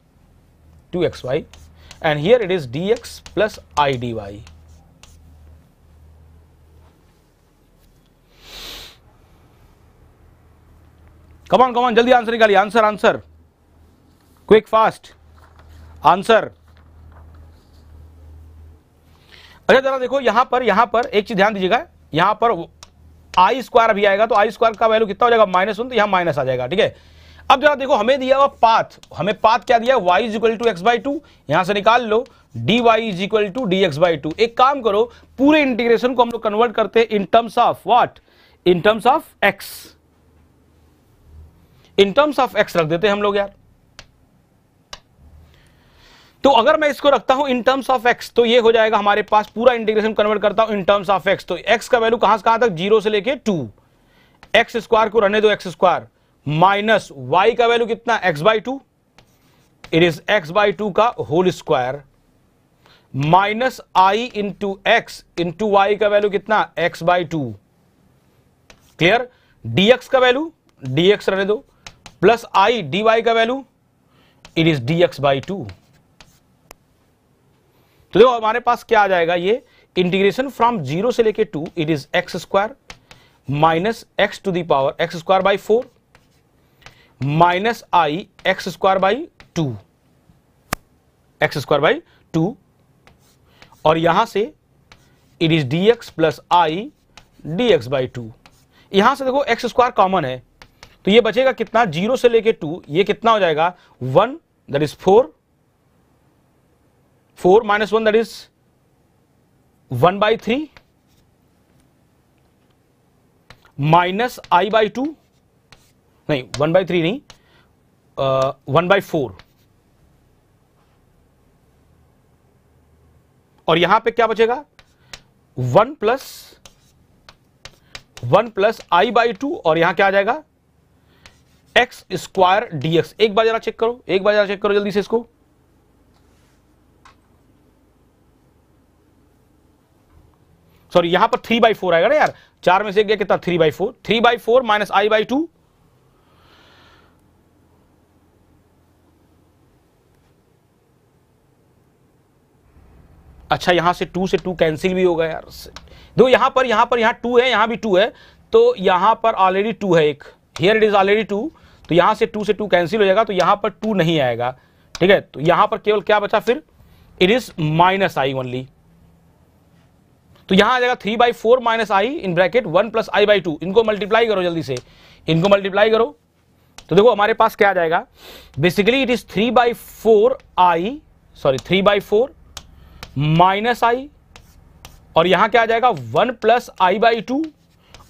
two x Y and here it is D x plus I D Y come on come on जल्दी आंसर निकालिए answer answer quick fast answer अच्छा जरा देखो यहां पर यहां पर एक चीज ध्यान दीजिएगा यहां पर आई स्क्वायर अभी आएगा तो आई स्क्वायर का वैल्यू कितना हो जाएगा माइनस वन तो यहां माइनस आ जाएगा ठीक है अब जरा देखो हमें दिया हुआ पाथ हमें पाथ क्या दिया Y is equal to x by two यहां से निकाल लो D Y is equal to D x by two एक काम करो पूरे इंटीग्रेशन को हम लोग कन्वर्ट करते हैं in terms of what in terms of X in terms of X रख देते हैं हम लोग यार तो अगर मैं इसको रखता हूं इन टर्म्स ऑफ एक्स तो ये हो जाएगा हमारे पास पूरा इंटीग्रेशन कन्वर्ट करता हूं इन टर्म्स ऑफ एक्स तो एक्स का वैल्यू कहां से कहां तक जीरो से लेके टू एक्स स्क्वायर को रहने दो एक्स स्क्वायर माइनस वाई का वैल्यू कितना X by two it is X by two का whole square minus I into X into Y का वैल्यू कितना X by two clear D X का वैल्यू डीएक्स रहने दो प्लस आई डी वाई का value it is D x by two तो देखो हमारे पास क्या आ जाएगा ये इंटीग्रेशन फ्रॉम जीरो से लेके two it is x square minus x to the power X square by four minus I X square by two x square by two और यहां से it is D x plus I D x by two यहां से देखो x square common है तो ये बचेगा कितना जीरो से लेके टू ये कितना हो जाएगा one that is four four minus one that is one by three minus I by two नहीं वन बाई थ्री नहीं वन बाई फोर और यहां पे क्या बचेगा one plus one plus I by two और यहां क्या आ जाएगा एक्स स्क्वायर डीएक्स एक बार जरा चेक करो एक बार जरा चेक करो जल्दी से इसको सॉरी यहां पर थ्री बाई फोर आएगा ना यार चार में से एक गया कितना three by four three by four minus I by two अच्छा यहां से टू से टू कैंसिल भी होगा यार दो यहां पर यहां पर यहां टू है यहां भी टू है तो यहां पर ऑलरेडी टू है एक here it is already two तो यहां से टू से टू कैंसिल हो जाएगा तो यहां पर टू नहीं आएगा ठीक है तो यहां पर केवल क्या बचा फिर it is minus I only तो यहां आ जाएगा three by four minus I in bracket one plus I by two इनको मल्टीप्लाई करो जल्दी से इनको मल्टीप्लाई करो तो देखो हमारे पास क्या आ जाएगा basically it is three by four I sorry three by four minus I और यहां क्या आ जाएगा one plus I by two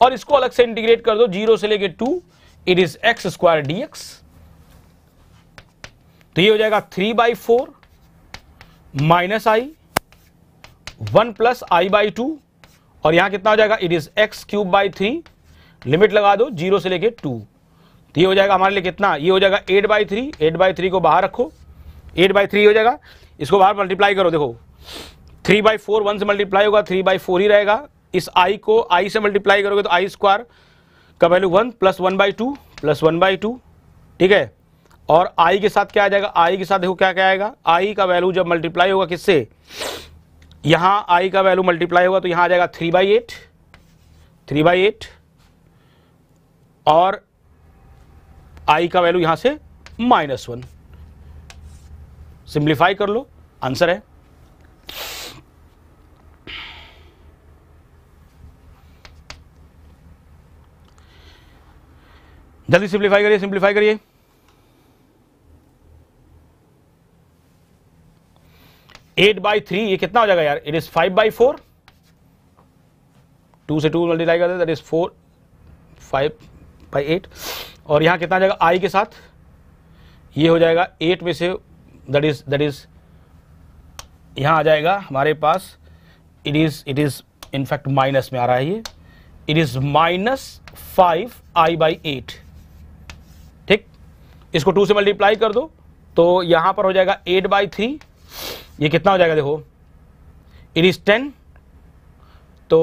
और इसको अलग से इंटीग्रेट कर दो जीरो से लेके two it is x square D x तो ये हो जाएगा three by four minus I one plus I by two और यहां कितना हो जाएगा it is x cube by three limit लगा दो जीरो से लेके टू तो ये हो जाएगा हमारे लिए कितना ये हो जाएगा eight by three eight by three को बाहर रखो एट बाई थ्री हो जाएगा इसको बाहर मल्टीप्लाई करो देखो थ्री बाई फोर वन से मल्टीप्लाई होगा थ्री बाई फोर ही रहेगा इस आई को आई से मल्टीप्लाई करोगे तो आई स्क्वायर का value one plus one by two plus one by two ठीक है और आई के साथ क्या आ जाएगा आई के साथ देखो क्या क्या आएगा आई का वैल्यू जब मल्टीप्लाई होगा किससे यहाँ आई का वैल्यू मल्टीप्लाई होगा तो यहाँ आ जाएगा three by eight three by eight और आई का वैल्यू यहाँ से माइनस वन सिंप्लीफाई कर लो आंसर है जल्दी सिंप्लीफाई करिए सिंप्लीफाई करिए एट बाई थ्री ये कितना हो जाएगा यार it is five by four two से टू मल्टीप्लाई कर that is four five by eight और यहां कितना जाएगा आई के साथ ये हो जाएगा एट में say that is that is यहां आ जाएगा हमारे पास it is it is in fact minus में आ रहा है ये it is minus five i by eight इसको टू से मल्टीप्लाई कर दो तो यहां पर हो जाएगा एट बाई थ्री ये कितना हो जाएगा देखो इट इज़ टेन तो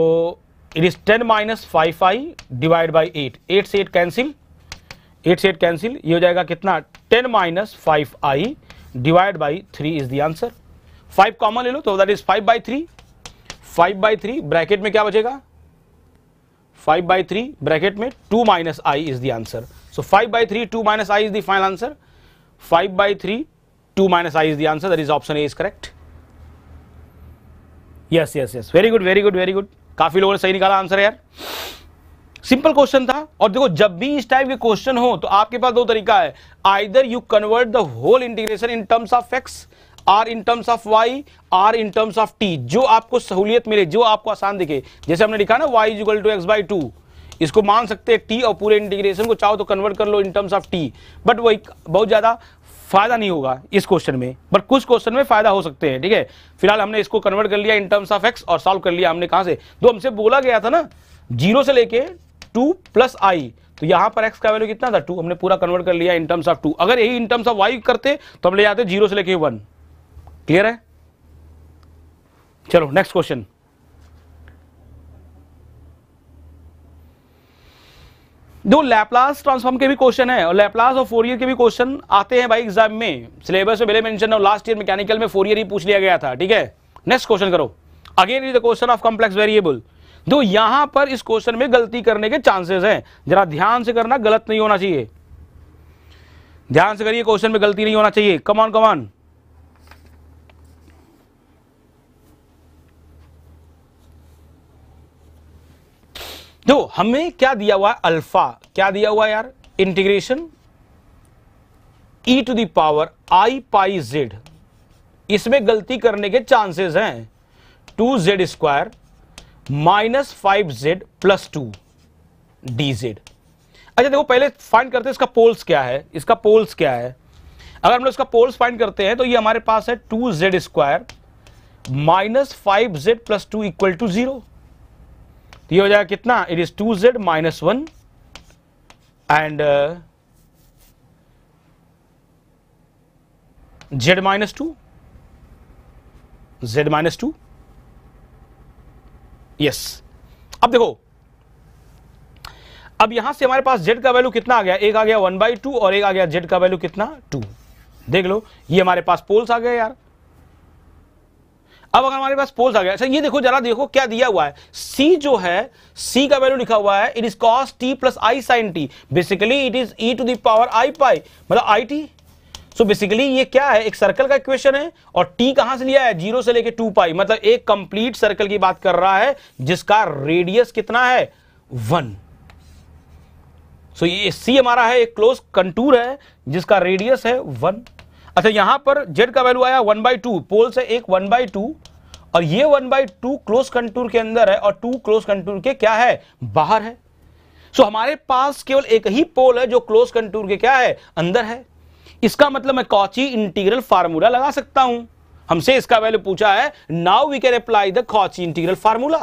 it is ten minus five five divide by eight eight से एट कैंसिल एट से एट कैंसिल ये हो जाएगा कितना ten minus five i divide by three is the answer five common ले लो तो that is five by three five by three bracket में क्या बचेगा फाइव बाई थ्री ब्रैकेट में two minus i is the answer So 5 by 3, 2 minus i is the final answer. 5 by 3, 2 minus i is the answer. That is option A is correct. Yes yes yes very good very good very good काफी लोगों ने सही निकाला answer यार simple question था और देखो जब भी इस टाइप के क्वेश्चन हो तो आपके पास दो तरीका है either you convert the whole integration in terms of x or in terms of y or in terms of t जो आपको सहूलियत मिले जो आपको आसान दिखे जैसे हमने लिखा ना y equal to x by two इसको मान सकते हैं टी और पूरे इंटीग्रेशन को चाहो तो कन्वर्ट कर लो in terms of t but वो बहुत ज़्यादा फायदा नहीं होगा इस क्वेश्चन में बट कुछ क्वेश्चन में फायदा हो सकते हैं ठीक है फिलहाल हमने इसको कन्वर्ट कर लिया इन टर्म्स ऑफ एक्स और सॉल्व कर लिया हमने कहा से तो हमसे बोला गया था ना जीरो से लेके टू प्लस आई तो यहां पर एक्स का वैल्यू कितना था टू हमने पूरा कन्वर्ट कर लिया इन टर्म्स ऑफ टू अगर यही इन टर्म्स ऑफ वाई करते तो हम ले जाते जीरो से लेके वन क्लियर है चलो नेक्स्ट क्वेश्चन दो लैपलास ट्रांसफॉर्म के भी क्वेश्चन है और लैपलास और फोर ईयर के भी क्वेश्चन आते हैं भाई एग्जाम में सिलेबस में पहले मेंशन और लास्ट ईयर मैकेनिकल में फोर ईयर ही पूछ लिया गया था ठीक है नेक्स्ट क्वेश्चन करो again is the question of complex variable दो यहां पर इस क्वेश्चन में गलती करने के चांसेस हैं जरा ध्यान से करना गलत नहीं होना चाहिए ध्यान से करिए क्वेश्चन में गलती नहीं होना चाहिए कमान कमान तो हमें क्या दिया हुआ अल्फा क्या दिया हुआ यार integration e to the power i pi z इसमें गलती करने के चांसेस हैं two z square minus five z plus two D z अच्छा देखो पहले फाइंड करते हैं इसका पोल्स क्या है इसका पोल्स क्या है अगर हम लोग इसका पोल्स फाइंड करते हैं तो ये हमारे पास है two z square minus five z plus two equal to zero ये हो जाएगा कितना it is two z minus one and z minus two z minus two yes अब देखो अब यहां से हमारे पास जेड का वैल्यू कितना आ गया एक आ गया वन बाई टू और एक आ गया जेड का वैल्यू कितना टू देख लो ये हमारे पास पोल्स आ गए यार अब अगर हमारे पास पोल्स आ गया अच्छा ये देखो जरा देखो क्या दिया हुआ है सी जो है सी का वैल्यू लिखा हुआ है it is cos t plus i sine t basically it is e to the power i pi मतलब आई टी सो बेसिकली ये क्या है एक सर्कल का इक्वेशन है और टी कहां से लिया है जीरो से लेके टू पाई मतलब एक कंप्लीट सर्कल की बात कर रहा है जिसका रेडियस कितना है वन सो so, ये सी हमारा है एक क्लोज कंटूर है जिसका रेडियस है वन अच्छा यहां पर जेड का वैल्यू आया वन बाई टू पोल से एक वन बाई टू और ये one by two close contour के अंदर है और टू क्लोज कंटूर के क्या है बाहर है सो so, हमारे पास केवल एक ही पोल है जो क्लोज कंटूर के क्या है अंदर है इसका मतलब मैं कॉची इंटीग्रल फार्मूला लगा सकता हूं हमसे इसका वैल्यू पूछा है now we can apply the Cauchy integral formula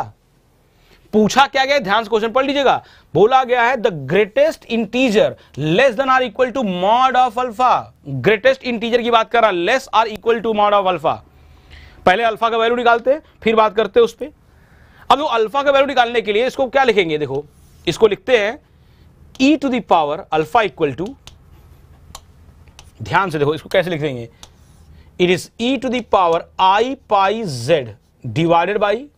पूछा क्या गया ध्यान से क्वेश्चन पढ़ लीजिएगा बोला गया है the greatest integer less than or equal to mod of alpha greatest integer की बात कर रहा less or equal to mod of alpha पहले अल्फा का वैल्यू निकालते फिर बात करते उस पर अब वो अल्फा का वैल्यू निकालने के लिए इसको क्या लिखेंगे देखो इसको लिखते हैं e to the power alpha equal to ध्यान से देखो इसको कैसे लिख देंगे it is e to the power i pi z divided by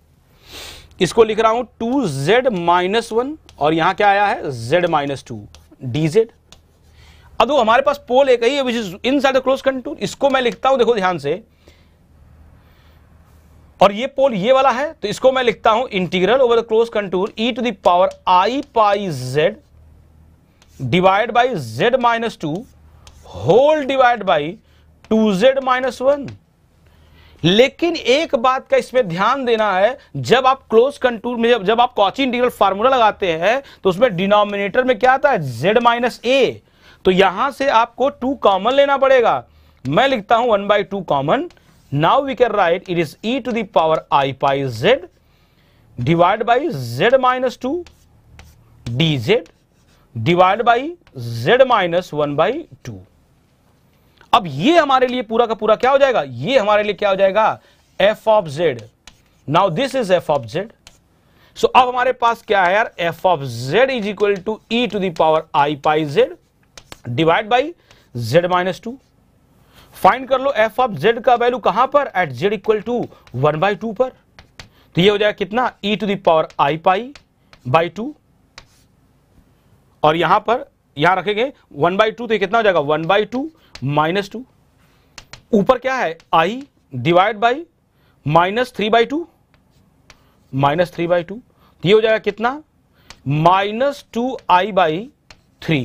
इसको लिख रहा हूं टू जेड माइनस वन और यहां क्या आया है z minus two D z अब वो हमारे पास पोल एक ही है which is inside close contour इसको मैं लिखता हूं देखो ध्यान से और ये पोल ये वाला है तो इसको मैं लिखता हूं integral over the close contour e to the power i pi z divide by z minus two whole divide by two z minus one लेकिन एक बात का इसमें ध्यान देना है जब आप क्लोज कंटूर में जब, जब आप कॉची इंटीग्रल फार्मूला लगाते हैं तो उसमें डिनोमिनेटर में क्या आता है जेड माइनस ए तो यहां से आपको टू कॉमन लेना पड़ेगा मैं लिखता हूं one by two common now we can write it is e to the power i pi z divide by z minus two D Z divide by z minus one by two अब ये हमारे लिए पूरा का पूरा क्या हो जाएगा ये हमारे लिए क्या हो जाएगा f of z now this is f of z so अब हमारे पास क्या है यार f of z is equal to e to the power i pi z divide by z minus two find कर लो एफ ऑफ जेड का value कहां पर at z equal to one by two पर तो ये हो जाएगा कितना e to the power i pi by two और यहां पर यहां रखेंगे वन बाई टू तो कितना हो जाएगा one by two minus two ऊपर क्या है i divide by minus three by two minus three by two ये हो जाएगा कितना minus two i by three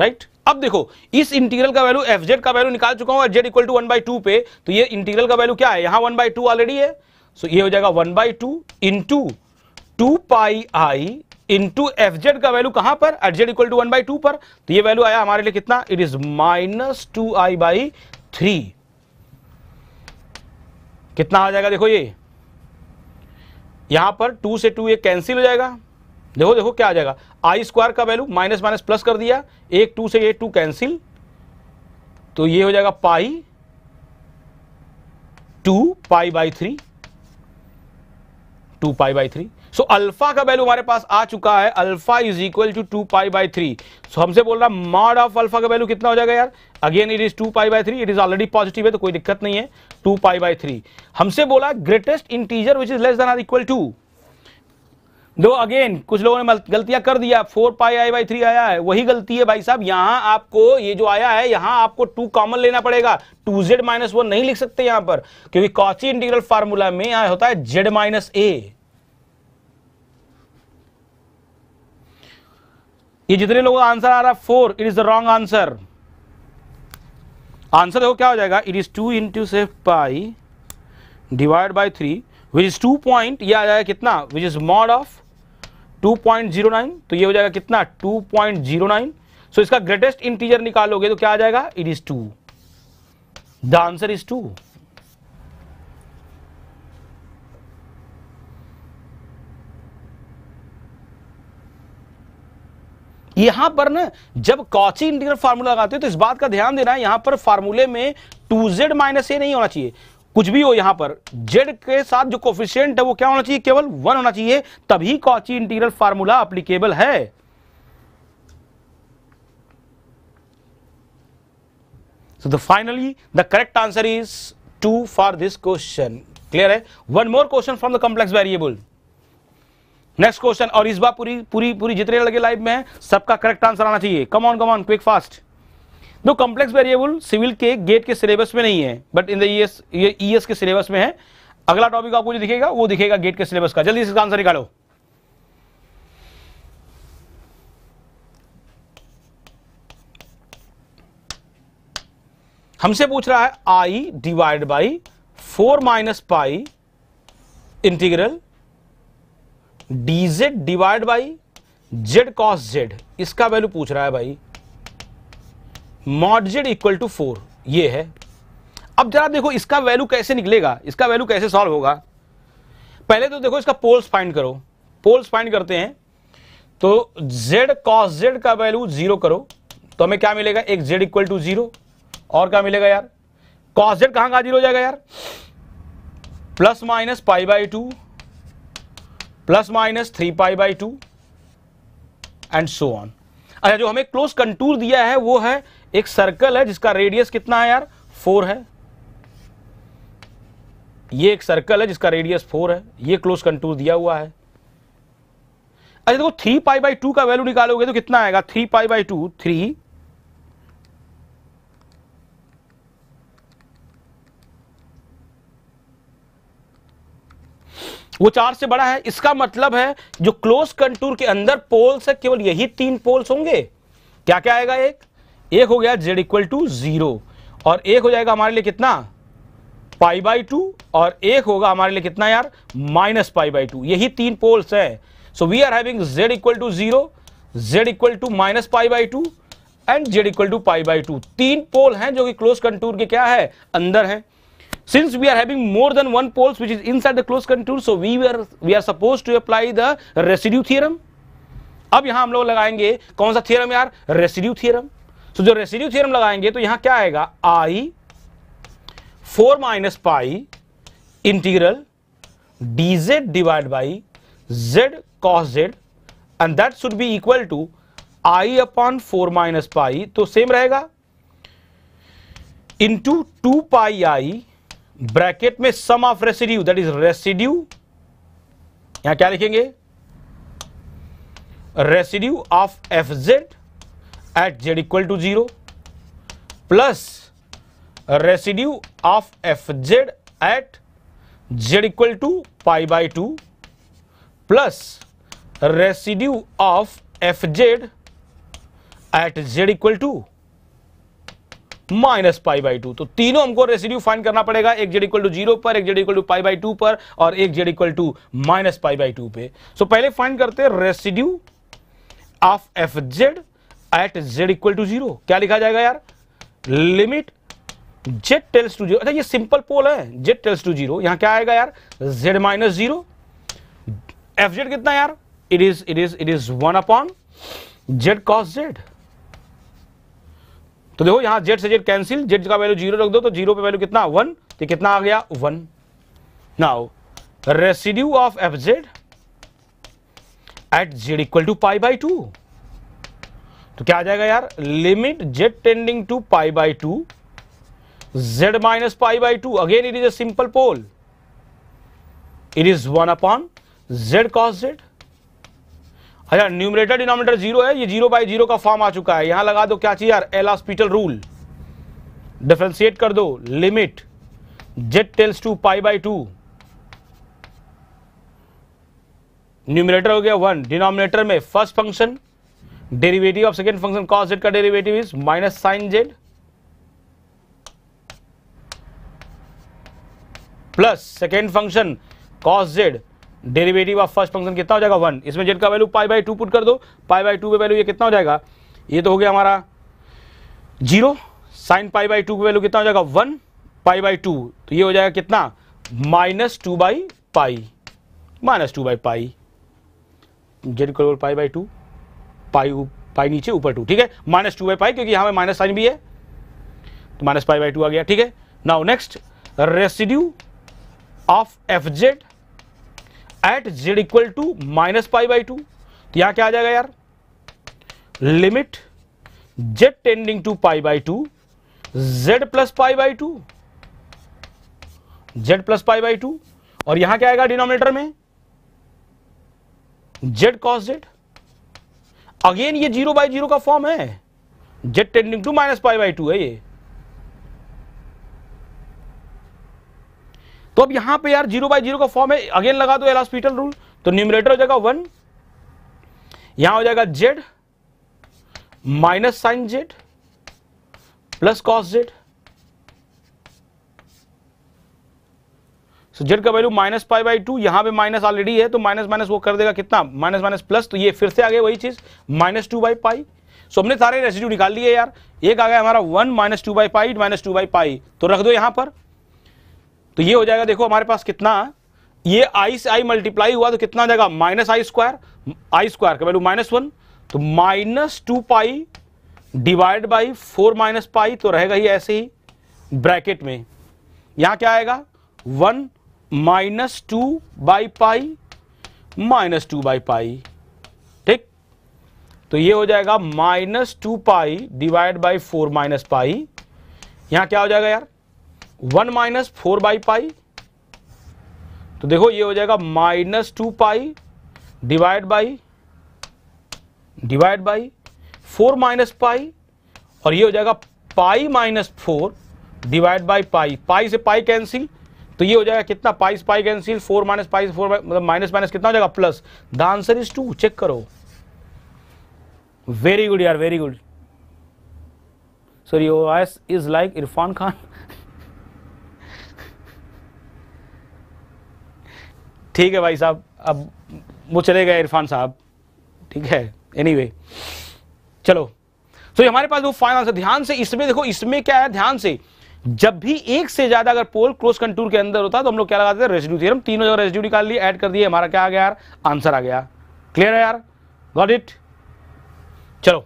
right अब देखो इस इंटीग्रल का वैल्यू एफ जेड का वैल्यू निकाल चुका हूं f z equal to one by two पे तो ये इंटीग्रल का वैल्यू क्या है यहां वन बाई टू ऑलरेडी है सो ये हो जाएगा one by two into two pi i into f z का वैल्यू कहां पर at z equal to one by two पर तो ये वैल्यू आया हमारे लिए कितना it is minus two i by three कितना आ जाएगा देखो ये यहां पर टू से टू ये कैंसिल हो जाएगा देखो देखो क्या आ जाएगा आई स्क्वायर का वैल्यू माइनस माइनस प्लस कर दिया एक टू से ये टू कैंसिल तो ये हो जाएगा pi two pi by three two pi by three so alpha का वैल्यू हमारे पास आ चुका है alpha is equal to two pi by three so हमसे बोल रहा मॉड ऑफ अल्फा का वैल्यू कितना हो जाएगा यार again it is two pi by three it is already positive है तो कोई दिक्कत नहीं है टू पाई बाई थ्री हमसे बोला greatest integer which is less than or equal to दो अगेन कुछ लोगों ने गलतियां कर दिया four pi i by three आया है वही गलती है भाई साहब यहां आपको ये जो आया है यहां आपको टू कॉमन लेना पड़ेगा टू जेड माइनस वन नहीं लिख सकते यहां पर क्योंकि कॉची इंटीग्रल फार्मूला में यहां होता है जेड माइनस ए ये जितने लोगों का आंसर आ रहा है four it is the wrong answer answer देखो क्या हो जाएगा इट इज टू इंटू से pi divide by three which is two point यह आ जाएगा कितना विच इज मॉड ऑफ 2.09 तो ये हो जाएगा कितना 2.09 सो so इसका ग्रेटेस्ट इंटीजर निकालोगे तो क्या आ जाएगा it is two the answer is two यहां पर ना जब कॉची इंटीग्रल फार्मूला लगाते हो तो इस बात का ध्यान देना है यहां पर फार्मूले में टू जेड माइनस ए नहीं होना चाहिए कुछ भी हो यहां पर जेड के साथ जो कोफिशियंट है वो क्या होना चाहिए केवल वन होना चाहिए तभी कॉची इंटीग्रल फार्मूला अप्लीकेबल है so the finally the correct answer is two for this question clear है one more question from the complex variable next question और इस बार पूरी पूरी पूरी जितने लगे लाइव में है सबका करेक्ट आंसर आना चाहिए come on come on quick fast दो कॉम्प्लेक्स वेरिएबल सिविल के गेट के सिलेबस में नहीं है बट इन दस ई एस के सिलेबस में है अगला टॉपिक आपको जो दिखेगा वो दिखेगा गेट के सिलेबस का जल्दी इसका आंसर निकालो हमसे पूछ रहा है i divide by four minus pi integral d z divide by z cos z इसका वैल्यू पूछ रहा है भाई mod z equal to four ये है अब जरा देखो इसका वैल्यू कैसे निकलेगा इसका वैल्यू कैसे सॉल्व होगा पहले तो देखो इसका पोल्स फाइंड करो पोल्स फाइंड करते हैं तो z cos z का वैल्यू जीरो करो तो हमें क्या मिलेगा एक z इक्वल टू जीरो और क्या मिलेगा यार cos z कहां का जीरो हो जाएगा यार plus minus pi by two plus minus three pi by two and so on अच्छा जो हमें क्लोज कंटूर दिया है वो है एक सर्कल है जिसका रेडियस कितना है यार फोर है ये एक सर्कल है जिसका रेडियस फोर है ये क्लोज कंटूर दिया हुआ है अच्छा देखो थ्री पाई बाई टू का वैल्यू निकालोगे तो कितना आएगा three pi by two three वो चार से बड़ा है इसका मतलब है जो क्लोज कंटूर के अंदर पोल्स है केवल यही तीन पोल्स होंगे क्या क्या आएगा एक एक हो गया जेड इक्वल टू ज़ीरो और एक हो जाएगा हमारे लिए कितना पाई बाई टू और एक होगा हमारे लिए कितना यार माइनस पाई बाई टू यही तीन पोल्स हैं so we are having Z equal to zero z equal to minus pi by two and z equal to pi by two तीन पोल हैं जो कि क्लोज कंटूर के क्या है अंदर है since we are having more than one poles which is inside the close contour so we are we are suppose to apply the residue theorem अब यहां हम लोग लगाएंगे कौन सा थियरम यार रेसिड्यू थियरम तो जो रेसिड्यू थ्योरम लगाएंगे तो यहां क्या आएगा i four minus pi integral d Z divide by z cos z and that should be equal to i upon four minus pi तो सेम रहेगा into two pi i bracket में sum of residue that is residue यहां क्या लिखेंगे residue of f z at z equal to zero plus residue of f z at z equal to pi by two plus residue of f z at z equal to minus pi by two तो तीनों हमको residue find करना पड़ेगा एक z equal to zero पर एक z equal to pi by two पर और एक z equal to minus pi by two पे सो so, पहले फाइंड करते हैं residue of f z at z equal to zero क्या लिखा जाएगा यार limit z tends to zero अच्छा ये सिंपल पोल है जेड टेल्स टू जीरो यहां क्या आएगा यार Z minus zero F Z कितना यार it is it is it is one upon Z cos Z तो देखो यहां जेड से जेड कैंसिल जेड का वैल्यू जीरो रख दो तो जीरो पे वैल्यू कितना वन तो कितना आ गया one now residue of f z at z equal to pi by two तो क्या आ जाएगा यार limit z tending to pi by two z minus pi by two again it is ample simple pole it is one upon Z cos z अच्छा numerator denominator zero है ये zero by zero का form आ चुका है यहां लगा दो क्या चाहिए यार एल हॉस्पिटल रूल डिफ्रेंशिएट कर दो limit z tends to pi by two numerator हो गया वन डिनोमिनेटर में first function derivative of second function cos z का derivative is minus sine z plus second function cos z derivative of first function कितना हो जाएगा one इसमें z का value pi by two put कर दो pi by two का value ये कितना हो जाएगा ये तो हो गया हमारा zero sine pi by two का वैल्यू कितना हो जाएगा वन पाई बाई टू तो ये हो जाएगा कितना minus two by pi minus two by pi z करोड़ pi by two pi pi नीचे ऊपर टू ठीक है माइनस टू बाई पाई क्योंकि यहां पर माइनस साइन भी है तो माइनस पाई बाई टू आ गया ठीक है now next residue of f z at z equal to minus pi by two तो यहां क्या आ जाएगा यार limit z tending to pi by two z plus pi by two z plus pi by two और यहां क्या आएगा डिनोमिनेटर में जेड कॉस जेड अगेन ये जीरो बाई जीरो का फॉर्म है z tending to minus pi by two है ये तो अब यहां पे यार जीरो बाई जीरो का फॉर्म है अगेन लगा दो एलॉस्पिटल रूल तो न्यूमिनेटर हो जाएगा वन यहां हो जाएगा z minus sine z plus cos Z तो जेड का value minus pi by two यहां पे माइनस ऑलरेडी है तो माइनस माइनस वो कर देगा कितना माइनस माइनस प्लस तो ये फिर से आ गया वही चीज़ minus two by pi so हमने सारे रेसिड्यू निकाल लिए यार एक आ गया हमारा one minus two by pi minus two by pi तो रख दो यहां पर तो ये हो जाएगा देखो हमारे पास कितना ये आई से आई मल्टीप्लाई हुआ तो कितना जाएगा minus i square i square का वैल्यू माइनस वन तो minus two pi divide by four minus pi तो रहेगा ही ऐसे ही ब्रैकेट में यहां क्या आएगा one minus two by pi minus two by pi ठीक तो ये हो जाएगा minus two pi divide by four minus pi यहां क्या हो जाएगा यार one minus four by pi तो देखो ये हो जाएगा minus two pi divide by divide by four minus pi और ये हो जाएगा pi minus four divide by pi pi से पाई कैंसिल तो ये हो जाएगा कितना price pi cancel four minus pi's four मतलब माइनस माइनस कितना हो जाएगा plus the answer is two check करो वेरी गुड यार very good sir your voice is like Irfan Khan ठीक है भाई साहब अब वो चले गए इरफान साहब ठीक है एनी anyway, चलो तो so, हमारे पास वो फाइनल आंसर ध्यान से इसमें देखो इसमें क्या है ध्यान से जब भी एक से ज्यादा अगर पोल क्लोज कंटूर के अंदर होता तो हम लोग क्या लगाते हैं रेजिड्यू थ्योरम तीनों जगह रेजिड्यू निकाल लिए ऐड कर दिए हमारा क्या आ गया यार आंसर आ गया क्लियर है यार गॉट इट चलो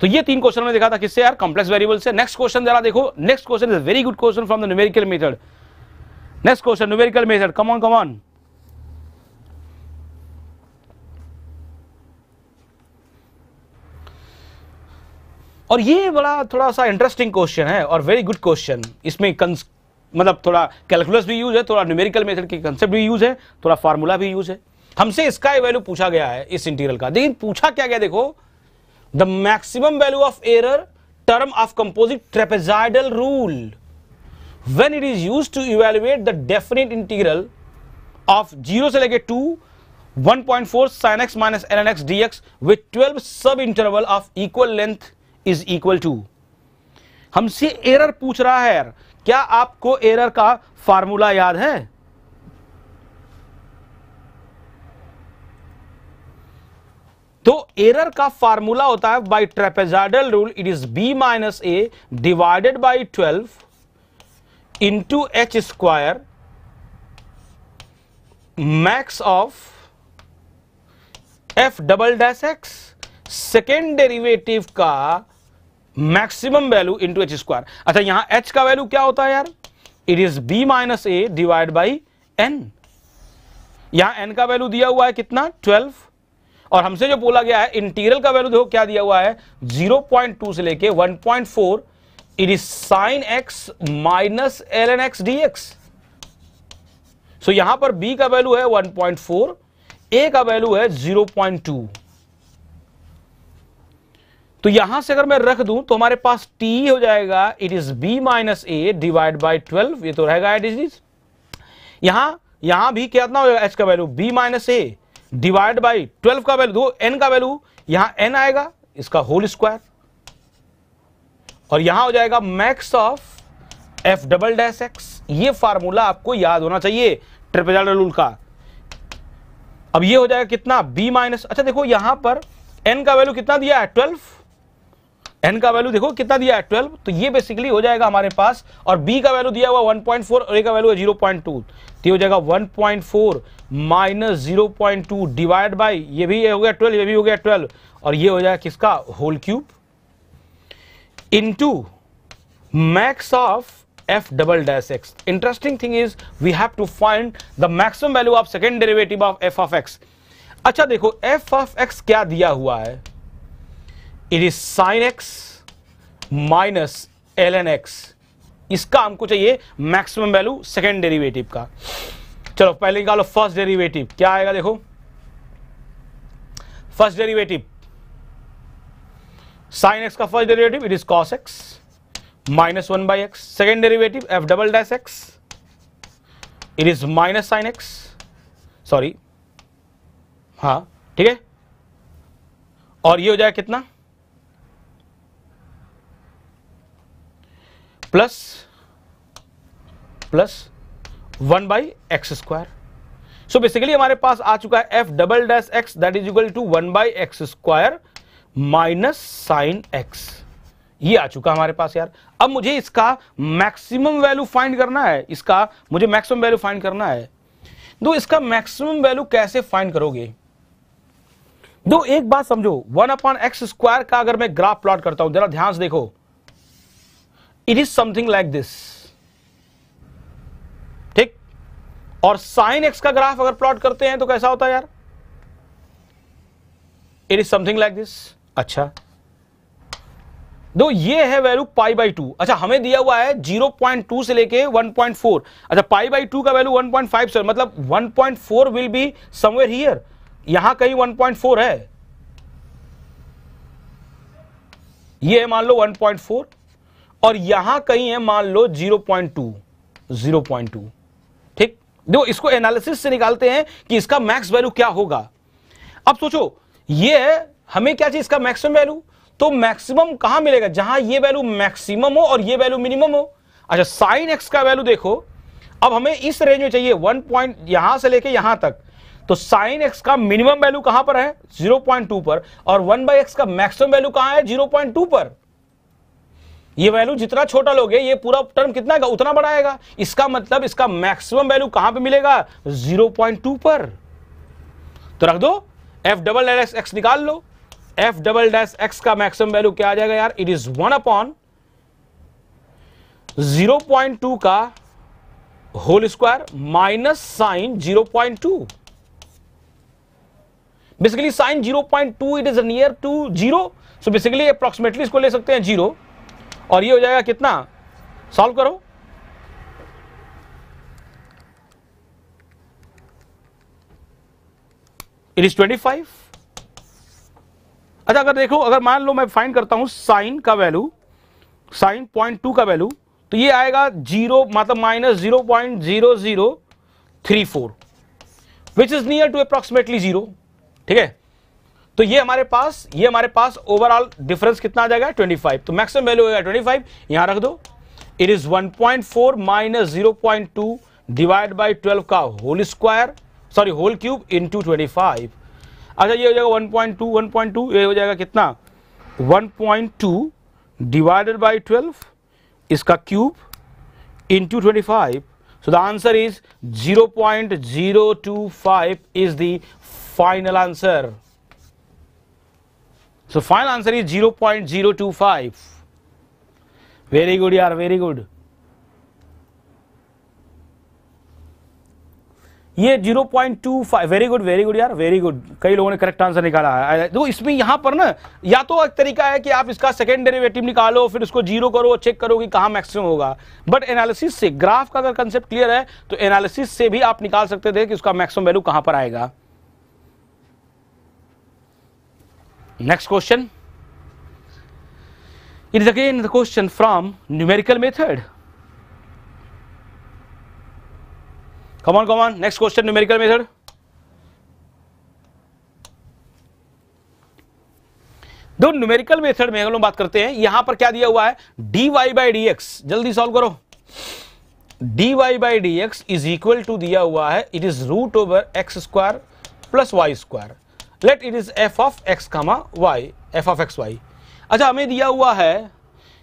तो ये तीन क्वेश्चन देखा था किससे यार कॉम्प्लेक्स वेरिएबल से नेक्स्ट क्वेश्चन जरा देखो next question is very good question from the numerical method next question numerical method come on come on और ये बड़ा थोड़ा सा इंटरेस्टिंग क्वेश्चन है और वेरी गुड क्वेश्चन इसमें कंस मतलब थोड़ा कैलकुलस भी यूज़ है थोड़ा न्यूमेरिकल मेथड के कंसेप्ट भी यूज़ है थोड़ा फार्मूला भी यूज़ है हमसे इसका वैल्यू पूछा गया है इस इंटीरियल का लेकिन पूछा क्या गया देखो the maximum value of error term of composite trapezoidal rule when it is used to evaluate the definite integral of zero से लेके to 1.4 sin x minus ln x dx with 12 sub interval of equal length is equal to हमसे एरर पूछ रहा है क्या आपको error का फार्मूला याद है तो एरर का फार्मूला होता है by trapezoidal rule it is b minus a divided by twelve into h square max of f double dash x second derivative का maximum value into h square अच्छा यहां एच का वैल्यू क्या होता है यार it is b minus a divide by n यहां n का वैल्यू दिया हुआ है कितना ट्वेल्व और हमसे जो बोला गया है इंटीरियल का वैल्यू देखो क्या दिया हुआ है टू से लेके one point four it is sine x minus l n x D x so यहां पर बी का वैल्यू है वन पॉइंट फोर ए का वैल्यू है जीरो पॉइंट टू तो यहां से अगर मैं रख दूं तो हमारे पास टी हो जाएगा it is b minus a divide by twelve ये तो रहेगा एट इज यहां यहां भी क्या हो जाएगा एच का value b minus a divide by twelve का वैल्यू दो एन का वैल्यू यहां एन आएगा इसका होल स्क्वायर और यहां हो जाएगा max of f double dash x ये फार्मूला आपको याद होना चाहिए ट्रिपल रूल का अब ये हो जाएगा कितना बी माइनस अच्छा देखो यहां पर एन का वैल्यू कितना दिया है ट्वेल्व एन का वैल्यू देखो कितना दिया है ट्वेल्व तो ये बेसिकली हो जाएगा हमारे पास और बी का वैल्यू दिया हुआ वन पॉइंट फोर और ए का वैल्यू है जीरो पॉइंट टू तो हो जाएगा one point four minus zero point two divide by ये भी हो गया ट्वेल्व ये भी हो गया ट्वेल्व और ये हो जाएगा किसका whole cube into max of f double dash x interesting thing is we have to find the maximum value of second derivative of f of x अच्छा देखो एफ ऑफ एक्स क्या दिया हुआ है it is sine x minus l n x इसका हमको चाहिए maximum value second derivative का चलो पहले निकालो फर्स्ट डेरिवेटिव क्या आएगा देखो फर्स्ट डेरिवेटिव साइन एक्स का first derivative it is cos x minus one by x second derivative f double dash x it is minus sine x sorry हाँ ठीक है और ये हो जाएगा कितना plus plus one by x square so basically हमारे पास आ चुका है f double dash x that is equal to one by x square minus sine x ये आ चुका हमारे पास यार अब मुझे इसका मैक्सिमम वैल्यू फाइंड करना है इसका मुझे मैक्सिमम वैल्यू फाइंड करना है दो इसका मैक्सिमम वैल्यू कैसे फाइंड करोगे दो एक बात समझो वन अपॉन एक्स स्क्वायर का अगर मैं ग्राफ प्लॉट करता हूं जरा ध्यान से देखो it is something like this ठीक और साइन एक्स का ग्राफ अगर प्लॉट करते हैं तो कैसा होता है यार it is something like this अच्छा दो ये है वैल्यू पाई बाई टू अच्छा हमें दिया हुआ है जीरो पॉइंट टू से लेके वन पॉइंट फोर अच्छा पाई बाई टू का value one point five sir मतलब one point four will be somewhere here यहां कहीं वन पॉइंट फोर है ये है मान लो वन पॉइंट फोर और यहां कहीं है मान लो zero point two zero point two ठीक देखो इसको एनालिसिस से निकालते हैं कि इसका मैक्स वैल्यू क्या होगा अब सोचो ये हमें क्या चाहिए इसका मैक्सिमम वैल्यू तो मैक्सिमम कहां मिलेगा जहां ये वैल्यू मैक्सिमम हो और ये वैल्यू मिनिमम हो अच्छा साइन एक्स का वैल्यू देखो अब हमें इस रेंज में चाहिए वन पॉइंट यहां से लेके यहां तक तो साइन एक्स का मिनिमम वैल्यू कहां पर है 0.2 पर और वन बाई एक्स का मैक्सिमम वैल्यू कहां है 0.2 पर ये वैल्यू जितना छोटा लोगे ये पूरा टर्म कितना है? उतना बढ़ाएगा इसका मतलब इसका मैक्सिमम वैल्यू कहां पे मिलेगा 0.2 पर तो रख दो एफ डबल डैश एक्स निकाल लो एफ डबल डैश एक्स का मैक्सिमम वैल्यू क्या आ जाएगा यार इट इज वन अपॉन 0.2 का whole square minus sine 0.2 basically sine 0.2 it is near to zero so basically approximately इसको ले सकते हैं जीरो और ये हो जाएगा कितना सॉल्व करो इट इज ट्वेंटी फाइव अच्छा अगर देखो अगर मान लो मैं फाइंड करता हूं साइन का वैल्यू साइन पॉइंट टू का वैल्यू तो ये आएगा जीरो मतलब minus zero point zero zero three four which is near to approximately zero ठीक है तो ये हमारे पास ये हमारे पास ओवरऑल डिफरेंस कितना आ जाएगा 25 तो मैक्सिमम वैल्यू होगा 25 यहां रख दो it is 1.4 point four minus zero point two divide by twelve का whole square sorry whole cube into अच्छा ये हो जाएगा 1.2 1.2 ये हो जाएगा कितना 1.2 point two divided by twelve इसका cube into twenty five so the answer is 0.025 is the final answer So final answer is 0.025. Very good, yar. very good. ये 0.25 वेरी गुड वेरी गुड यार वेरी गुड कई लोगों ने correct answer निकाला है तो इसमें यहां पर ना या तो एक तरीका है कि आप इसका सेकेंड डेरिवेटिव निकालो फिर उसको जीरो करो चेक करो कि कहाँ मैक्सिमम होगा बट एनालिसिस से ग्राफ का अगर कंसेप्ट क्लियर है तो एनालिसिस से भी आप निकाल सकते थे कि उसका मैक्सिमम वैल्यू कहां पर आएगा next question it is again the question from numerical method come on come on next question numerical method दो न्यूमेरिकल मेथड में हम बात करते हैं यहां पर क्या दिया हुआ है d y by d x जल्दी सॉल्व करो d y by d x is equal to दिया हुआ है it is root over x square plus Y square let it is f of x comma y f of x y अच्छा हमें दिया हुआ है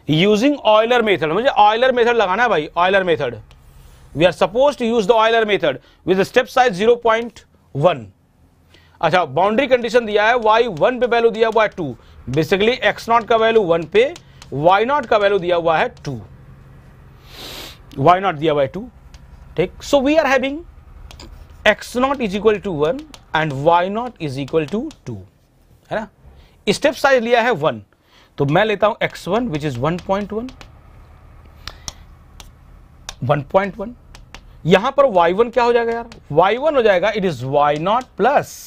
यूजिंग ऑयलर मेथड मुझे Euler method लगाना है भाई Euler method we are suppose to use the Euler method with step size zero point one अच्छा बाउंड्री कंडीशन दिया है वाई वन पे वैल्यू दिया हुआ है टू बेसिकली एक्स नॉट का वैल्यू वन पे वाई नॉट का वैल्यू दिया हुआ है टू वाई नॉट दिया हुआ है टू ठीक so we are having x naught is equal to one and y naught is equal to two है ना स्टेप साइज लिया है वन तो मैं लेता हूं x one which is one point one one point one यहां पर वाई वन क्या हो जाएगा यार वाई वन हो जाएगा it is y naught plus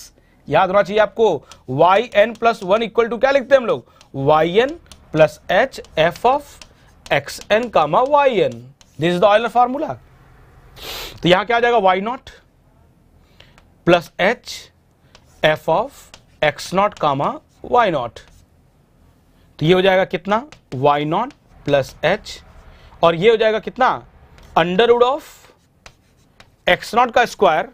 याद होना चाहिए आपको y n plus one equal to क्या लिखते हैं हम लोग y n plus h f of x n comma y n this is the Euler formula तो यहां क्या आ जाएगा y naught plus h f of x naught comma y naught तो ये हो जाएगा कितना वाई नॉट प्लस एच और ये हो जाएगा कितना अंडर ऑफ एक्स नॉट का स्क्वायर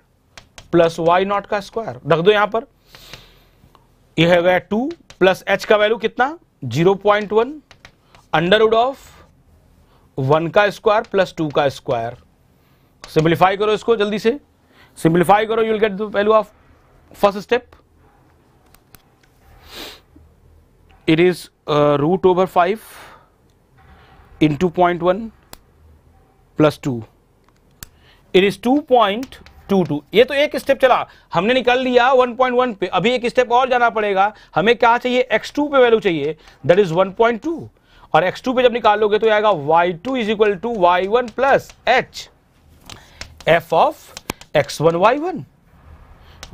प्लस वाई नॉट का स्क्वायर रख दो यहां पर यह हो गया टू प्लस एच का वैल्यू कितना zero point one under of one का स्क्वायर प्लस टू का स्क्वायर सिंप्लीफाई करो इसको जल्दी से सिंप्लीफाई करो you'll get the value of first step it is root over five into point one plus two it is two point two to ये तो एक स्टेप चला हमने निकाल लिया वन पॉइंट वन पे अभी एक स्टेप और जाना पड़ेगा हमें क्या चाहिए एक्स टू पे वैल्यू चाहिए that is one point two और एक्स टू पे जब निकालोगे तो आएगा y two is equal to y one plus h f of x one y one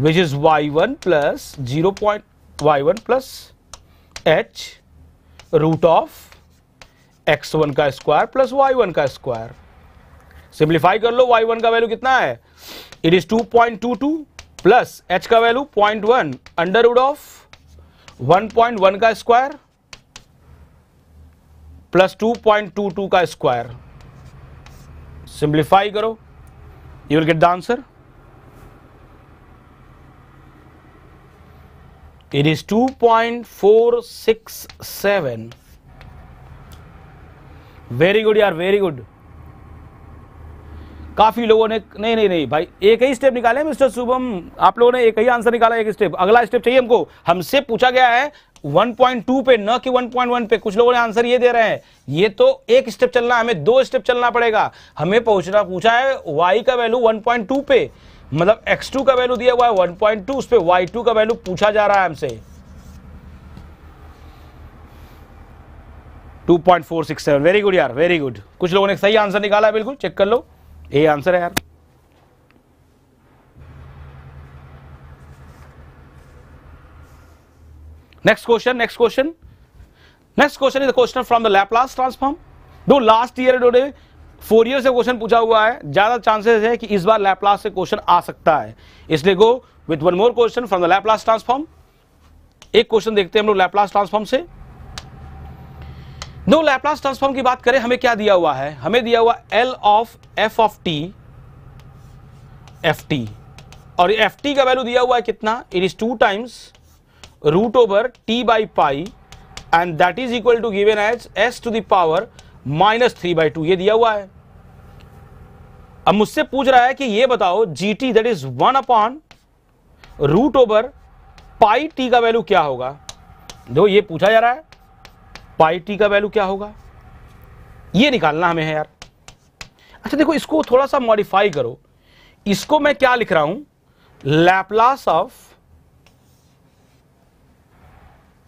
which is y one plus zero point y one plus h root of x one का square plus y one का square simplify कर लो y one का value कितना है it is two point two two plus h का value point one under root of one point one का square plus two point two two का square simplify करो You will get the answer. It is 2.467. Very good यार very good काफी लोगों ने नहीं नहीं नहीं भाई एक ही स्टेप निकाले मिस्टर शुभम आप लोगों ने एक ही आंसर निकाला एक स्टेप अगला स्टेप चाहिए हमको हमसे पूछा गया है 1.2 पे न कि 1.1 पे कुछ लोगों ने आंसर ये दे रहे हैं ये तो एक स्टेप चलना हमें दो स्टेप चलना पड़ेगा हमें पहुंचना पूछा है y का वैल्यू 1.2 पे मतलब x2 का वैल्यू दिया हुआ है 1.2 उस पर y2 का वैल्यू पूछा जा रहा है हमसे 2.467 वेरी गुड यार वेरी गुड कुछ लोगों ने सही आंसर निकाला है बिल्कुल चेक कर लो ये आंसर है यार next question next question next question is the question from the laplace transform do last year do Fourier से क्वेश्चन पूछा हुआ है ज्यादा चांसेस है कि इस बार लैपलास से क्वेश्चन आ सकता है इसलिए go with one more question from the Laplace transform एक क्वेश्चन देखते हैं हम लोग लैपलास ट्रांसफॉर्म से दो लैपलास ट्रांसफॉर्म की बात करें हमें क्या दिया हुआ है हमें दिया हुआ L of f of t f t और एफ टी का वैल्यू दिया हुआ है कितना it is two times root over t by pi and that is equal to given as s to the power minus three by two ये दिया हुआ है अब मुझसे पूछ रहा है कि ये बताओ g t that is one upon root over pi t का वैल्यू क्या होगा देखो ये पूछा जा रहा है पाई टी का वैल्यू क्या होगा ये निकालना हमें है यार अच्छा देखो इसको थोड़ा सा मॉडिफाई करो इसको मैं क्या लिख रहा हूं लैपलास ऑफ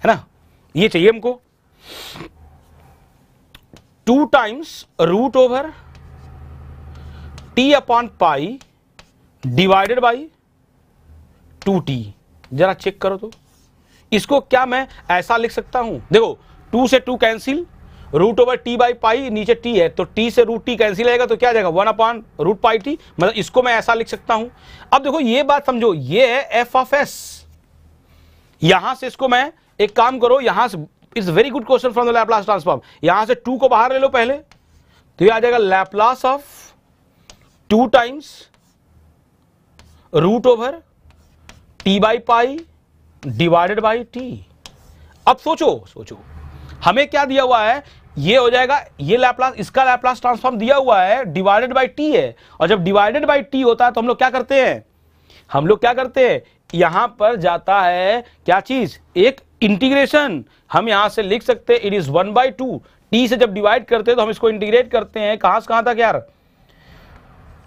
है ना ये चाहिए हमको two times root over t upon pi divided by two t जरा चेक करो तो इसको क्या मैं ऐसा लिख सकता हूं देखो टू से two cancel root over t by pi नीचे टी है तो टी से रूट टी कैंसिल आएगा तो क्या जाएगा one upon root pi t मतलब इसको मैं ऐसा लिख सकता हूं अब देखो ये बात समझो ये है एफ ऑफ एस यहां से इसको मैं एक काम करो यहां से it's very good question from the Laplace transform यहां से टू को बाहर ले लो पहले तो ये आ जाएगा Laplace of two times root over t by pi divided by t अब सोचो सोचो हमें क्या दिया हुआ है ये हो जाएगा ये लैपलास इसका लैपलास ट्रांसफॉर्म दिया हुआ है डिवाइडेड बाई टी है और जब डिवाइडेड बाई टी होता है तो हम लोग क्या करते हैं हम लोग क्या करते हैं यहां पर जाता है क्या चीज एक इंटीग्रेशन हम यहां से लिख सकते हैं it is one by two t से जब डिवाइड करते हैं तो हम इसको इंटीग्रेट करते हैं कहां से कहां तक यार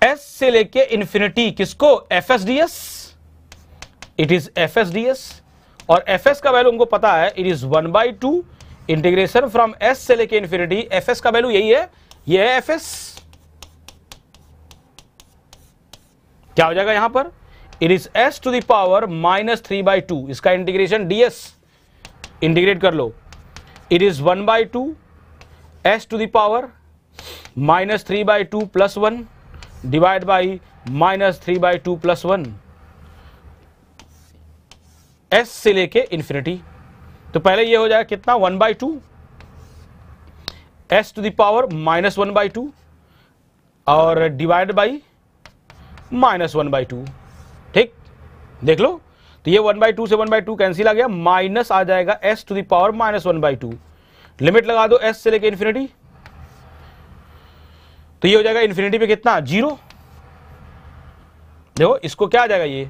एस से लेके इंफिनिटी किसको f s d s it is f s d s और एफ एस का वैल्यू उनको पता है it is one by two integration from s से लेके इंफिनिटी एफ एस का वैल्यू यही है ये है एफ एस क्या हो जाएगा यहां पर it is s to the power minus three by two इसका इंटीग्रेशन डीएस इंटीग्रेट कर लो it is one by two s to the power minus three by two plus one divide by minus three by two plus one s से लेके infinity तो पहले ये हो जाएगा कितना one by two s to the power minus one by two और divide by minus one by two ठीक देख लो तो ये वन बाई टू से वन बाई टू कैंसिल आ गया माइनस आ जाएगा s to the power minus one by two limit लगा दो एस से लेके इन्फिनिटी तो ये हो जाएगा इन्फिनिटी पे कितना जीरो देखो इसको क्या आ जाएगा ये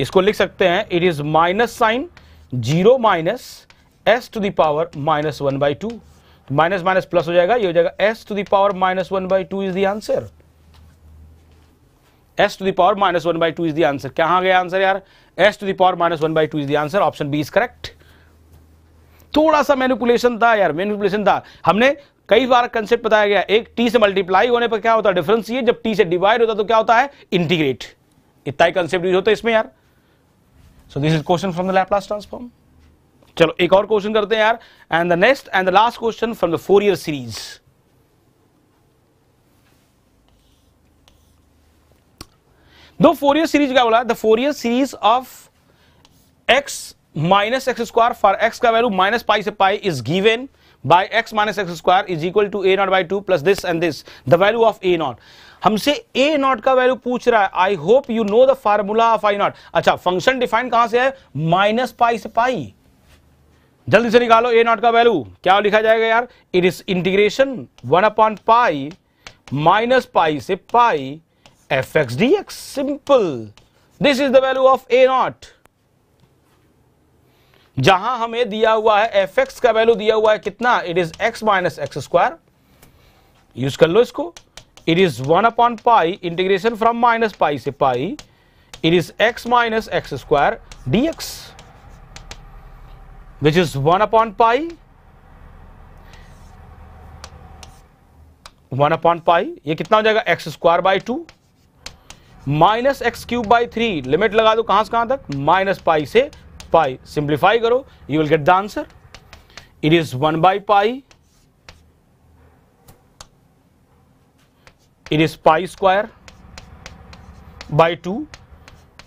इसको लिख सकते हैं it is minus sign zero minus s to the power minus one by two minus minus plus हो जाएगा ये हो जाएगा s to the power minus one by two is the answer s to the power minus one by two is the answer क्या आ गया answer यार s to the power minus one by two is the answer option B is correct थोड़ा सा manipulation था यार manipulation था हमने कई बार कंसेप्ट बताया गया एक टी से मल्टीप्लाई होने पर क्या होता है डिफरेंस ये जब टी से डिवाइड होता है तो क्या होता है इंटीग्रेट इतना ही कंसेप्ट यूज होता है इसमें यार so this is question from the Laplace transform चलो एक और क्वेश्चन करते हैं यार and the next and the last question from the Fourier series दो फोरियर सीरीज क्या बोला the Fourier series of x minus x square for x का वैल्यू माइनस पाई से pi is given by x minus x square is equal to a naught by two plus this and this the value of a naught हमसे a naught का value पूछ रहा है I hope you know the formula of a naught अच्छा function define कहां से है minus pi से पाई जल्दी से निकालो ए नॉट का वैल्यू क्या लिखा जाएगा यार it is integration one upon pi minus pi से pi fx dx simple this is the value of a naught जहां हमें दिया हुआ है एफ एक्स का वैल्यू दिया हुआ है कितना it is x minus x square use कर लो इसको it is one upon pi integration from minus pi से pi it is x minus x square dx which is one upon pi one upon pi ये कितना हो जाएगा x square by two minus x cube by three limit लगा दो कहां से कहां तक माइनस पाई से पाई सिंप्लीफाई करो you will get the answer it is one by pi it is pi square by two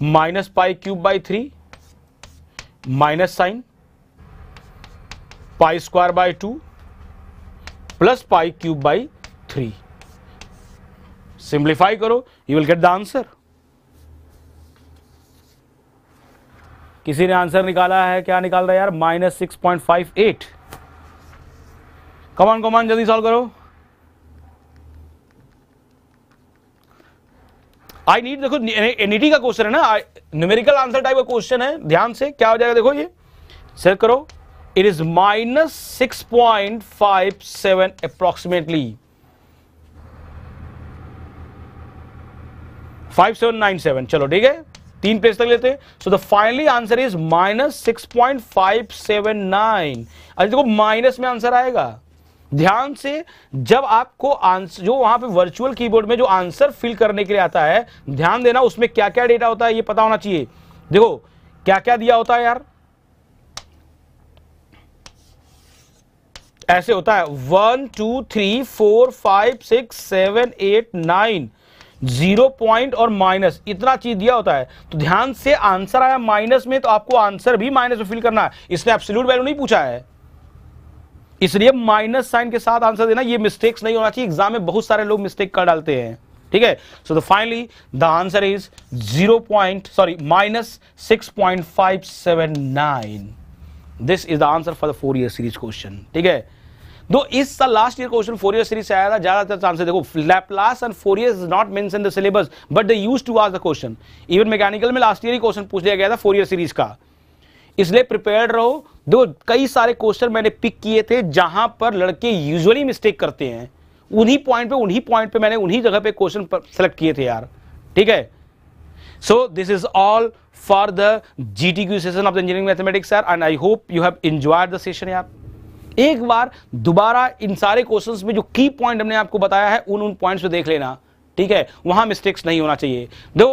minus pi cube by three minus sign pi square by two plus pi cube by three simplify करो you will get the answer किसी ने answer निकाला है क्या निकाल रहा है यार minus six point five eight come on come on जल्दी सॉल्व करो आई नीड देखो एनईटी का क्वेश्चन है ना न्यूमेरिकल आंसर टाइप का क्वेश्चन है ध्यान से क्या हो जाएगा देखो ये सर करो it is minus six point five seven approximately seven nine seven चलो ठीक है तीन प्लेस तक लेते हैं so the finally answer is minus six point five seven nine अरे देखो माइनस में आंसर आएगा ध्यान से जब आपको आंसर जो वहां पे वर्चुअल कीबोर्ड में जो आंसर फिल करने के लिए आता है ध्यान देना उसमें क्या क्या डेटा होता है ये पता होना चाहिए देखो क्या क्या दिया होता है यार ऐसे होता है one two three four five six seven eight nine zero point और माइनस इतना चीज दिया होता है तो ध्यान से आंसर आया माइनस में तो आपको आंसर भी माइनस में फिल करना है इसने एब्सोल्यूट वैल्यू नहीं पूछा है इसलिए माइनस साइन के साथ आंसर देना ये मिस्टेक्स नहीं होना चाहिए एग्जाम में बहुत सारे लोग मिस्टेक कर डालते हैं ठीक है so the finally the answer is zero point sorry minus six point five seven nine this is the answer for the Fourier series question ठीक है दो इस साल last year question Fourier series से आया था ज्यादातर chance देखो Laplace and Fourier is not mention the syllabus but they use to ask the question even mechanical में लास्ट ईयर ही क्वेश्चन पूछ लिया गया था फोर ईयर सीरीज का इसलिए प्रिपेयर्ड रहो दो कई सारे क्वेश्चन मैंने पिक किए थे जहां पर लड़के यूजुअली मिस्टेक करते हैं उन्हीं पॉइंट पे उन्हीं पॉइंट पे मैंने उन्हीं जगह पे क्वेश्चन सेलेक्ट किए थे यार ठीक है so this is all for the GTQ session of the engineering mathematics sir and I hope you have enjoyed the session यार एक बार दोबारा इन सारे क्वेश्चंस में जो की पॉइंट हमने आपको बताया है उन उन पॉइंट्स को देख लेना ठीक है वहां मिस्टेक्स नहीं होना चाहिए दो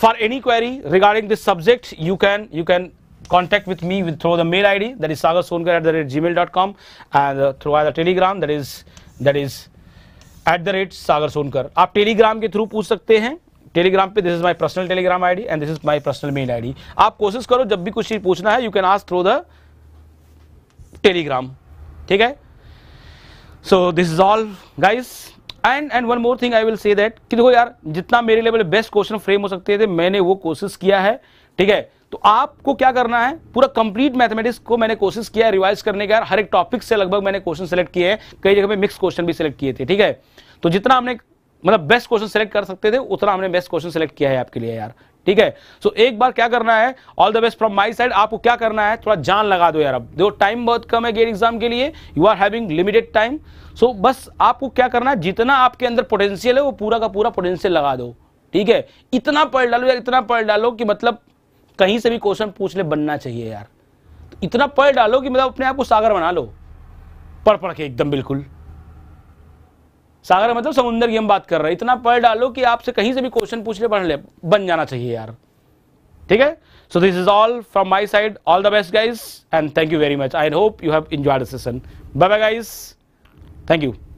for any query regarding this subject you can you can contact with me with through the mail id that is sagarsonkar at the rate gmail.com and uh, through the telegram that is that is at the rate Sagar Sonkar आप Telegram के through पूछ सकते हैं Telegram पे this is my personal Telegram ID and this is my personal mail ID आप कोशिश करो जब भी कुछ पूछना है you can ask through the Telegram ठीक है so this is all guys and and one more thing I will say that कि देखो यार जितना मेरे लेवल बेस्ट क्वेश्चन फ्रेम हो सकते थे मैंने वो कोशिश किया है ठीक है तो आपको क्या करना है पूरा कंप्लीट मैथमेटिक्स को मैंने कोशिश किया है रिवाइज करने का हर एक टॉपिक से लगभग मैंने क्वेश्चन सेलेक्ट किए हैं कई जगह पे मिक्स क्वेश्चन भी सिलेक्ट किए थे ठीक है तो जितना हमने मतलब बेस्ट क्वेश्चन सेलेक्ट कर सकते थे उतना हमने बेस्ट क्वेश्चन सेलेक्ट किया है आपके लिए यार ठीक है सो so, एक बार क्या करना है all the best from my side आपको क्या करना है थोड़ा जान लगा दो यार अब देखो टाइम बहुत कम है गेट एग्जाम के लिए you are having limited time so बस आपको क्या करना है जितना आपके अंदर पोटेंशियल है वो पूरा का पूरा पोटेंशियल लगा दो ठीक है इतना पढ़ डालो यार इतना पढ़ डालो कि मतलब कहीं से भी क्वेश्चन पूछ ले बनना चाहिए यार इतना पढ़ डालो कि मतलब अपने आप को सागर बना लो पढ़ पढ़ के एकदम बिल्कुल सागर मतलब समुंदर की हम बात कर रहे हैं इतना पढ़ डालो कि आपसे कहीं से भी क्वेश्चन पूछ ले पढ़ ले बन जाना चाहिए यार ठीक है so this is all from my side all the best guys and thank you very much I hope you have enjoy session bye bye guys thank you